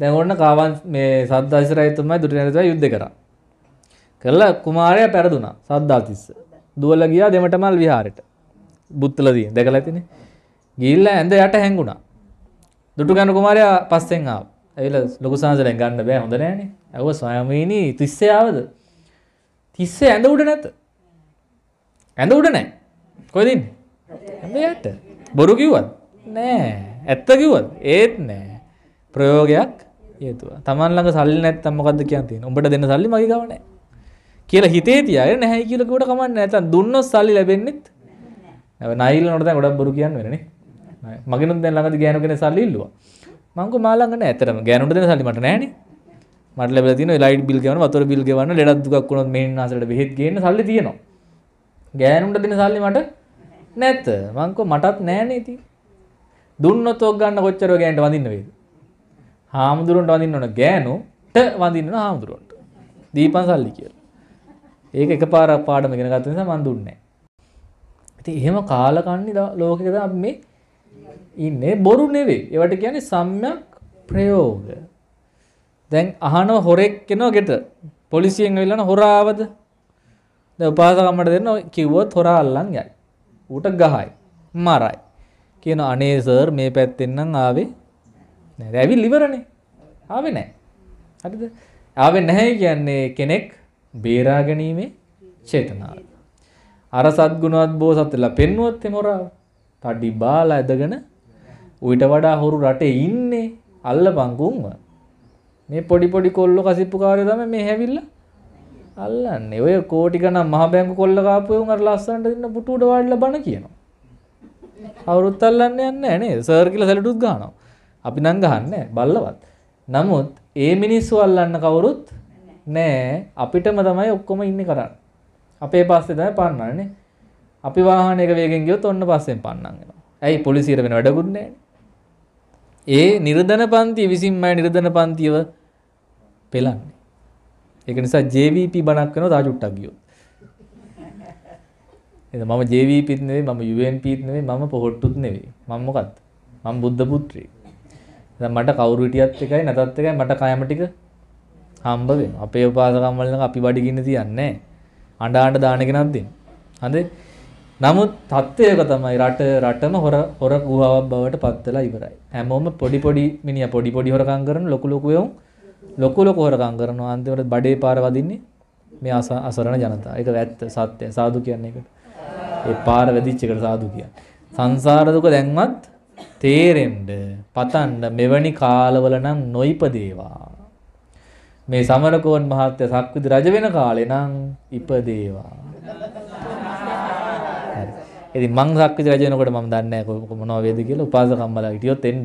දැන් ඕන්න කාවන් මේ සද්දාසිරයිතුමයි දුටිනරිතුමයි යුද්ධ කරා. කරලා කුමාරයා පෙරදුනා සද්දාතිස්ස. දුවලා ගියා දෙමටමල් විහාරයට. බුත්තල දින දැකලා ඇතිනේ. ගිල්ල ඇඳ යට හැංගුණා දුටු ගැන කුමාරයා පස්සෙන් ආව ඇවිල ලොකු සංසලෙන් ගන්න බෑ හොඳ නෑනේ ඇව ස්වයමීනී තිස්සේ ආවද තිස්සේ ඇඳ උඩ නැත ඇඳ උඩ නෑ කොහෙද ඉන්නේ ඇඳ යට බොරු කිව්වත් නෑ ඇත්ත කිව්වත් ඒත් නෑ ප්‍රයෝගයක් යුතුව තමන් ළඟ සල්ලි නැත්තම් මොකද්ද කියන් තියෙන්නේ උඹට දෙන්න සල්ලි මගේ ගව නැහැ කියලා හිතේ තියාගෙන නැහැ කියලා කවට කමන්නේ නැත්තම් දුන්නොත් සල්ලි ලැබෙන්නෙත් නෑ නයිල් නෝඩ දැන් ගොඩක් බොරු කියන්නේ වෙනනේ මගෙනුත් දැන් ළඟදි ගෑනු කෙනෙක් සල්ලි ඉල්ලුවා. මම කිව්වා මා ළඟ නෑ ඇත්තටම ගෑනුන්ට දෙන සල්ලි මට නෑනේ. මට ලැබිලා තියෙනවා ලයිට් බිල් ගෙවන්න, වතුර බිල් ගෙවන්න, ලෙඩක් දුකක් වුණොත් මෙහෙන් ආසලට බෙහෙත් ගේන්න සල්ලි තියෙනවා. ගෑනුන්ට දෙන සල්ලි මට නැත. මම කිව්වා මටත් නෑනේ ඉතින්. දුන්නොත් ඔක් ගන්න කොච්චර ගෑනට වඳින්න වේද? හාමුදුරන්ට වඳින්න ඕන ගෑනුට වඳින්න ඕන හාමුදුරන්ට. දීපන් සල්ලි කියලා. ඒක එකපාරක් පාඩම ඉගෙන ගත්ත නිසා මම දුන්නේ නැහැ. ඉතින් එහෙම කාලකන්ණි ලෝකෙක තමයි මේ ඉන්නේ බොරු නෙවේ ඒවට කියන්නේ සම්‍යක් ප්‍රයෝග දැන් අහන හොරෙක් කෙනෝ ගෙට පොලිසියෙන් වෙල්ලන හොරාවද දැන් උපාසකම්මට දෙන්න කිව්වොත් හොරා අල්ලන් යයි ඌට ගහයි මරයි කියන අනේ සර් මේ පැත්තෙන් නම් ආවේ නෑ ඇවිල්ලා ඉවරනේ ආවේ නෑ හරිද ආවේ නැහැ කියන්නේ කෙනෙක් බේරා ගැනීමේ චේතනාව අර සත්ගුණවත් බෝසත්ලා පෙන්නුවත් එමොරාව තඩි බාලා ඇදගෙන ඌට වඩා හොරු රටේ ඉන්නේ අල්ල පංකුම්ම මේ පොඩි පොඩි කොල්ලො කසිප්පු කාරය තම මේ හැවිල්ල අල්ලන්නේ ඔය කෝටිකනම් මහ බැංකු කොල්ල කාපුවුන් අර ලස්සන්ට ඉන්න පුටුවට වාඩිලා බණ කියනවා අවුරුත් අල්ලන්න යන්න නේ සර් කියලා සැලටුත් ගන්නවා. අපි නම් ගහන්නේ බල්ලවත්. නමුත් ඒ මිනිස්සු අල්ලන්න කවුරුත් නෑ. අපිටම තමයි ඔක්කොම ඉන්නේ කරන්නේ. අපේ පස්සේ තමයි පන්නන්නේ. අපි වාහනයක වේගෙන් ගියොත් ඔන්න පස්සෙන් පන්නන් එනවා. ඇයි පොලිසියට වෙන වැඩකුත් නෑනේ. ඒ නිර්ධන පන්තිය විසින්මයි නිර්ධන පන්තියව පෙළන්නේ. ඒක නිසා JVP බණක් කරනවා තා චුට්ටක් ගියොත්. එහෙනම් මම JVPත් නෙවෙයි මම UNPත් නෙවෙයි මම පොහොට්ටුත් නෙවෙයි. මම මොකක්ද? මම බුද්ධ පුත්‍රයෙක්. දැන් මට කවුරු හිටියත් එකයි නැතත් එකයි මට කයම ටික හම්බ වෙනවා. අපේ උපාසකම් වලින් අපි බඩගින්න තියන්නේ නැහැ. අඬ අඬ දාන එක නක් දෙන්න. හරිද? නමුත් තත්ත්වයක තමයි රට රටම හොර හොර ගුහාවක් බවට පත් වෙලා ඉවරයි. හැමෝම පොඩි පොඩි මිනිහා පොඩි පොඩි හොරකම් කරන ලොකු ලොකු එවුන් ලොකු ලොකු හොරකම් කරනවා. අන්තිමට බඩේ පාර වදින්නේ මේ අසරණ ජනතාව. ඒක ඇත්ත සත්‍ය. සාදු කියන්නේ ඒකට. ඒ පාර වැදිච්ච එකට සාදු කියන්නේ. සංසාර දුක දැන්වත් තේරෙන්න පතන්න මෙවැනි කාලවල නම් නොයිපදේවා. මේ සමරකෝන් මහත්තයා සක්විති රජ වෙන කාලේ නම් ඉපදේවා. ඉතින් මං සක්විති රජ වෙනකොට මම දන්නේ නැහැ මොනවා වේද කියලා උපාසක අම්මලා හිටියොත් එන්න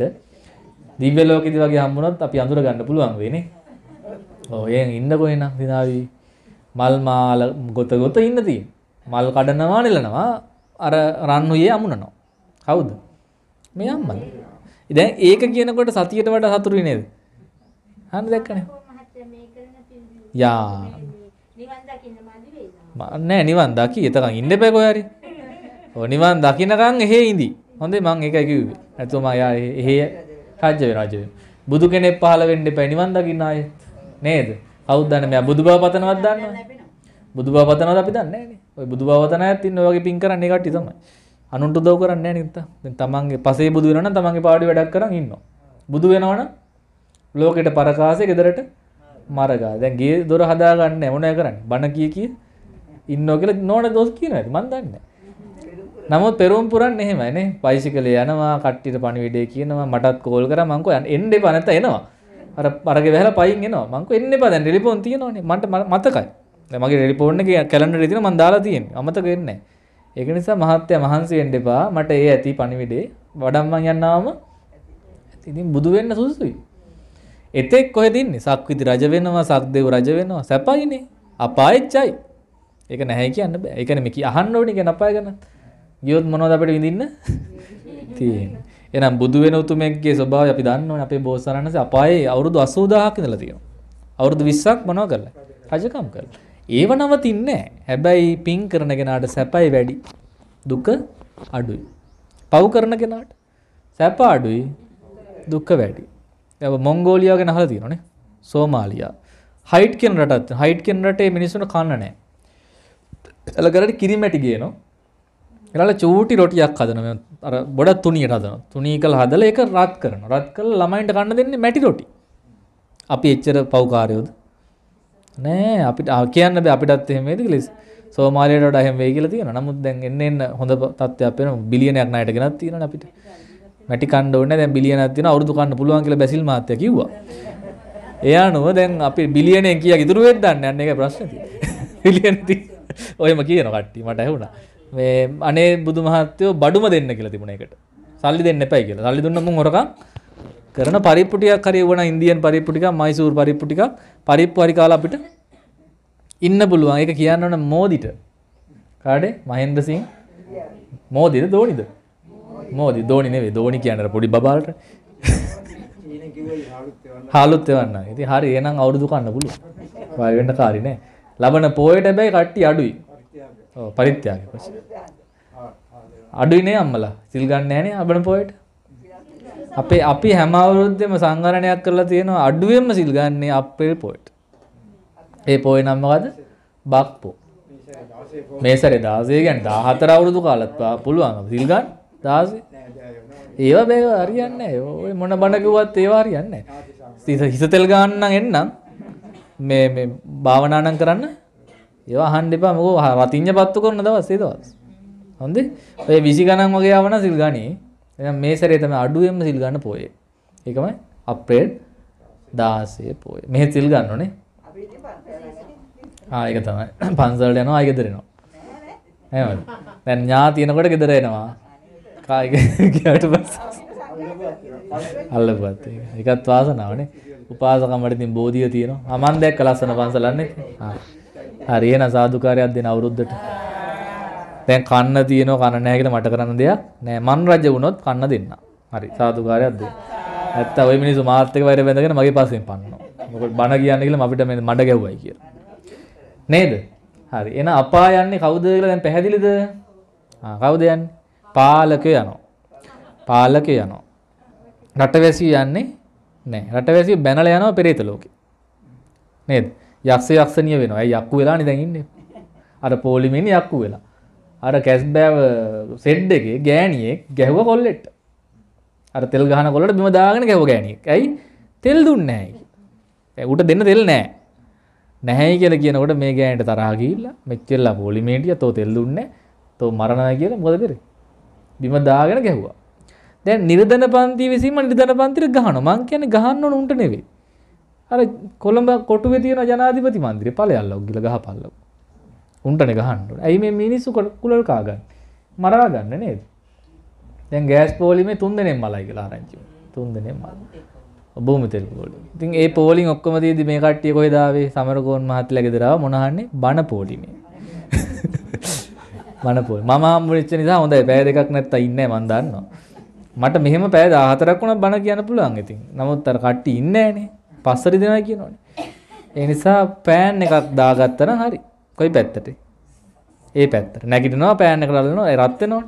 දිව්‍ය ලෝකෙදි වගේ හම්බුනොත් අපි අඳුර ගන්න පුළුවන් වෙන්නේ. ඔව් එහෙන් ඉන්නකෝ එනං දිනාවි මල් මාල ගොත ගොත ඉන්න තියෙන. මල් කඩනවා නෙලනවා අර රන්නුයේ අමුණනවා. කවුද? මේ අම්මද? දැන් ඒක කියනකොට සතියට වඩා සතුරුයි නේද? හරිද දැක්කනේ? යා නිවන් දකින්න මදි වෙයිද? නෑ නිවන් දකි. එතකන් ඉන්න එපා කොහේ හරි. නිවන් දකින්නකන් එහෙ ඉඳි. හොඳේ මං ඒකයි කිව්වේ. නැතුව මම යා එහෙ රාජ්‍ය වේ රාජ්‍ය වේ. බුදු කෙනෙක් පහළ වෙන්න එපා නිවන් දකින්න ආයෙත්. නේද? කවුද දන්නේ මෙයා බුදු බව පතනවත් දන්නවද? බුදු බව පතනවද අපි දන්නේ නැහැ නේ. ඔය බුදු බව පතන අයත් ඉන්න ඔය වගේ පින් කරන්නේ කට්ටිය තමයි. අනුන්ට උදව් කරන්නේ නැහැ නේද? දැන් තමන්ගේ පසේ බුදු වෙනවා නම් තමන්ගේ පාඩුවේ වැඩක් කරන් ඉන්නවා. බුදු වෙනවා නම් ලෝකෙට පරකාසේ ගෙදරට මරගා. දැන් ගේ දොර හදාගන්න මොනවද කරන්නේ? බණ කී කී ඉන්නෝ කියලා නෝන දොස් කියනවා. මන් දන්නේ නැහැ. නමුත් පෙරුම් පුරන් එහෙමයිනේ බයිසිකලේ යනවා කට්ටියට පණිවිඩය කියනවා මටත් කෝල් කරා මං කෝ එන්න එපා නැත්නම් එනවා අර අරගේ වැහලා පයින් එනවා මං කෝ එන්න එපා දැන් ටෙලිෆෝන් තියෙනවනේ මට මතකයි දැන් මගේ ටෙලිෆෝන් එකේ කැලෙන්ඩරේ තියෙන මං දාලා තියෙන්නේ අමතක වෙන්නේ නැහැ ඒක නිසා මහත්ය මහන්සි වෙන්න එපා මට ඒ ඇති පණිවිඩේ වඩම් මං යන්නාම ඉතින් බුදු වෙන්න සුදුසුයි එතෙක් කොහෙද ඉන්නේ සක්විති රජ වෙනවා සක්දේව් රජ වෙනවා සැපයිනේ අපායෙච්චයි ඒක නැහැ කියන්න බෑ ඒ කියන්නේ මේ කී අහන්න ඕනේ කියන අපාය ගැන ගියොත් මොනවද අපිට විඳින්න තියෙන්නේ. එහෙනම් බුදු වෙන උතුමෙක්ගේ ස්වභාවය අපි දන්නවනේ අපේ බෝසතාණන්ස අපායේ අවුරුදු 80000ක් ඉඳලා තියෙනවා. අවුරුදු 20ක් මොනව කරලා? රජකම් කරලා. ඒව නවතින්නේ හැබැයි පින් කරන කෙනාට සැපයි වැඩි. දුක අඩුයි. පව් කරන කෙනාට සැප අඩුයි. දුක වැඩි. දැන් මොංගෝලියාව ගැන අහලා තියෙනවනේ. සෝමාලියා. හයිට් කියන රටත් හයිට් කියන රටේ මිනිස්සුන්ට කන්න නැහැ. එලකරට කිරිමැටි ගේනවා. ඊළඟ චූටි රොටියක් හදනවා. අර බොඩක් තුනියට හදනවා. තුනී කළා හදලා ඒක රත් කරනවා. රත් කළා ළමයින්ට කන්න දෙන්නේ මැටි රොටි. අපි එච්චර පව්කාරයෝද? නෑ අපිට කියන්න බෑ අපිටත් එහෙම වේද කියලා. සෝමාලියට වඩා එහෙම වෙයි කියලා තියෙනවා. නමුත් දැන් එන්න එන්න හොඳ තත්ත්වයක් වෙනවා. බිලියනයක් ණයට ගෙනත් තියෙනවනේ අපිට. මැටි කන්න ඕනේ දැන් බිලියනක් තියෙනවා. අවුරුදු කන්න පුළුවන් කියලා බැසිල් මහත්තයා කිව්වා. ඒ අනුව දැන් අපි බිලියනෙන් කීයක් ඉතුරු වෙද්ද දන්නේ නැහැ. ඒක ප්‍රශ්නේ තියෙන්නේ. බිලියන තියෙන්නේ. ඔයම කියන කට්ටිය මට ඇහුණා. මේ අනේ බුදු මහත්තයෝ බඩුම දෙන්න කියලා තිබුණ එකට සල්ලි දෙන්න එපයි කියලා සල්ලි දුන්නම හොරකම් කරන පරිප්පුටියක් හරි වුණා ඉන්දියන් පරිප්පු ටිකක් මයිසූර් පරිප්පු ටිකක් පරිප්පු හරි කාලා අපිට ඉන්න පුළුවන් ඒක කියන්න ඕන මෝදිට කාඩේ මහෙන්ද්‍ර සිං මෝදිද දෝනිද මෝදි දෝනි නෙවෙයි දෝනි කියන්නට පොඩි බබාලට හාලුත් එවන්න ඉතින් හරි එහෙනම් අවුරුදු කන්න පුළුවන්. වාරි වෙන්න කාරි නෑ. ලබන පොයට හැබැයි කට්ටි අඩුයි. පරිත්‍යාගය ප්‍රශ්න. අඩුයිනේ අම්මලා. සිල් ගන්න නැහනේ අබන පොයට. අපේ අපි හැම අවුරුද්දෙම සංගරණයක් කරලා තියෙනවා අඩුවෙන්ම සිල් ගන්නේ අප්‍රේල් පොයට. ඒ පොය නම් මොකද? බක්පෝ. මේ සැරේ 16 කියන්නේ 14 අවුරුදු කාලත් පුළුවන් සිල් ගන්න 16. ඒවා බෑ හරියන්නේ නැහැ. ඔය මොන බණ කිව්වත් ඒවා හරියන්නේ නැහැ. හිස තෙල් ගන්න නම් එන්නම්. මේ මේ භාවනා නම් කරන්න ඒවා අහන්න එපා මොකෝ රතිඤ්ඤ පත්තු කරන දවස් ඒ දවස්. හොඳේ. ඔය 20 ගණන් වගේ ආවනම් සිල් ගන්නේ. එහෙනම් මේ සැරේ තමයි අඩුවෙන්ම සිල් ගන්න පොයේ. ඒකමයි අප්‍රේල් 16 පොයේ. මෙහෙ සිල් ගන්න ඕනේ. ආ ඒක තමයි. පන්සලට යනවා ආයෙ ගෙදර එනවා. එහෙමද? දැන් ඥාති එනකොට ගෙදර එනවා. කායික ගියාට පස්සේ අල්ලපුවත් ඒක. ඒකත් වාසනාවනේ. උපාසකම් වල ඉතින් බෝධිය තියෙනවා. මම දැක්ක ලස්සන පන්සලන්නේ. ආ හරියන සාදුකාරයක් දෙන අවුරුද්දට. දැන් කන්න තියෙනව කන නැහැ කියලා මට කරන්න දෙයක් නෑ. මන් රජ වුණොත් කන්න දෙන්න. හරි සාදුකාරයක් දෙන්න. ඇත්ත ওই මිනිස්සු මාත් එක්ක වෛර බැඳගෙන මගේ පස්සෙන් පන්නනවා. මොකද බන කියන්නේ කියලා අපිට මේ මඩ ගැව්වයි කියලා. නේද? හරි. එහෙනම් අපා යන්නේ කවුද කියලා දැන් පැහැදිලිද? ආ කවුද යන්නේ? පාලකය යනවා. පාලකය යනවා. රටවැසියෝ යන්නේ නැහැ. රටවැසියෝ බැනලා යනවා පෙරේත ලෝකේ. නේද? යක්ෂ යක්ෂණිය වෙනවා. ඇයි යක්කු වෙලානේ දැන් ඉන්නේ. අර පොලිමේනේ යක්කු වෙලා. අර කැස්බෑව සෙඩ් එකේ ගෑණියෙක් ගැහුව කොල්ලෙට. අර තෙල් ගහන කොල්ලට බිම දාගෙන ගැහුව ගෑණියෙක්. ඇයි? තෙල් දුන්නේ නැහැ. ඌට දෙන්න තෙල් නැහැ. නැහැයි කියලා කියනකොට මේ ගෑණිට තරහා ගිහිල්ලා මෙච්චෙල්ලා පොලිමේටිය තෝ තෙල් දුන්නේ. තෝ මරණයි කියලා මොකද කරේ? බිම දාගෙන ගැහුවා. දැන් නිර්ධන පන්ති විසීම නිර්ධන පන්තිර ගහනවා. මං කියන්නේ ගහන්න ඕන උන්ට නෙවෙයි. අර කොළඹ කොටුවේ තියෙන ජනාධිපති මන්දිරේ ඵලයල්ලා උගිල ගහපල්ලා. උන්ටනේ ගහන්න ඇයි මේ මිනිස්සු කුලල් කාගන්න? මරා ගන්න නේද? දැන් ගෑස් පෝලිමේ තුන් දෙනෙක් මලයි කියලා ආරංචි වුණා. තුන් දෙනෙක් මල. බොහොම තෙල් පෝලිම. ඉතින් ඒ පෝලිං ඔක්කොම තියදී මේ කට්ටිය කොහෙද ආවේ? සමරකෝන් මහත්තයා ගෙදර ආව මොන අහන්නේ? බණ පෝලිමේ. බණ පෝලිම. මම හම්බුනෙච්ච නිසා හොඳයි. පැය දෙකක් නැත්තම් ඉන්නේ නැහැ මන් දන්නවා. මට මෙහෙම පැය 14ක් වුණා බණ කියන්න පුළුවන් ඉතින්. නමුත් අර කට්ටිය ඉන්නේ නැහනේ. පස්සට දෙනවා කියනෝනේ. ඒ නිසා පෑන් එකක් දාගත්ත නම් හරි. කොයි පැත්තට? ඒ පැත්තට. නැගිටිනවා පෑන් එකට අල්ලනවා ඒ රත් වෙනවනේ.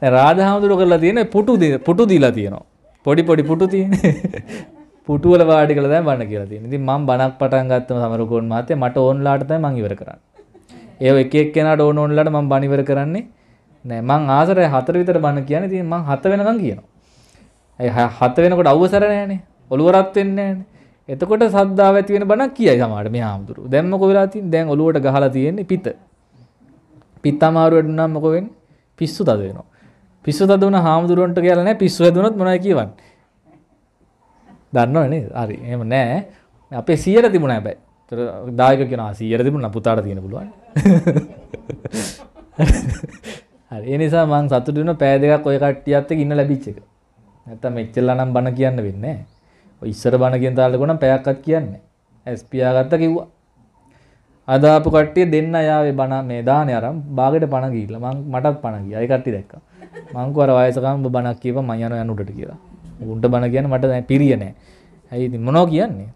දැන් රාධාමුදුර කරලා තියෙන පුටු පුටු දීලා තියෙනවා. පොඩි පොඩි පුටු තියෙන්නේ. පුටු වල වාඩි කරලා දැන් බණ කියලා තියෙනවා. ඉතින් මම බණක් පටන් ගත්තම සමරකෝන් මහත්තයා මට ඕන්ලාට තමයි මම ඉවර කරන්නේ. ඒ එක එක්කෙනාට ඕන ඕන්ලාට මම බණ ඉවර කරන්නේ නෑ. මං ආසරය හතර විතර බණ කියන්නේ. ඉතින් මං හත වෙනකන් කියනවා. ඒ හත වෙනකොට අවසර නෑනේ. ඔළුව රත් වෙන්නේ නෑනේ. එතකොට සද්දාව ඇති වෙන බණක් කියයි සමහරට මේ ආම්දුරු. දැන් මොකෝ වෙලා තින්නේ? දැන් ඔළුවට ගහලා තියෙන්නේ පිත. පිත අමාරුවට නම් මොකෝ වෙන්නේ? පිස්සු තද වෙනවා. පිස්සු තද වුණා හාමුදුරුවන්ට කියලා නෑ පිස්සු හැදුනොත් මොනවයි කියවන්නේ? දන්නවනේ. හරි. එහෙම නෑ. අපේ 100ට තිබුණා හැබැයි. ඒතර දායක කියනවා 100ට තිබුණා පුතාට තියෙන පුළුවන්. හරි. ඒ නිසා මං සතුටු වෙනවා පෑ දෙකක් ওই කට්ටියත් එක්ක ඉන්න ලැබිච්ච එක. නැත්තම් මෙච්චරලා නම් බණ කියන්න වෙන්නේ නැහැ. ඔය ඉස්සර බණ කියන තාලෙක නම් පැයක්වත් කියන්නේ. ඇස් පියාගත්ත කිව්වා. අදාපු කට්ටිය දෙන්න යාවේ බණ මේ දානේ අරන් බාගෙට පණ ගිහිල්ලා මං මටත් පණ ගියා. ඒ කට්ටිය දැක්කා. මං කව අර වයසකම බණක් කියපන් මං යනවා යන උඩට කියලා. උන්ට බණ කියන්න මට දැන් පිරිය නැහැ. ඇයි ඉතින් මොනෝ කියන්නේ?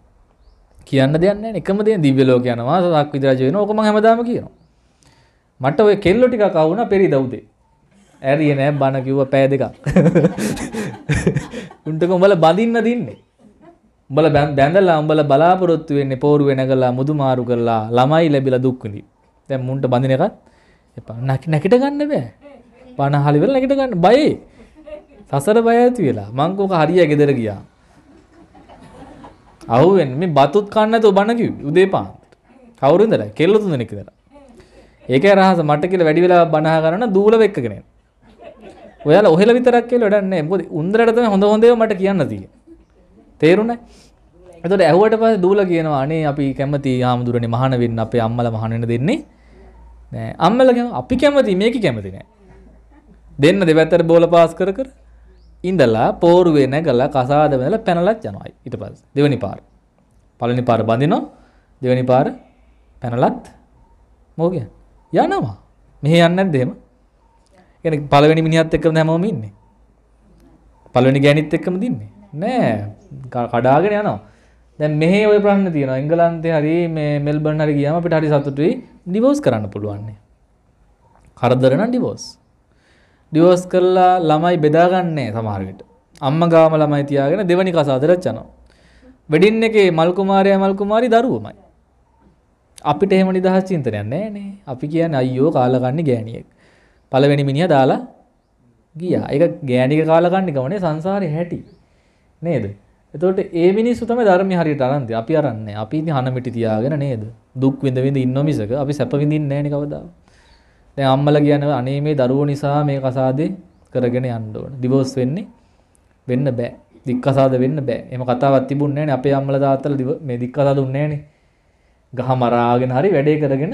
කියන්න දෙයක් නැහැ. එකම දේ දිව්‍ය ලෝක යනවා සක් විදරජ වෙනවා. ඕක මං හැමදාම කියනවා. මට ඔය කෙල්ලෝ ටිකක් ආවුණා පෙරි දවුදේ. ඇරියේ නැහැ බණ කිව්වා පෑ දෙකක්. උන්ට උඹල බඳින්න දින්නේ. උඹල බැඳලා උඹල බලාපොරොත්තු වෙන්නේ පෝරු වෙනකලා මුදුමාරු කරලා ළමයි ලැබිලා දුක් විඳි. දැන් මුන්ට බඳින එකත් එපා. නැකිට ගන්න බෑ. පණහල ඉවර නැකිට ගන්න බයයි. සසර බය ඇති වෙලා මං කෝක හරිය ගෙදර ගියා. අහුවෙන් මේ බතුත් කන්න නැතුව බණ කිව්වේ උදේ පාන්දර. කවුරුන්දද? කෙල්ල තුන්දෙනෙක් ඉඳලා. ඒකේ රහස මට කියලා වැඩි වෙලා බනහ කරන දූල වෙක්කගෙන. ඔයාලා ඔහෙල විතරක් කියලා වැඩක් නැහැ. මොකද උන්දරට තමයි හොඳ හොඳ ඒවා මට කියන්න තියෙන්නේ. තේරුණා? එතකොට ඇහුවට පස්සේ දූලා කියනවා අනේ අපි කැමති ආමුදුරනේ මහාන වෙන්න අපේ අම්මලා මහාන වෙන්න දෙන්නේ. නෑ අම්මලා කියනවා අපි කැමති මේක කැමති නෑ. දෙන්න දෙපැත්තට බෝල පාස් කර කර ඉඳලා පෝරුවේ නැගලා කසාද වැදලා පැනලත් යනවා. ඊට පස්සේ දෙවෙනි පාර. පළවෙනි පාර බඳිනවා. දෙවෙනි පාර පැනලත් මොකද යනවා. මෙහෙ යන්නේ නැද්ද එහෙම? කියන්නේ පළවෙනි මිනිහත් එක්කම හැමෝම ඉන්නේ. පළවෙනි ගෑණිත් එක්කම දින්නේ. නෑ. කඩාගෙන යනවා. දැන් මෙහි ওই ප්‍රශ්න තියෙනවා. එංගලන්තේ හරි මේ මෙල්බර්න් හරි ගියාම අපිට හරි සතුටුයි ඩිවෝස් කරන්න පුළුවන්. කරදර නම් ඩිවෝස්. ඩිවෝස් කරලා ළමයි බෙදාගන්නේ සමහර විට. අම්මා ගාම ළමයි තියාගෙන දෙවනි කසාදරත් යනවා. වෙඩින් එකේ මල් කුමාරයා මල් කුමාරි දරුවමයි. අපිට එහෙම නිදහස් චින්තනයක් නැහැ නේ. අපි කියන්නේ අයියෝ කාලා ගන්න ගෑණියෙක්. පළවෙනි මිනිහ දාලා ගියා එක ගෑනික කාලකන්නික වනේ සංසාරය හැටි නේද එතකොට ඒ මිනිස්සු තමයි ධර්මය හරියට අරන්ති අපි අරන්නේ අපි ඉතින් හනමිටි තියාගෙන නේද දුක් විඳ විඳ ඉන්න මිසක අපි සැප විඳින්නේ නැහැ නේ කවදා දැන් අම්මලා කියනවා අනේ මේ දරුවෝ නිසා මේ කසාදේ කරගෙන යන්න ඕන ඩිවෝස් වෙන්නේ වෙන්න බෑ දික්කසාද වෙන්න බෑ එහෙම කතාවක් තිබුණේ නැහැ නේ අපේ අම්මලා තාත්තලා මේ දික්කසාද දුන්නේ නැහැ නේ ගහ මරාගෙන හරි වැඩේ කරගෙන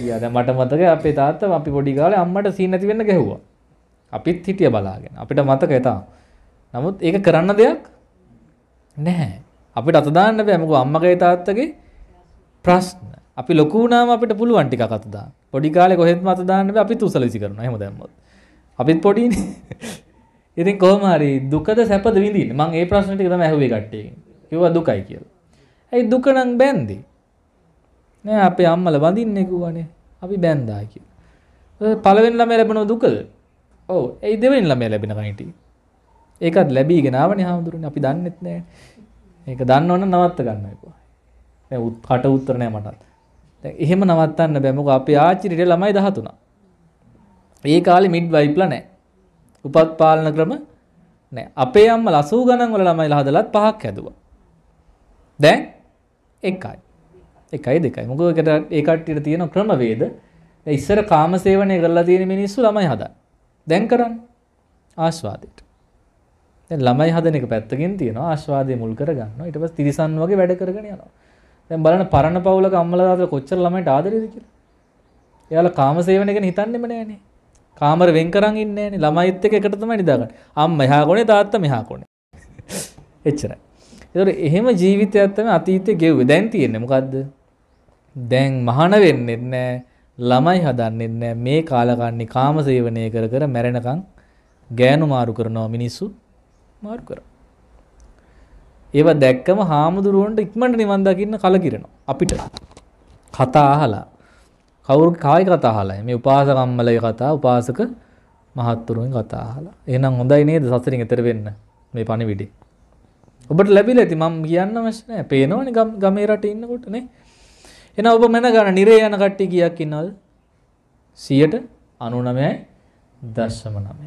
ගියද මට මතක අපේ තාත්ත අපි පොඩි කාලේ අම්මට සීන් නැති වෙන්න ගැහුවා. අපිත් හිටිය බලාගෙන. අපිට මතකයි තාම. නමුත් ඒක කරන්න දෙයක් නැහැ. අපිට අත දාන්න බෑ මොකද අම්මගේ තාත්තගේ ප්‍රශ්න. අපි ලොකු වුණාම අපිට පුළුවන් ටිකක් අත දාන්න. පොඩි කාලේ කොහෙත්ම අත දාන්න බෑ අපිත් උසලවිසි කරනවා. එහෙම දැම්මොත්. අපිත් පොඩිනේ. ඉතින් කොහොම හරි දුකද සැපද විඳින්න. මම ඒ ප්‍රශ්න ටික තමයි ඇහුවේ කට්ටියගෙන්. කිව්වා දුකයි කියලා. ඇයි දුක නම් බැන්දේ? නෑ අපේ අම්මල වඳින්නේ කිව්වනේ. අපි බැන්දා කියලා. පළවෙනි ළමයා ලැබෙනව දුකද? ඔව්. ඒ දෙවෙනි ළමයා ලැබෙන කණටි. ඒකත් ලැබීගෙන ආවනේ හාමුදුරනේ. අපි දන්නෙත් නෑ. මේක දන්නවනම් නවත්ත ගන්න එපා. දැන් උත් කට උත්තර නෑ මටත්. දැන් එහෙම නවත්තන්න බෑ. මොකද අපේ ආචාර්යගේ ළමයි 13. ඒ කාලේ මිඩ් වයිප්ලා නෑ. උපත් පාලන ක්‍රම නෑ. අපේ අම්මලා 80 ගණන් වල ළමයි හදලත් පහක් හැදුවා. දැන් එකයි. එකයි දෙකයි මොකකට ඒකට්ට තියෙන ක්‍රමවේද ඉස්සර කාම සේවනය කරලා තියෙන මිනිස්සු ළමයි හද දැන් කරන්න ආශ්වාදයට ළමයි හදන එක පැත්තකින් තියෙන ආශ්වාදය මුල් කරගන්න ඉට පස් තිරිසන් වගේ වැඩ කරගෙන යනවා දැන් බලන පරණ පවුල කම්මලදාද කොච්චර ළමයිට ආදරේද කියලා එයාලා කාම සේවන ගැන හිතන්නෙම නෑනේ කාමර වෙන් කරන් ඉන්නේ නෑනේ ළමයිත් එක්ක එකට තමයි නිදාගන්නේ අම්මා එහා කොනේ තාත්තා මෙහා කොනේ එච්චරයි ඒතකොට එහෙම ජීවිතයක් තමයි අතීතේ ගෙව්වේ දැන් තියෙන්නේ මොකද්ද දැන් මහාන වෙන්නෙත් නෑ ළමයි හදන්නෙත් නෑ මේ කාලකන්ණි කාමසේවනය කර කර මැරෙනකන් ගෑනු මාරු කරනවා මිනිස්සු මාරු කරා. ඒව දැක්කම හාමුදුරුවන්ට ඉක්මනට නිවන් දකින්න කලකිරෙනවා අපිට. කතා අහලා කවුරු කායි කතා අහලා මේ උපාසකම්මලේ කතා උපාසක මහත්තුරුන් කතා අහලා. එහෙනම් හොඳයි නේද සසරින් එතර වෙන්න මේ පණිවිඩේ. ඔබට ලැබිලා ඇති මම කියන්න අවශ්‍ය නැහැ. පේනවනේ ගමේ රටේ ඉන්නකොට නේ. එන ඔබ මැන ගන්න නිරේ යන කට්ටිය කීයක් ඉන්නවද? 99.9ක්.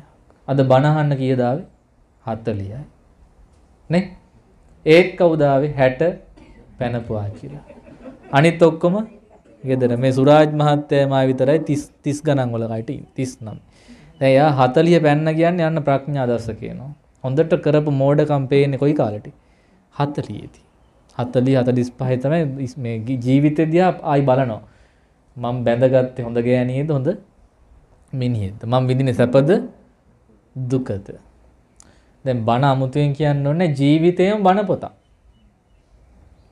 අද බණ අහන්න කීයද ආවේ? 40යි. නේ? ඒත් කවුද ආවේ 60 පැනපුවා කියලා. අනිත් ඔක්කොම ගෙදර මේ සුරාජ් මහත්තයා මා විතරයි 30 30 ගණන් වල කයිට 39. දැන් එයා 40 පැන්න කියන්නේ යන්න ප්‍රඥා දර්ශ කියනවා. හොඳට කරපු මෝඩ කම්පේන්නේ කොයි කාලෙටි? 40 දී. හත්තලී හත ඩිස් පහිතමයි මේ ජීවිත දයා ආයි බලනෝ මං බැඳගත්ත හොඳ ගෑනයේද හොඳ මිනිහෙද මං විදින සැපද දුකත දැන් බණ අමුතුවෙන් කියන්න ඕන්න ජීවිතයම බණ පොතා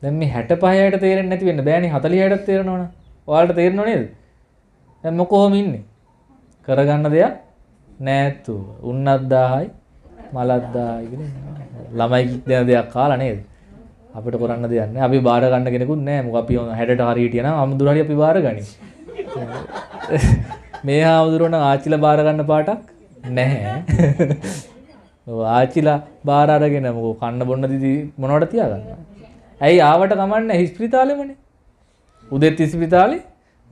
දැන් මේ හැට පහයට තේරෙන් නැති වෙන්න බෑනි හතලි හයටත් තේරෙන ඕන ඔයාලට තේරෙන නේද දැන් මොකොහොම ඉන්නේ කරගන්න දෙයක් නැත්තු උන්නත් දාහයි මලත් දාහයි ළමයි දෙන දෙයක් කාලා නේද අපට කොරන්න දෙයන්න අපි බාරගන්න කෙනෙකුත් නෑ මොක අපි හැට හරීටයන අමුදුරහරි අපි බාර ගනි මේ හාමුදුරුවන ආචිල බාරගන්න පාටක් නැහැ ආචිලා බාරාරගෙන මොක කන්න බොන්න දිදි මොනවට තියාගන්න ඇයි ආවට කමන්න හිස්ප්‍රිතාලෙමනේ උදෙත් ඉස්පිතාලි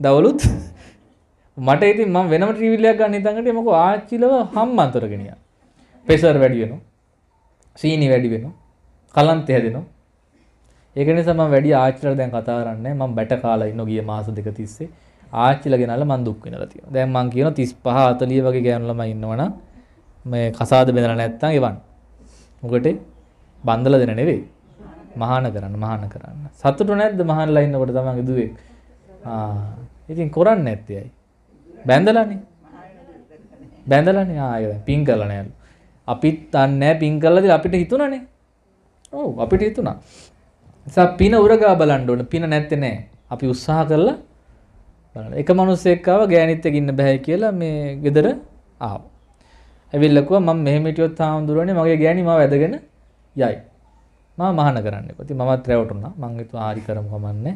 දවලුත් මට ඉතින් මම වෙනම ට්‍රීවිල්ලයක් ගන්න ඉතඟට මොක ආච්චිලව හම් අන්තරගෙනිය පෙසර් වැඩි වෙනවා සීනි වැඩි වෙනවා කලන්ත හැදෙනවා ඒක නිසා මම වැඩි ආච්චිලට දැන් කතා කරන්නේ මම බැට කාලා ඉන්න ගිය මාස දෙක තිස්සේ ආච්චිලා ගෙනල්ලා මම දුක් විඳලා තියෙනවා. දැන් මම කියනවා 35 40 වගේ ගෑනු ළමයි ඉන්නවනම් මේ කසාද බෙදලා නැත්තම් එවන්න. මොකටේ? බන්දලා දෙන නෙවෙයි. මහාන කරන්න මහාන කරන්න. සතුටු නැද්ද මහානලා ඉන්නකොට තමන්ගේ දුවේ? ආ. ඉතින් කරන්නේ නැත්තේ ඇයි? බැඳලානේ. බැඳලානේ ආයෙ පින් කරලා නෑලු. අපිත් දන්නේ නැහැ පින් කරලා දිලා අපිට හිතුණානේ. ඔව් අපිට හිතුණා. නිසා පින උරගා බලන්න ඕන. පින නැත්තේ නෑ. අපි උත්සාහ කරලා බලන්න. එක මිනිස්සෙක් ආව ගෑණිත් එක්ක ඉන්න බෑ කියලා මේ ගෙදර ආවා. ඇවිල්ලා කිව්වා මම මෙහෙම හිටියොත් හාමුදුරනේ මගේ ගෑණි මාව ඇදගෙන යයි. මම මහාන කරන්න එපා. ඉතින් මමත් රැවටුණා. මං හිතුවා ආරි කරමු කමන්නේ.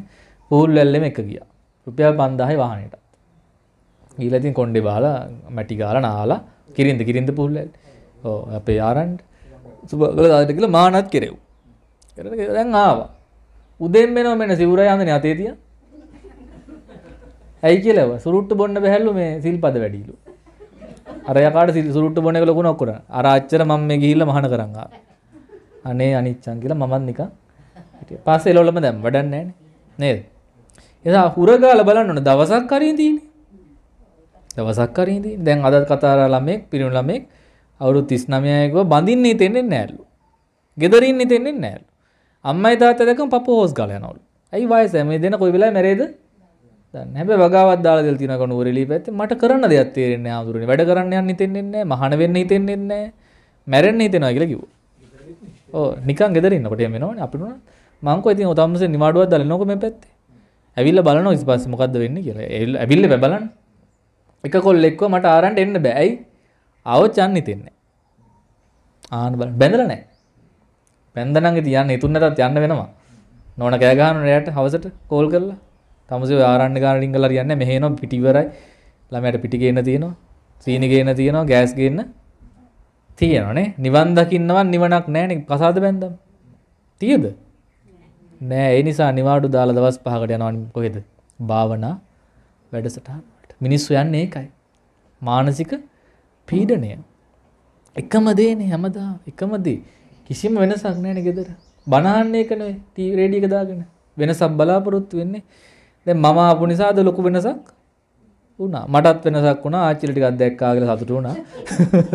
පූල් වැල්ලෙම එක ගියා. රුපියල් 5000යි වාහනේට. ගිහලා ඉතින් කොණ්ඩේ බහලා මැටි ගාලා නාලා කිරින්ද කිරින්ද පූල් වැල්ල. ඔව් අපේ ආරන්ඩ් සුබ කළා දාට කියලා මානත් කෙරෙව්. දැන් ආවා. උදෙන් වෙනව මෙන්න සිවුර යන්නේ අතේ තියන. ඇයි කියලාව සුරුට්ට බොන්න බැහැලු මේ සිල්පද වැඩිලු. අර යකාට සුරුට්ට බොන්න එක ලොකු නක්කුර. අර අච්චර මම මේ ගිහිල්ලා මහාන කරන් ආවා. අනේ අනිච්චන් කියලා මමත් නිකන් හිටියා. පස්සේ එළවලම දැම්ම වැඩක් නැහැ නේද? එදා හුරගාල බලන්න ඕන දවසක් කරින් තියෙන්නේ. දවසක් කරින් තියෙන්නේ. දැන් අදත් කතාර ළමෙක් පිරිමි ළමෙක් අවුරුදු 39 අයකව බඳින්නේ තෙන්නේ නැහැලු. gederin ඉතින්නේ නැහැලු. අම්මයි තාත්තා දැකම පපුව හොස් ගාලා යනවලු. ඇයි වයස මේ දෙන කොයි වෙලාවෙ මැරෙයිද? දන්නේ හැබැයි වගාවක් දාලා දෙලා තියෙනවා කනුවරෙලි පැත්තේ මට කරන්න දෙයක් තේරෙන්නේ නැහැ ආඳුරනේ. වැඩ කරන්න යන්න හිතෙන්නේ නැහැ, මහාන වෙන්න හිතෙන්නේ නැහැ. මැරෙන්න හිතෙනවා කියලා කිව්වා. ඕ නිකන් ගෙදර ඉන්නකොට එහෙම වෙනවනේ අපිට උනත් මං කො ඉතින් ඔතම්සේ නිවාඩුවක් දාලා මේ පැත්තේ. ඇවිල්ලා බලනවා ඊට පස්සේ මොකද්ද වෙන්නේ කියලා. ඇවිල්ලා බෑ බලන්න. එක කොල්ලෙක්ව මට ආරන්න එන්න බෑ. ඇයි? ආවොත් යන්න හිතෙන්නේ. ආන බලන්න බැඳලා නැහැ. පැන්දනගේ තියන්න ඉතුන්නටත් යන්න වෙනවා නොන කෑගහන රෑට හවසට කෝල් කරලා තමසේ ආරන්න ගාලින් කලා යන්න මෙහේනවා පිටිවරයි ළමයට පිටිගේන්න තියෙනවා සීනිගේන තියෙනවා ගෑස් ගන්න තියෙනනේ නිවන් දකින්නවන් නිවනක් නෑන කසාද බැන්දම් තියද නෑ ඒ නිසා නිවාඩු දාල දවස් පහකට යනවන් කොහෙද භාවනා වැඩසටහට මිනිස්සු යන්න ඒකයි මානසික පීඩනය එකම දේනේ හැමදා එකමදී කිසිම වෙනසක් නෑන ගෙදර බණහන්නේ කනේ තී රේඩියක දාගෙන වෙනසක් බලාපොරොත්තු වෙන්නේ දැන් මම ආපු නිසාද ලොකු වෙනසක් වුණා මටත් වෙනසක් වුණා ආච්චිල ටිකක් දැක්කා කියලා සතුටු වුණා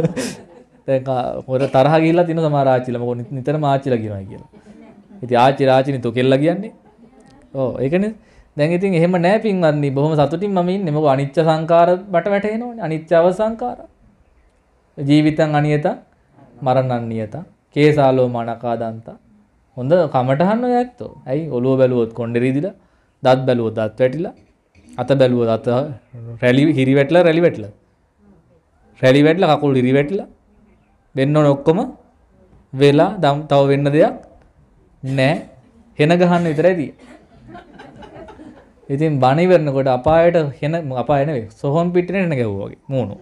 දැන් හොර තරහ ගිහිල්ලා තිනු සමහර ආච්චිල මොකද නිතරම ආච්චිලා කියනවා කියලා ඉතින් ආච්චි රාචිනි තොකෙල්ලා කියන්නේ ඕ ඒකනේ දැන් ඉතින් එහෙම නෑ පින්වත්නි බොහොම සතුටින් මම ඉන්නේ මොකද අනිච්ච සංකාර බට වැටෙනෝනේ අනිච්චව සංකාර ජීවිතං අනියතං මරණං නියතං කේසාලෝ මනකා දන්තා හොඳ කමටහන්න ඇත්තෝ ඇයි ඔලුව බැලුවොත් කොන්ඩරීදිල දත් බැලුව දත් වැටිලා අත බැලුව දත රැලි හිරිවැටල රැලිවැටල රැලිවැටල කකුල් ඉරිවැටල වෙන්න නොක්කොම වෙලා දම් තව වෙන්න දෙයක් නෑ හෙන ගහන්න විතරයිදී ඉතින් බනිවරන්නකොට අපායට හෙන අපායනවේ සොහොන් පිටින එන ගැව්වාගේ මූුණු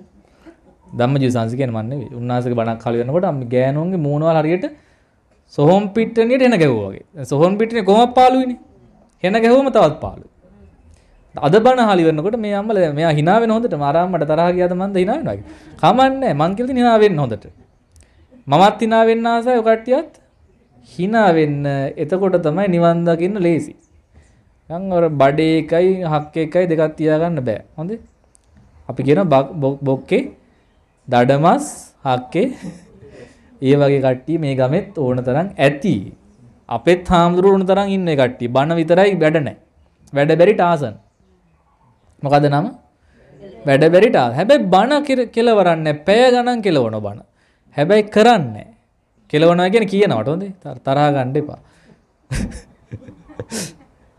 දම්ම ජීසාන්සි කියන මන්නේ උන්නාසක බණක් කාල වෙනකොට අම් ගෑනුන්ගේ මූණවල් හරියට සොහොන් පිට්ටනියට හෙන ගැහුවා වගේ. සොහොන් පිට්ටනේ කොහොමද පාළුයිනේ. හෙන ගැහුවම තවත් පාළුයි. අද බණ හාලි වෙනකොට මේ අම්මල මෙයා hina වෙන හොඳට මාරාම් මට තරහ ගියාද මන්ද hina වෙනවා කියලා. කමන්නේ මං කියලා hina වෙන්න හොඳට. මමත් hina වෙන්න ආසයි ඔය කට්ටියත් hina වෙන්න. එතකොට තමයි නිවන් දකින්න ලේසි. නිකන් අර බඩේ එකයි හක් එකයි දෙකක් තියාගන්න බෑ. හොඳේ. අපි කියන බොක්කේ දඩමස් හක්කේ ඒ වගේ කට්ටිය මේ ගමෙත් ඕන තරම් ඇති. අපෙත් හාමුදුරුවෝ ඕන තරම් ඉන්නේ කට්ටිය. බණ විතරයි වැඩ නැහැ. වැඩ බැරි ටාසන්. මොකද නම? වැඩ බැරි ටාසන්. හැබැයි බණ කෙලවරන්නේ පැය ගණන් කෙලවන බණ. හැබැයි කරන්නේ කෙලවනවා කියන්නේ කියනවට හොඳේ. තරහ ගන්න එපා.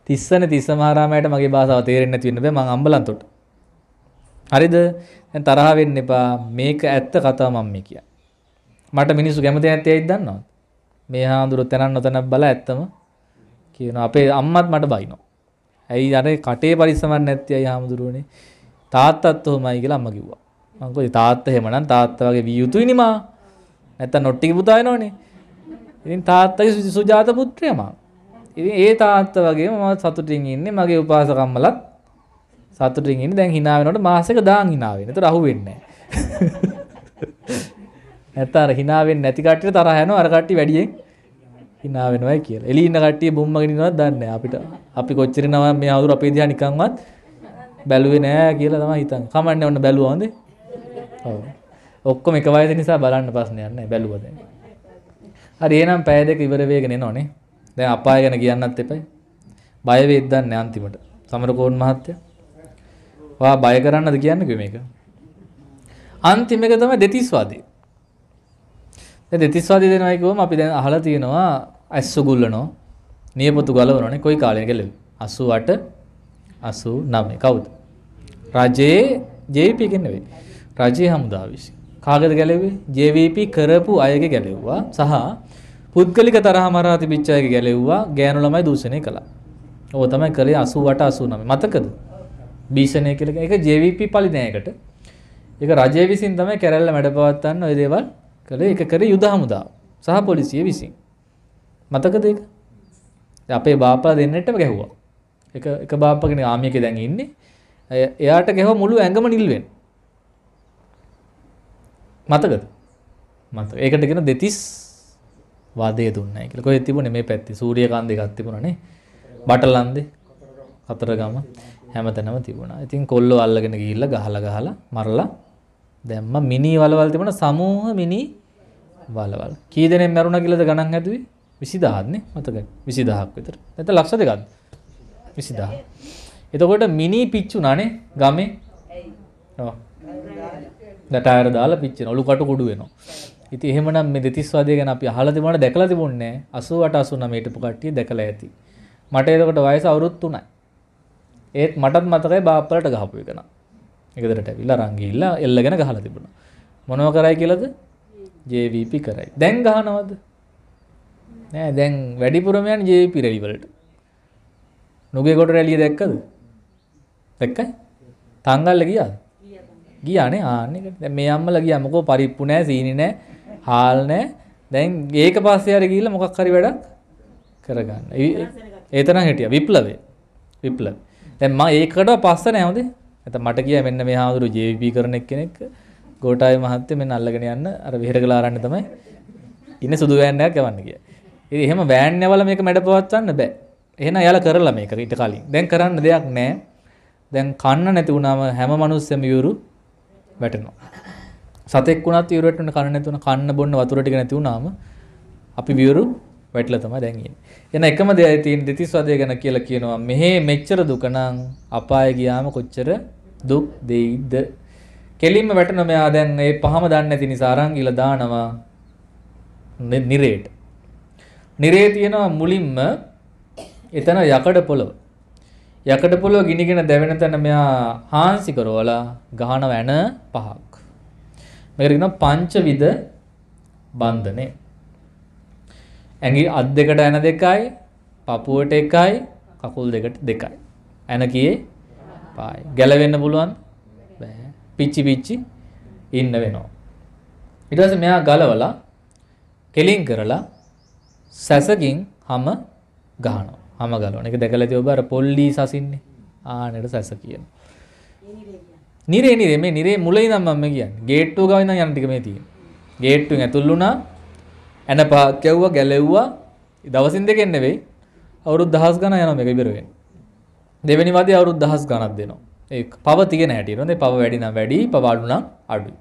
තිස්සන තිස්ස මහරාමයට මගේ භාෂාව තේරෙන්නේ නැති වෙන්න බෑ මං අම්බලන්තොට. හරිද? දැන් තරහ වෙන්න එපා. මේක ඇත්ත කතාව මම මේ කියන්නේ. මට මිනිස්සු කැමති නැත්තේ ඇයිද දන්නවද? මේ හාඳුර තනන්න නොතනක් බල ඇත්තම කියනවා. අපේ අම්මත් මට බයිනවා. ඇයි අර කටේ පරිස්සමක් නැත්තේ අය හාමුදුරුවනේ. තාත්තත් උහුමයි කියලා අම්මා කිව්වා. මම කිව්වා තාත්තා එහෙමනම් තාත්තා වගේ විය යුතුයි නේ මා. නැත්තම් නොට්ටිගේ පුතා වෙනවනේ. ඉතින් තාත්තගේ සුජාත පුත්‍රයා මම. ඉතින් ඒ තාත්තා වගේම මම සතුටින් ඉන්නේ මගේ උපාසකම්මලත් සතුටින් ඉන්නේ දැන් hina වෙනකොට මාසෙක දාන් hina වෙන. ඒතර අහු වෙන්නේ නැහැ. නැත්තම් අර hina වෙන්නේ නැති කට්ටිය තරහ යනවා අර කට්ටිය වැඩියෙන් hina වෙනවයි කියලා. එළිය ඉන්න කට්ටිය බොම්මගෙන ඉනවත් දන්නේ නැහැ. අපිට අපි කොච්චර නම මේ අවුරු අපේ දිහා නිකන්වත් බැලුවේ නැහැ කියලා තමයි හිතන්නේ. කමන්නේ ඔන්න බැලුවා හොඳේ. ඔව්. ඔක්කොම එක වයස නිසා බලන්න ප්‍රශ්නයක් නැහැ බැලුවා දැන්. හරි එහෙනම් පැය දෙක ඉවර වෙගෙන එනවනේ. දැන් අපාය ගැන කියන්නත් එපයි. බය වෙද්දන්නේ අන්තිමට. සමරකෝන් මහත්තයා ඔයා බය කරන්නද කියන්නේ මේක? අන්තිම එක තමයි දෙතිස්වාදී. දැන් දෙතිස්වාදී දෙනවා කිව්වම අපි දැන් අහලා තියෙනවා ඇස්සු ගුල්ලනෝ නියපොතු ගලවනෝනේ කොයි කාලේ ගලවි? 88 89 කවුද? රජේ JVP කියන්නේ නෙවෙයි. රජයේ හමුදා විසින්. කාගද ගැලෙව්වේ? JVP කරපු අයගේ ගැලෙව්වා සහ පුද්ගලික තරහ මරා තිබිච්ච අයගේ ගැලෙව්වා ගෑනු ළමයි දූෂණය කළා. ඕක තමයි කලේ 88 89 මතකද? භීෂණය කියලා කියන්නේ ඒක JVP පලිනයකට. ඒක රජය විසින් තමයි කැරැල්ල මැඩපවත්වන්න ওই දේවල් කළේ. ඒක කරේ යුද හමුදාව සහ පොලිසිය විසින්. මතකද ඒක? අපේ බාප්පා දෙන්නෙටම ගැහුවා. එක එක බාප්පා කෙනෙක් ආමියකේ දැන් ඉන්නේ. එයාට ගැහුවා මුළු ඇඟම නිල් වෙන. මතකද? මතක. ඒකට කියන දෙතිස් වාදය දුන්නයි කියලා. කොහෙද තිබුණේ මේ පැත්තේ? සූර්යකාන්ත එකක් තිබුණානේ. බටලන්දේ. කතරගම. හැමතැනම තිබුණා. ඉතින් කොල්ලෝ අල්ලගෙන ගිහිල්ලා ගහලා ගහලා මරලා දැම්ම මිනි වලවල් තිබුණා සමූහ මිනි වලවල්. කී දෙනෙක් මැරුණා කියලාද ගණන් හැදුවේ? 20000 නේ මතකයි. 20000ක් විතර. නැත්නම් ලක්ෂ දෙකක්ද? 20000. එතකොට මිනි පිච්චුණානේ ගමේ. ඇයි? ඔව්. ගටායර දාලා පිච්චෙන ඔලු කටු කොඩු වෙනවා. ඉතින් එහෙමනම් මේ දෙතිස් වාදය ගැන අපි අහලා තිබුණාට දැකලා තිබුණේ නැහැ. 88 89 ට පොකට්ටිය දැකලා ඇති. මට එතකොට වයස අවුරුදු 3යි. ඒත් මටත් මතකයි බාපලට ගහපු එකන එකදරට ඇවිල්ලා රංගිල්ලා එල්ලගෙන ගහලා තිබුණ මොනව කරයි කියලද ජවප කරයි දැන් ගහනවද නෑ දැන් වැඩිපුරමයන් ජප රැලිවලට නුගේ ගොට රැලිය දැක්කද දැක්කයි තංගල්ල ගියා ගියානේ ආනෙ මේ අම්මල ගිය මොකෝ පරිප්පු නෑ සීනි නෑ හාල් නෑ දැන් ඒක පස්සේ අර ගිහිල්ලා මොකක් හරි වැඩක් කරගන්න ඒතන හිටිය විප්ලවේ විප්ලවේ දැන් මම ඒකට පස්ස නෑ හොඳේ. නැත්නම් මට කියා මෙන්න මේ හාමුදුරු JVP කරන කෙනෙක් ගෝඨාය මහත්තයා මෙන්න අල්ලගෙන යන්න අර විහෙරගල ආරන්න තමයි ඉන්නේ සුදු වෑන් එකක් යවන්න කියලා. ඉතින් එහෙම වෑන් යවලා මේක මැඩ පවත්වන්න බෑ. එහෙනම් යාලා කරලා මේක ඊට කලින්. දැන් කරන්න දෙයක් නෑ. දැන් කන්න නැති වුණාම හැම මිනිස්සෙම යුරු වැටෙනවා. සතෙක් වුණත් යුරුවට කන්න නැති වුණ කන්න බොන්න වතුර ටික නැති වුණාම අපි විවරු වැටල තම දැන්ගෙන් එන එකම දෙයයි තින් දෙතිස්වදය ගැන කියලා කියනවා මෙහේ මෙච්චර දුකනං අපාය ගියාම කොච්චර දුක් දෙයිද කෙලින්ම වැටන මෙයා දැන් ඒ පහම දන්නේ නැති නිසා අරන් ගිල දානවා නිරේට නිරේ තියෙනවා මුලින්ම එතන යකඩ පොළව යකඩ පොළොව ගිනිගෙන දැවෙන තැන මෙයා හාන්සි කරවලා ගහන වැන පහක්. මේකට කියනවා පංචවිද බන්ධනේ. ඇඟි අත් දෙකට ඇන දෙකයි පපුුවට එකයි කකුල් දෙකට දෙකයි. ඇන කියේ පායි ගැලවෙන්න පුළුවන් පිච්චි පිච්චි ඉන්න වෙනවා. ඉටස මෙයා ගලවලා කෙලින් කරලා සැසකින් හම ගානෝ හම ගලන එක දැකලති ඔබර පොල්ලි සසින්නේ ආනට සැස කියන. නිරේ නිරේ මේ නිරේ මුලයි දම්ම කියන්න ගේට්ටෝ ගවන්න යන්ටිකමේ තිය ගේට්ටු ඇතුල්ලුනා ඇන පහක් කැව්වා ගැලෙව්වා දවසින් දෙකෙන් නෙවෙයි අවුරුදු දහස් ගණන් යනවා මේක ඉවර වෙන්නේ. දෙවෙනි වාදී අවුරුදු දහස් ගණක් දෙනවා. ඒ පව තියෙන හැටි නේද? පව වැඩි නම් වැඩි, පව අඩු නම් අඩුයි.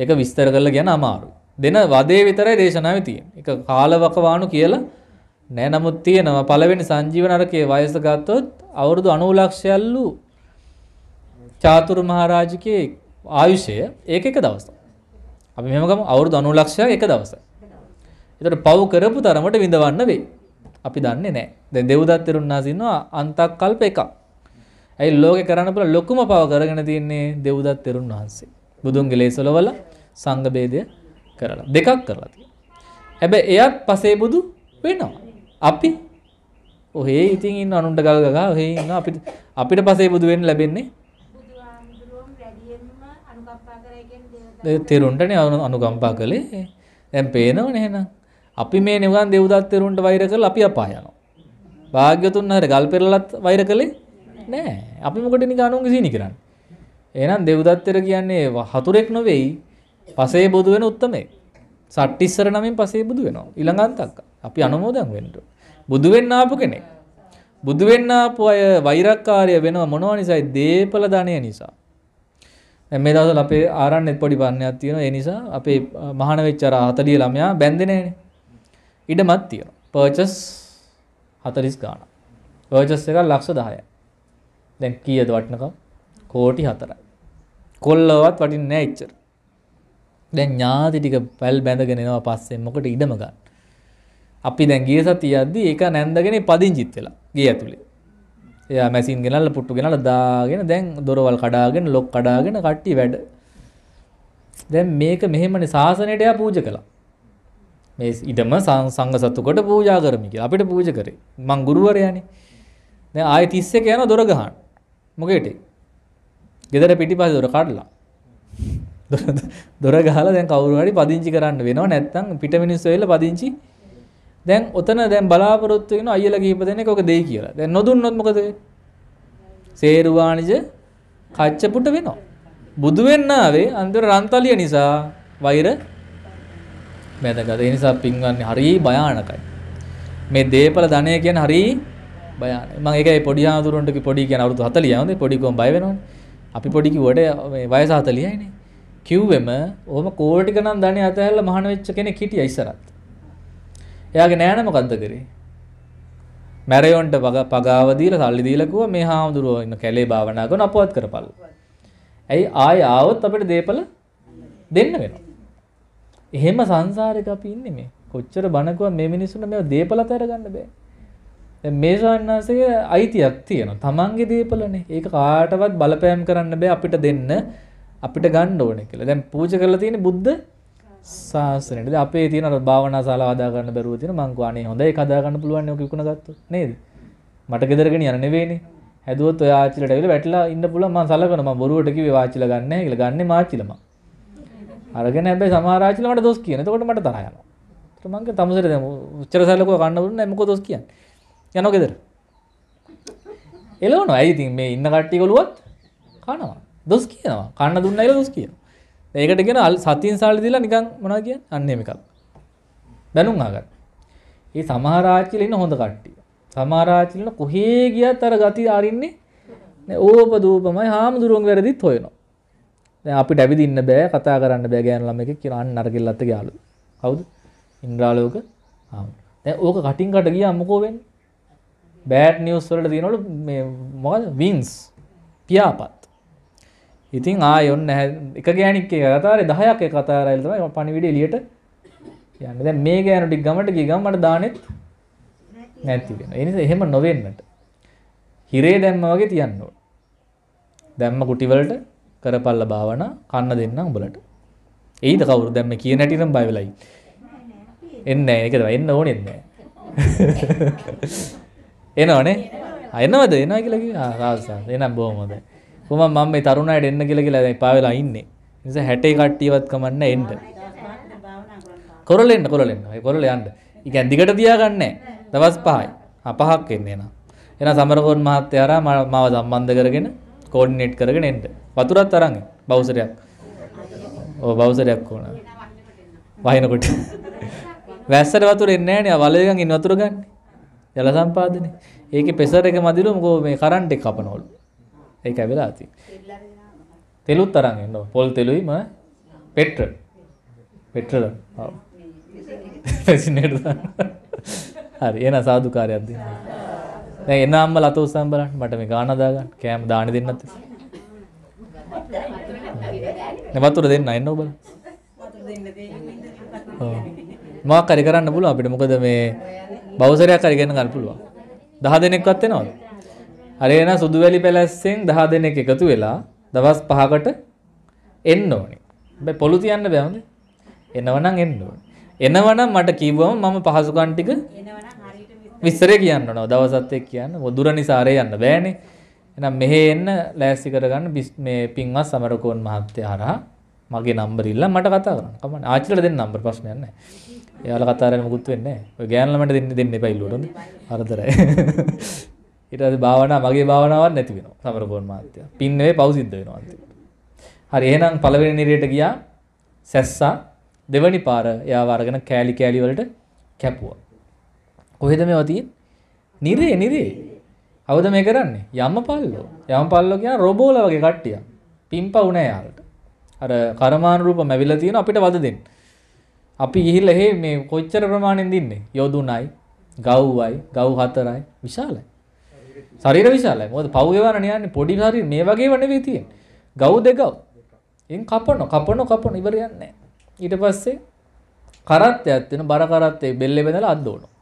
ඒක විස්තර කරලා කියන අමාරුයි. දෙන වදේ විතරයි දේශනාවේ තියෙන්නේ. ඒක කාලවකවානු කියලා නෑ නමුත් තියෙනවා පළවෙනි සංජීවන අරකේ වයස ගත්තොත් අවුරුදු 90 ලක්ෂයලු චාතුරු මහරජකේ ආයුෂය ඒක එක දවසක්. අපි මෙහෙම ගමු අවුරුදු 90 ලක්ෂයක් එක දවසක්. එතකොට පව් කරපු තරමට විඳවන්න වෙයි. අපි දන්නේ නැහැ. දැන් දෙව්දත් තෙරුණාස ඉන්නවා අන්තක්කල්ප එකක්. ඇයි ලෝකේ කරන්න පුළුවන් ලොකුම පව කරගෙන තියන්නේ දෙව්දත් තෙරුණ වහන්සේ. බුදුන්ගේ ලේසලවල සංඝ බේදය කරලා දෙකක් කරලා තියෙනවා. හැබැයි එයත් පසේ බුදු වෙනවා. අපි ඔහේ ඉතින් ඉන්න අනුන්ට ගල් ගගා ඔහේ ඉන්න අපිට අපිට පසේ බුදු වෙන්න ලැබෙන්නේ තෙරුන්ටනේ අනුකම්පා කළේ දැන් පේනවනේ එහෙනම් අපි මේ නිවන් දෙව්දත්තරුන්ට වෛර කරලා අපි අපාය යනවා. වාග්යතුන් හරි ගල් පෙරලලත් වෛර කළේ නෑ. අපි මොකටද නිකන් අනුන්ගේ සීනි කරන්නේ? එහෙනම් දෙව්දත්තර කියන්නේ හතුරෙක් නෙවෙයි, පසේ බුදු වෙන උත්තමෙක්. සට්ටිස්සර නමින් පසේ බුදු වෙනවා. ඊළඟ අන්තක්. අපි අනුමෝදන් වෙන්න. බුදු වෙන්න ආපු කෙනෙක්. බුදු වෙන්න ආපු අය වෛරක්කාරය වෙනවා මොනවා නිසායි? දීපල ධනය නිසා. දැන් මේ දවස්වල අපේ ආරණ්‍යෙත් පොඩි පන්නයක් තියෙනවා. ඒ නිසා අපේ මහාන වෙච්ච අර 40 ළමයා බැන්දේ නෑනේ. ඉඩමත් තියෙන පර්චස් හතරිස් ගාන පර්චස් එක ලක්ෂ දහය දැන් කියද වටනකම් කෝටි හතරයි කොල්ලවත් වටින් නෑ එච්චර දැන් ඥාති ටික පැල් බැඳගෙනවා පස්සේ මොකට ඉඩම ගන්න අපි දැන් ගිය සතියද්දී ඒක නැන්දගෙන පදිංචිත් වෙලා ගිය ඇතුලේ එයා මැසින් ගෙනල්ලා පුට්ටු ගෙනල්ලා දාගෙන දැන් දොරවල් කඩාගෙන ලොක් කඩාගෙන කට්ටි වැඩ දැන් මේක මෙහෙමනේ සාසනයට එයා පූජා කළා මේ ඉඩම සංඝ සතුකට පූජා කරමි කියලා. අපිට පූජ කරේ. මං ගුරුවරයානේ. දැන් ආයෙ 31 යනවා දොර ගහන්න. මොකේට? ගෙදර පිටිපස්ස දොර කඩලා. දොර ගහලා දැන් කවුරු හරි පදිංචි කරන්න වෙනව නැත්තම් පිට මිනිස්සු එවිල්ලා පදිංචි දැන් ඔතන දැන් බලාපොරොත්තු වෙන අයියලා කීප දෙනෙක් ඔක දෙයි කියලා. දැන් නොදුන්නොත් මොකද වෙන්නේ? සේරු වාණිජ කච්චපුට වෙනවා. බුදු වෙන්න ආවේ අන්තර රන්තලිය නිසා වෛර වැදගත්. ඒ නිසා පින්වන්නේ හරි භයානකයි. මේ දේපල ධනය කියන්නේ හරි භයානකයි. මම ඒකයි පොඩි ආතුරුන්ට පොඩි කියන අවුරුදු 40 ආවනේ පොඩි කොම් බය වෙනවනේ. අපි පොඩි කිව්වට මේ වයස 40යිනේ. කිව්වෙම ඔහම කෝටි ගණන් ධනය අතහැරලා මහාන වෙච්ච කෙනෙක් හිටියා ඉස්සරහත්. එයාගේ නෑන මොකද්ද කරේ? මැරයොන්ට පගාව දීලා සල්ලි දීලා කිව්වා මේ හාමුදුරුවෝ ඉන්න කැලේ භාවනා කරන අපවත් කරපළු. ඇයි ආය ආවොත් අපිට දේපල දෙන්න වෙනවා. එහෙම සංසාරෙක අපි ඉන්නේ මේ. කොච්චර බනකුවත් මේ මිනිස්සුන්ට මේව දේපලත අරගන්න බෑ. දැන් මේ ශාන්නාසයේ අයිතියක් තියෙනවා. Tamange දේපලනේ. ඒක කාටවත් බලපෑම් කරන්න බෑ අපිට දෙන්න අපිට ගන්න ඕනේ කියලා. දැන් පූජා කරලා තියෙන්නේ බුද්ධ ශාසනයට. දැන් අපේ තියෙන අර භාවනා ශාලාව හදා ගන්න බැරුව තියෙන මං කෝ අනේ හොඳයි ඒක හදා ගන්න පුළුවන් නේ ඔක විකුණ ගත්තොත් නේද? මට ගෙදරගෙන යන නෙවෙයිනේ. හැදුවොත් ඔය ආච්චිලට ඇවිල්ලා වැටලා ඉන්න පුළුවන් මං සලකනවා මං බොරුවට කිව්වේ ආච්චිලා ගන්න නැහැ කියලා ගන්නේ මාච්චිලා මං. අරගෙන ඇබේ සමාරාචලමට දොස් කියන තකොට මට තරයන මගේ තමසර උච්චරසලක කන්නවරන්න මක දොස් කියන්න යනොකෙදර එලවන ඇයිතින් මේ ඉන්න කට්ටිකොළුවත් කනවා දොස් කියනවා කන්න දුන්න එල දොස් කියන ඒකට ගෙන අල් සතින් සාලි දිලා නිකං මොනා කිය අන්නේම එකක් දැනුම් ආගත් ඒ සමහරාචිල ඉන්න හොඳ කට්ටිය සමාරාචිලන කොහේ ගියත් අර ගති අරින්නේ ඕප දූපමයි හාමුදුරුවන් වැරදිත් හොයනවා දැන් අපිට ඇවිදින්න බෑ කතා කරන්න බෑ ගෑන ළමෙක් කියලා අන්න අර කෙල්ලත් ගියාලු. කවුද? ඉන්ද්‍රාලෝක ආමු. දැන් ඕක කටින් කට ගියා මොකෝ වෙන්නේ? බෑඩ් නිවුස් වලට තියෙනවලු මේ මොකද? වින්ස් පියාපත්. ඉතින් ආයෙ ඔන්න එක ගෑණික් එක කතාරේ 10ක් එක කතාරයිල තමයි පණිවිඩය එළියට යන්නේ. දැන් මේ ගෑනු ටික ගමට ගිය ගමට දානෙත් නැති වෙනවා. ඒ නිසා එහෙම නොවෙන්නට. හිරේ දැම්ම වගේ තියන්න ඕන. දැම්ම කුටි වලට කරපල්ල භාවනා කන්න දෙන්න උඹලට. එයිද කවුරු දැන් මේ කියන හැටිනම් බය වෙලයි. එන්නේ නැහැ ඒකද එන්න ඕනේ නැහැ. එනවනේ. ආ එනවද එනවා කියලා කිව්වා. ආ රාජසා. එනම් බොහොම හොඳයි. කොහොම මම මේ තරුණයට එන්න කියලා කියලා දැන් පාවෙලා ඉන්නේ. ඒ නිසා 60 කට්ටියවත් කමන්න එන්න. කොරලෙන්න කොරලෙන්න. ඒ කොරල යන්න. ඒ කියන්නේ දිගට තියාගන්න නැහැ. දවස් 5යි. ආ පහක් එන්නේ එනවා. එනවා සමරකෝන් මහත්තයා ආරා මාව සම්බන්ධ කරගෙන කෝඩිනේට් කරගෙන එන්න. වතුරත් අරන් බවුසරයක්. ඔව් බවුසරයක් ඕන. වහිනකොට. වැස්සට වතුර එන්නේ නැහැ නේ. වලයෙන් ඉන්න වතුර ගන්න. ජල සම්පාදනය. ඒකේ ප්‍රෙෂර් එක මදිලු මොකෝ මේ කරන්ට් එක කපනවලු. ඒක ඇවිලා තියෙන්නේ. තෙලුත් අරන් එන්න පොල් තෙලුයි ම පෙට්‍රල්. පෙට්‍රල්. ඔව්. හරි එන සාදුකාරයක් දෙන්න. දැන් එන අම්මලා අත උස්සන් බලන්න මට මේ ගාන දා ගන්න කෑම දාන දෙන්නත්. වතුර දෙන්න එන්න ඔබල මොකක් හරි කරන්න පුළුවන් අපිට මොකද මේ බවුසරයක් හරි ගන්න ගන්න පුළුවන් 10 දෙනෙක්වත් එනවද අර එන සුදුවැලි පැලැස්සෙන් 10 දෙනෙක් එකතු වෙලා දවස් 5කට එන්න ඕනේ හැබැයි පොළු තියන්න බෑ හොඳේ එනවනම් එන්න ඕනේ එනවනම් මට කිව්වම මම පහසුකම් ටික එනවනම් හරියට විස්තරේ කියන්න ඕන දවසත් එක්ක කියන්න දුර නිසා අරේ යන්න බෑනේ එහෙනම් මෙහෙ එන්න ලෑස්ති කරගන්න මේ පින්වත් සමරකෝන් මහත්තයා හරහා මගේ නම්බර් ඉල්ල මට කතා කරන්න. කමන්න ආච්චිලට දෙන්න නම්බර ප්‍රශ්නයක් නැහැ. එයාලා කතා කරන්න මොකුත් වෙන්නේ නැහැ. ඔය ගෑන ළමයට දෙන්න දෙන්න එපා ඉල්ලුවට හොඳ. හරදරයි. ඊට පස්සේ භාවනා මගේ භාවනාවක් නැති වෙනවා. සමරකෝන් මහත්තයා. පින් නෙවෙයි පව් සිද්ධ වෙනවා අන්තිමට. හරි එහෙනම් පළවෙනි නිරයට ගියා. සැස්සා දෙවනි පාර එයාව අරගෙන කෑලි කෑලි වලට කැපුවා. කොහෙද මේවා තියෙන්නේ? නිරේ නිරේ අවද මේ කරන්නේ යම පල්ලෝ යම පල්ලෝ කියන රොබෝල වගේ කට්ටිය පිම්පවු නෑ යාලට අර කර්මානුරූප මැවිලා තියෙන අපිට වද දෙන්න අපි ගිහිල්ලා හේ මේ කොච්චර ප්‍රමාණයෙන් දින්නේ යොදුනයි ගව්වයි ගව් හතරයි විශාලයි ශරීර විශාලයි මොකද පව් ගෙවන්න යන්නේ පොඩි ශරීර මේ වගේව නෙවෙයි තියෙන්නේ ගව් දෙගව් එන් කපන කපන කපන ඉවර යන්නේ ඊට පස්සේ කරත්තයක් තියෙන බර කරත්තේ බෙල්ලේ බඳලා අද්දෝනවා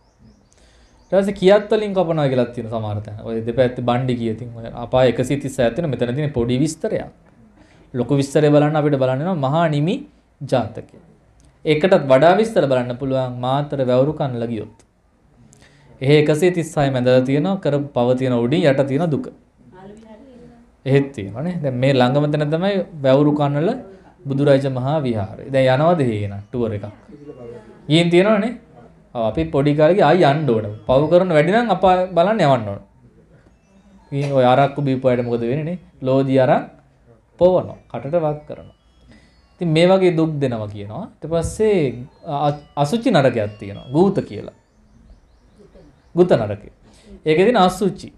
ඊට කියත් වලින් කපනවා කියලා තියෙන සමහර තැන. ඔය දෙපැත්ත බණ්ඩි කියතින් ඔය අපාය 137 ඇත්තන මෙතන තියෙන පොඩි විස්තරයක්. ලොකු විස්තරය බලන්න අපිට බලන්න වෙනවා මහා නිමි ජාතකය. ඒකටත් වඩා විස්තර බලන්න පුළුවන් මාතර වැවුරු කන්ල ගියොත්. එහේ 136 මැදලා තියෙනවා කර පවතින උඩින් යට තියෙන දුක. එහෙත් තියෙනවානේ. දැන් මේ ළඟම තැන තමයි වැවුරු කන්වල බුදුරජ මහා විහාරය. දැන් යනවද හේන ටුවර් එකක්? ගිහින් තියෙනවනේ. අපි පොඩිකාලගේ අයි අන්න ඕන පව් කරන වැඩිනම් අප බලන්න යවන්න ඕන ඔය අරක්කු බීපයට මොකද වෙනනේ ලෝදී අරන් පොවනෝ කටට වක් කරනවා ඉතින් මේ වගේ දුක් දෙනවා කියනවා ඊට පස්සේ අසුචි නරකයක් තියෙනවා ගූත කියලා ගුත නරකය ඒකෙදින අසුචි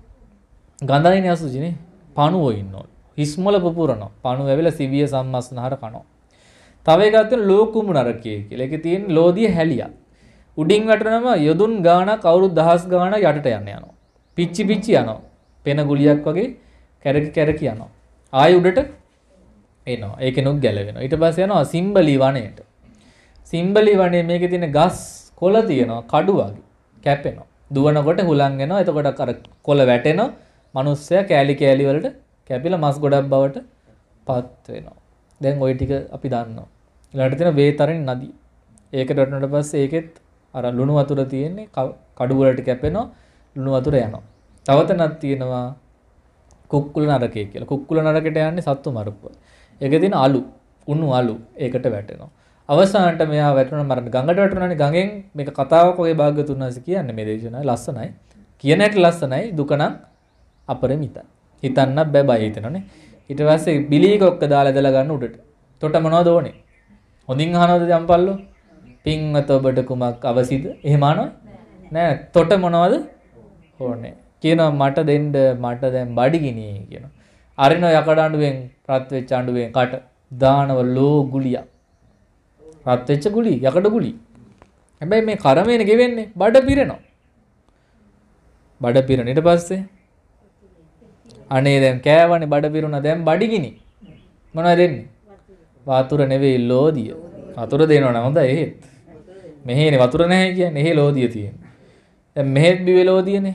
ගඳයිනේ අසුචිනේ පණුවෝ ඉන්නවා හිස්මල පුපුරනවා පණුව ඇවිල්ලා සිවිය සම්මස්නහර කනවා තව එකක් තියෙන ලෝකුමු නරකය කියලා. ඒකේ තියෙන ලෝදිය හැලියක්. උඩින් වැටෙනම යදුන් ගාන කවුරු දහස් ගාන යටට යන්න යනවා. පිච්චි පිච්චි යනවා. පෙන ගුලියක් වගේ කැරකි කැරකි යනවා. ආය උඩට එනවා. ඒකෙනුත් ගැලවෙනවා. ඊට පස්සේ යනවා සිම්බලි වනයේට. සිම්බලි වනයේ මේකේ තියෙන ගස් කොළ තියෙනවා කඩු වගේ කැපෙනවා. දුවනකොට හුලං වෙනවා. එතකොට අර කොළ වැටෙනවා. මිනිස්සයා කෑලි කෑලි වලට කැපිලා මස් ගොඩක් බවට පත් වෙනවා. දැන් ওই ටික අපි දන්නවා. ඊළඟට තියෙන වේතරණ නදී. ඒකට වටනට පස්සේ ඒකෙත් අර ලුණු වතුර තියෙන්නේ කඩු වලට කැපෙනවා ලුණු වතුර යනවා. තව තැනක් තියෙනවා කුක්කුල නරකය කියලා. කුක්කුල නරකයට යන්නේ සත්තු මරපුව. ඒකේ තියෙන අලු, උණු අලු ඒකට වැටෙනවා. අවසානට මෙයා වැටුණා මරන්න ගඟට වැටුණානේ ගඟෙන් මේක කතාවක් ඔය භාග්‍යතුන් වහන්සේ කියන්නේ මේ දේශනාවේ ලස්සනයි. කියන හැටි ලස්සනයි දුක නම් අපරිමිතයි. හිතන්න බෑ බය හිතෙනවනේ. ඊට පස්සේ බිලී කොක්ක දාලා දලා ගන්න උඩට. එතකොට මොනවද ඕනේ? හොඳින් අහනවද යම්පල්ලෝ? පින්වත ඔබට කුමක් අවසිද? එහෙමනොත් නෑ. තොට මොනවද? ඕනේ. කියනවා මට දෙන්න මට දැන් බඩගිනියි කියනවා. අරින යකඩ අඬුවෙන් රත් වෙච්ච අඬුවෙන් කට දානව ලෝ ගුලියක්. රත් වෙච්ච ගුලි යකඩ ගුලි. හැබැයි මේ කරමේන ගෙවෙන්නේ බඩ පිරෙනවා. බඩ පිරෙන ඊට පස්සේ අනේ දැන් කෑවනේ බඩ පිරුණා දැන් බඩගිනි. මොනවද දෙන්නේ? වතුර නෙවෙයි ලෝදිය. වතුර දෙනවනම් හොඳයි ඒත්. මෙහෙනේ වතුර නැහැ කියන්නේ. එහෙ ලෝදිය තියෙන. දැන් මෙහෙත් බිවේ ලෝදියනේ.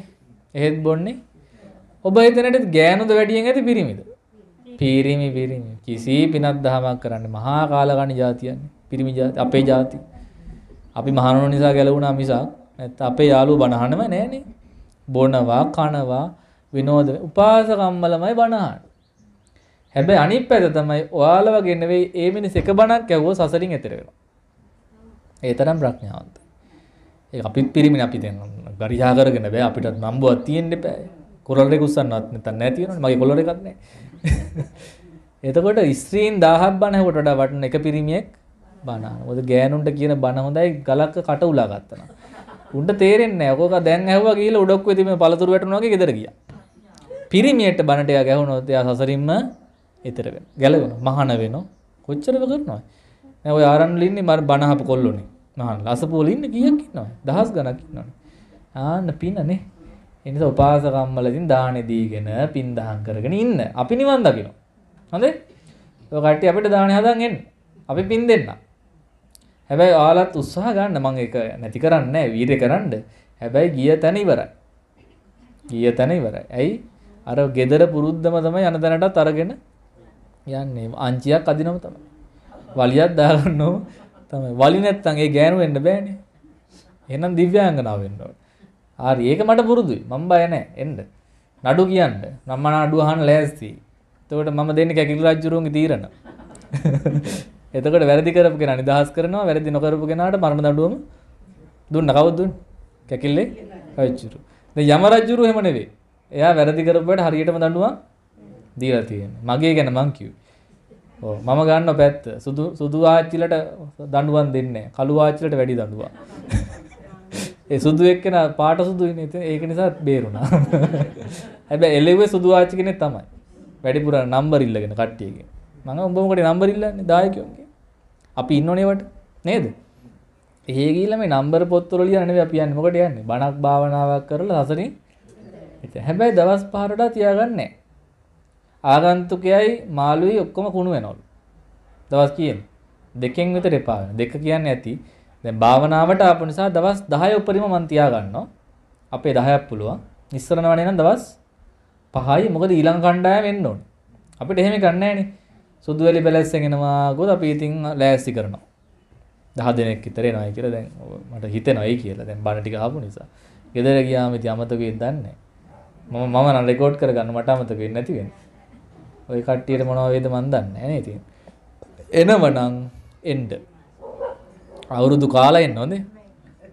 එහෙත් බොන්නේ. ඔබ හිතනට ගෑනුද වැඩියෙන් ඇති පිරිමිද? පිරිමි පිරිමි. කිසි පිනක් දහමක් කරන්නේ මහා කාලගණි જાතියන්නේ. පිරිමි જાති අපේ જાති. අපි මහානෝ නිසා ගැලවුණා මිසක් නැත්නම් අපේ යාළුවෝ බනහනම නෑනේ. බොනවා කනවා විනෝද උපාසකම්මලමයි බනහන. හැබැයි අනිත් පැත්ත තමයි ඔයාලා වගේ නෙවෙයි ඒ මිනිස් එක බණක් ඇහුවොත් සසරින් එතර වෙනවා. ඒ තරම් ප්‍රඥාවන්ත. ඒ අපිත් පිරිමින් අපි දැන් ගරිහා කරගෙන බෑ අපිට නම්බුවක් තියෙන්න බෑ. කොරල් එක උස්සන්නවත් නැත්නම් නැති වෙනවනේ. මගේ කොරල් එකක් නැහැ. එතකොට ස්ත්‍රීන් 1000ක් බණ ඇහුවට වඩා වටන එක පිරිමියෙක් බණ අහන. මොකද ගෑනුන්ට කියන බණ හොඳයි ගලක්ක කට උලා ගන්නවා. උන්ට තේරෙන්නේ නැහැ. ඔකෝක දැන් ඇහුවා ගිහලා උඩක් වෙදී මේ පළතුරු වැටුණා වගේ ගෙදර ගියා. පිරිමියට බණට යා ගැහුණොත් එයා සසරින්ම ඊතර වෙනවා. ගැලවෙනවා. මහාන වෙනවා. කොච්චරද කරනවා. දැන් ඔය ආරණ්වල ඉන්නේ මර බණහප කොල්ලෝනේ. මහාන ලසපෝල ඉන්නේ කීයක් ඉන්නවද? දහස් ගණක් ඉන්නවනේ. ආන්න පින්නනේ. ඒ නිසා උපාසකම්මලකින් දානේ දීගෙන පින් දහම් කරගෙන ඉන්න. අපි නිවන් දකිනවා. හොඳේ? ඔය කට්ටිය අපිට දානේ හදන් එන්න. අපි පින් දෙන්න. හැබැයි ඔයාලත් උත්සාහ ගන්න මම ඒක නැති කරන්නේ නැහැ වීරය කරන්න. හැබැයි ගිය තැන ඉවරයි. ගිය තැන ඉවරයි. ඇයි? අර gedara පුරුද්දම තමයි යන තැනටත් අරගෙන යන්නේ. අංචියක් අදිනම තමයි. වලියක් දාගන්න ඕන තමයි. වලි නැත්තම් ඒ ගෑනු වෙන්න බෑනේ. එහෙනම් දිව්‍යාංගනාව වෙන්න ඕන. හරි ඒක මට පුරුදුයි. මම බය නැහැ එන්න. නඩු කියන්න. මම නඩු අහන්න ලෑස්ති. එතකොට මම දෙන්නේ කැකිලි රජුරුවන්ගේ තීරණ. එතකොට වැරදි කරපු කෙනා නිදහස් කරනවා වැරදි නොකරපු කෙනාට මරණ දඬුවම දුන්න කවුද දුන්නේ? කැකිල්ලේ රජුරු. දැන් යම රජුරු එහෙම නෙවෙයි. එයා වැරදි කරපුවට හරියටම දඬුවම් දීලා තියෙනවා. මගේ ගැන මං කිව්වේ. මම ගන්න පැත්ත සුදු සුදු ආච්චිලට දඬුවම් දෙන්නේ කළු ආච්චිලට වැඩි දඬුවම්. ඒ සුදු එක්කන පාට සුදුයිනේ ඉතින් ඒක නිසා බේරුණා. හැබැයි එළෙව්වේ සුදු ආච්චි කෙනෙක් තමයි. වැඩිපුර නම්බර් ඉල්ලගෙන කට්ටියගෙන්. මම උඹම කොට නම්බර් ඉල්ලන්නේ දායකයෝගේ. අපි ඉන්නෝනේ වට නේද? එහෙ ගිහිල්ලා මේ නම්බර් පොත්වල ලියන නෙවෙයි අපි යන්නේ. මොකට යන්නේ? බණක් භාවනාවක් කරලා සසරින්. හැබැයි දවස් පහකට තියාගන්නේ නැහැ. ආගන්තුකයයි මාළුයි ඔක්කොම කුණු වෙනවලු. දවස් කීයෙන්? දෙකෙන් විතර එපා වෙන. දෙක කියන්නේ ඇති. දැන් භාවනාවට ආපු නිසා දවස් 10 උපරිම මන් තියාගන්නවා. අපේ 10ක් පුළුවන්. ඉස්සරන වනේ නම් දවස් 5යි. මොකද ඊළඟ කණ්ඩායම එන්න ඕනේ. අපිට එහෙම ගන්න නෑනේ. සුදු වෙලි බැලන්ස්ෙන් එනවා. ගොඩ අපි ඉතින් ලෑස්ති කරනවා. 10 දෙනෙක් විතර එනවායි කියලා දැන් මට හිතෙනවායි කියලා. දැන් බණ ටික ආපු නිසා. ගෙදර ගියාම ඉතින් අමතක වෙන්නේ නැහැ. මම මම නම් රෙකෝඩ් කරගන්න මට අමතක වෙන්නේ නැති වෙන්නේ. ඔය කට්ටියට මොනවේද මන්දන්න ඇන ඉතින් එනවනං එන්ඩ අවුරුදු කාලා එන්න ොදේ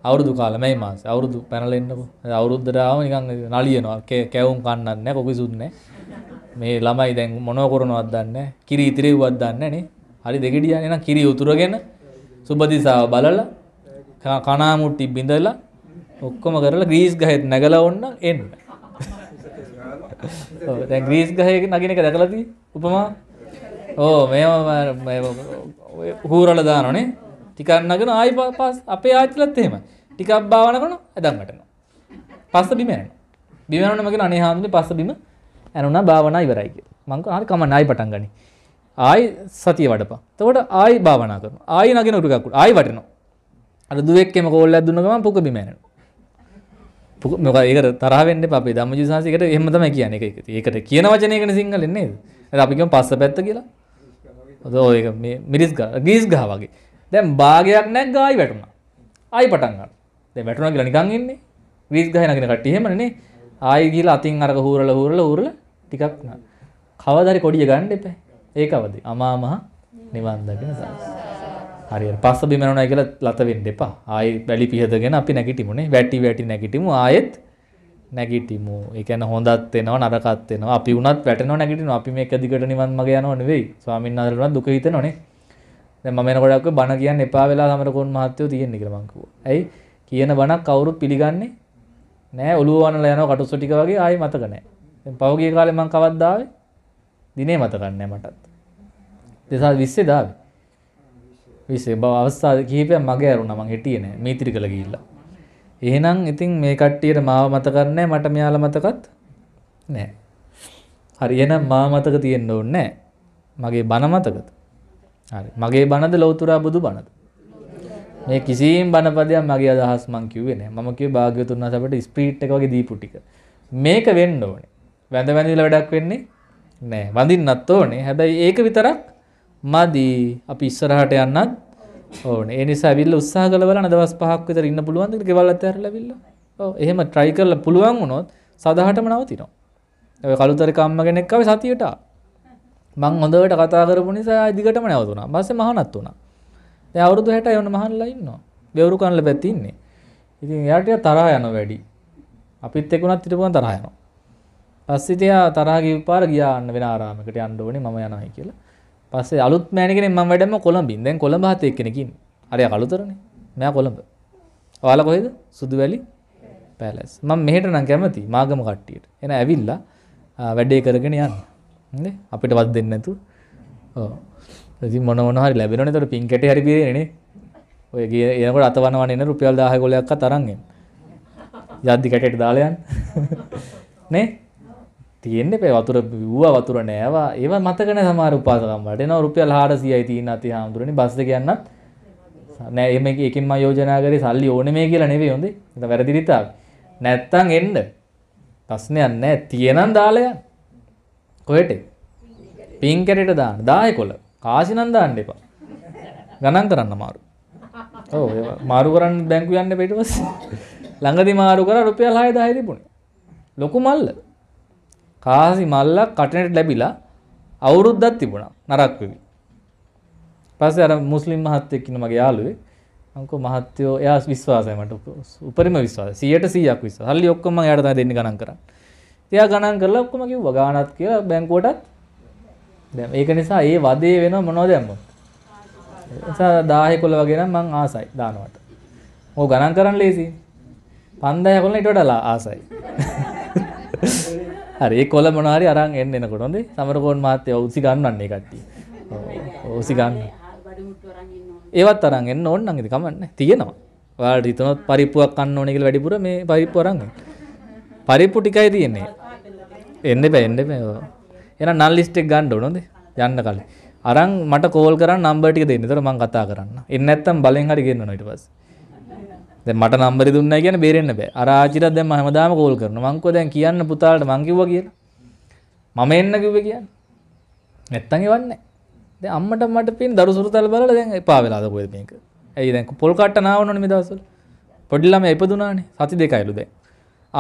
අවුරුදු කාල මේ මාස අවුරුදු පැනලෙන්න්නපු අවුරුද්දරාව නිකං නලියනවා කැවුම් කන්නන්න කොකිසුන්න මේ ළමයි දැන් මොනෝකරනවත් දන්න කිරි ඉතිරෙව්වත් දන්න නේ හරි දෙගෙඩිය එන කිරි උතුරගෙන සුබදිසාව බලල කනාමුට්ටි බිඳලා ඔක්කොම කරලා ග්‍රීස් ගහෙත් නැගල ඔන්න එන්න දැ ග්‍රීස් ගහය නගෙන එක දැකලති උපමා ඕ මෙම හූරල දානනේ ටිකන්නගෙන ආයි පස් අපේ ආචලත්තේම ටිකක් භාවනකන ඇදම්මටන පස්ස බිමෙන බිමනමක අනේ හාමුදුලි පස්ස බිම ඇනුනා භාවනා ඉවරයි මංක හරි කමන්නයි පටන් ගනි ආයි සතිය වඩපා තවට ආයි භාවනා කරන ආයි නගෙන උටකකුට ආයි වටනවා අර දුවෙක්කෙම කෝල්ල ඇදුන්නගම පුක බිමෙනවා මොක ඒක තරාවෙන්න අපේ දම ජිසාසිකට එහමතම කියන එක ඒකට කියන වචනයකන සිංහලෙන්නේ අපිකම පස්ස පැත්ත කියලා ඔ මිරිස් ගීස් ගහ වගේ දැම් භාගයක් නැක් ගායි වැටුණ අයි පටන්ගන්න දෙ වැටුණ කියලා නිකං ඉන්නේ වීස් ගහනගෙන කට්ටියහෙමනේ ආය ගීල අතින් අරක හූරල හූරල උරල ටිකක් කවදරි කොඩිය ගණ්ඩ එප ඒ අවදි අමාමහා නිවන්දගෙන සස්. හරියට පස්ස බිම යනවා කියලා ලත වෙන්න එපා. ආයි වැලි පිහදගෙන අපි නැගිටිමුනේ. වැටි වැටි නැගිටිමු. ආයෙත් නැගිටිමු. ඒ කියන්නේ හොඳත් වෙනවා නරකත් වෙනවා. අපි උනත් වැටෙනවා නැගිටිනවා. අපි මේක දිගට නිවන් මග යනව නෙවෙයි. ස්වාමීන් වහන්සේලා දුක හිතෙනවනේ. දැන් මම එනකොටක් බණ කියන්න එපා වෙලා සමරකෝන් මහත්තයෝ තියෙන්නේ කියලා මං කිව්වා. ඇයි? කියන බණක් කවුරුත් පිළිගන්නේ නෑ. ඔළුව වනලා යනවා කටුස්සු ටික වගේ ආයි මතක නෑ. දැන් පහුගිය කාලේ මං කවද්ද ආවේ? දිනේ මතක නෑ මටත්. 2020 දාවේ. විසේ බව අවස්ථා කිහිපයක් මගේ ඇරුණා මං හිටියේ නෑ මීතිරි කළ ගිහිල්ලා. එහෙනම් ඉතින් මේ කට්ටියට මාව මතක නැහැ මට මෙයාලා මතකත් නෑ. හරි එහෙනම් මා මතක තියෙන්න ඕනේ නෑ. මගේ බන මතකද? හරි. මගේ බනද ලෞතුරා බුදු බනද? මේ කිසිම බනපදයක් මගේ අදහස් මං කිව්වේ නෑ. මම කිව්වේ භාග්‍යවතුන් වහන්සේ අපිට ස්පීඩ් එක වගේ දීපු ටික. මේක වෙන්න ඕනේ. වැඳ වැඳිලා වැඩක් වෙන්නේ නෑ. වඳින්නත් ඕනේ. හැබැයි ඒක විතරක් මදි. අපි ඉස්සරහට යන්නත් ඕනේ. ඒ නිසා ඇවිල්ලා උත්සාහ කරලා බලන්න දවස් 5ක් විතර ඉන්න පුළුවන්ද කියලා ගෙවල් අතහැරලා ඇවිල්ලා. ඔව් එහෙම try කරලා පුළුවන් වුණොත් සදාටම නවතිනවා. ඔය කලුතර කම්ම කෙනෙක් ආවේ සතියට ආ. මං හොඳට කතා කරපු නිසා ආයි දිගටම නැවතුණා. පස්සේ මහානත් වුණා. දැන් අවුරුදු 60යි ඔන්න මහන්ලා ඉන්නවා. බෙවුරු කන්ල පැත්තේ ඉන්නේ. ඉතින් එයාට ටික තරහා යනවා වැඩි. අපිත් එක්කුණත් හිටපුවන් තරහා යනවා. පස්සේ තියා තරහා ගිහින් පාර ගියා අන්න වෙන ආරාමයකට යන්න ඕනේ මම යනවායි කියලා. පස්සේ අලුත් මෑණිකෙනෙක් මම වැඩම කොළඹින්. දැන් කොළඹ හතේ කෙනකින්. අර යා කළුතරනේ. මෙයා කොළඹ. ඔයාලා කොහෙද? සුදුවැලි පැලස්. මම මෙහෙට නම් කැමති මාගම කට්ටියට. එන ඇවිල්ලා වැඩේ කරගෙන යන්න. නේද? අපිට වත් දෙන්න නැතුව. ඔව්. ඉතින් මොන මොන හරි ලැබෙනවනේ. ඒතකොට පින් කැටේ හරි බීරේනේ. ඔය ගිය එනකොට අතවනවන එන රුපියල් 1000 ගොලයක්වත් අරන් එන්න. යද්දි කැටේට දාලා යන්න. නේ? තියෙන්න පේ වතුර වූවා වතුර නෑවා ඒව මතකන සමාර උපාසකම්මට එන රුපියල් හාරසියයි තියෙන අති හාමුදුරනි බස්ස කියන්නත් නෑ එම එකින්ම යෝජනා කරේ සල්ලි ඕන මේ කියලා නෙවෙයි හොඳේ ඉතින් වැරදිරිතාව නැත්තම් එන්න ප්‍රශ්නයක් නෑ තියෙනම් දාලා යන්න කොහෙට පින් කැරේට දාන්න දායකොල කාසි නම් දාන්න එපා ගණන් කරන්න මාරු ඔව් මාරු කරන්න බැංකුව යන්න ඊට පස්සේ ළඟදී මාරු කරා රුපියල් 6000 තිබුණේ ලොකු මල්ල කාසි මල්ලක් කටනට ලැබිලා අවුරුද්දක් තිබුණා නරක් වෙවි. පස්සේ අර මුස්ලිම් මහත්තයෙක් ඉන්න මගේ යාළුවේ අංකෝ මහත්තයෝ එයා විශ්වාසයි මට උපරිම විශ්වාසය 100%ක් විශ්වාසයි. හල්ලි ඔක්කොම මම එයාට තමයි දෙන්න ගණන් කරන්නේ. එයා ගණන් කරලා ඔක්කොම කිව්වා ගාණක් කියලා බැංකුවටත් දැන් ඒක නිසා ඒ වදේ වෙන මොනවද දැම්මොත්. නිසා 10 11 වගේ නම් මං ආසයි දානවට. ඕක ගණන් කරන්න ලේසි. 5000 11 ඊට වඩා ආසයි. හරි ඒ කොළ මොනවා හරි අරන් එන්න එනකොට හොඳේ සමරකෝන් මහත්තයා උසි ගන්නන්නේ කට්ටිය උසි ගන්න ඒවත් අරන් එන්න ඕන නම් ඉතින් කමන්නේ තියෙනවා ඔයාලට හිතනොත් පරිප්පුවක් කන්න ඕනේ කියලා වැඩිපුර මේ පරිප්පුව අරන් එන්න පරිප්පු ටිකයි තියෙන්නේ එන්න බෑ එන්න බෑ එහෙනම් නල් ලිස්ට් එක ගන්න ඕන හොඳේ යන්න කලින් අරන් මට කෝල් කරන්න නම්බර් ටික දෙන්න. එතකොට මම කතා කරන්න. එන්නේ නැත්තම් බලෙන් හරි ගෙන්නනවා ඊට පස්සේ. දැන් මට නම්බරේ දුන්නා කියන්නේ බේරෙන්න බෑ. අර ආච්චිලා දැන් මම හැමදාම කෝල් කරනවා. මං කෝ දැන් කියන්න පුතාලට මං කිව්වා කියලා. මම එන්න කිව්වේ කියන්නේ. නැත්තම් එවන්නේ දැන් අම්මට මට පින් දරු සුරතල් බලලා දැන් එපා වෙලාද කොහෙද මේක. ඇයි දැන් පොල් කට්ට නාවනෝනේ මේ දවස්වල. පොඩි ළමයා ඉපදුනානේ සති දෙකයිලු දැන්.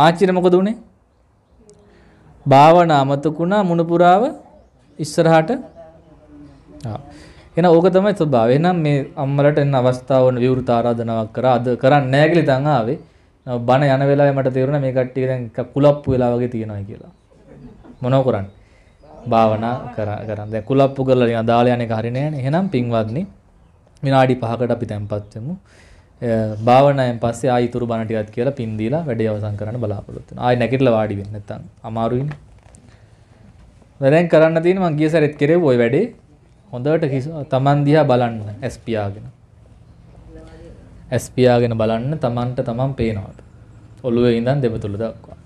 ආච්චිට මොකද උනේ? භාවනා මතකුණා මුණුපුරාව ඉස්සරහට ආ එහෙනම් ඕක තමයි ස්වභාවය. එහෙනම් මේ අම්මලට එන්න අවස්ථාව වුණ විවෘත ආරාධනාවක් කරා. අද කරන්නේ නැහැ කියලා ඉතින් ආවේ. බණ යන වෙලාවේ මට තේරුණා මේ කට්ටිය දැන් කුලප්පු වෙලා වගේ තියෙනවා කියලා. මොනව කරන්නේ? භාවනා කරා කරන්. දැන් කුලප්පු කරලා නිකන් දාලා යන එක හරිනේ නෑනේ. එහෙනම් පින්වත්නි විනාඩි 5කට අපි tempත් වෙමු. භාවනාවෙන් පස්සේ ආයි ඉතුරු බණ ටිකක් කියලා පින් දීලා වැඩේ අවසන් කරන්න බලාපොරොත්තු වෙනවා. ආයි නැගිටලා වාඩි වෙන්න නැත්තම් අමාරුයිනේ. දැන් කරන්න තියෙන මං ගිය සැරෙත් කරේ ওই වැඩේ. හොඳට තමන් දිහා බලන්න ඇස් පියාගෙන. ඇස් පියාගෙන බලන්න තමන්ට තමන් පේනවට. ඔළුවේ ඉඳන් දෙපතුල දක්වා.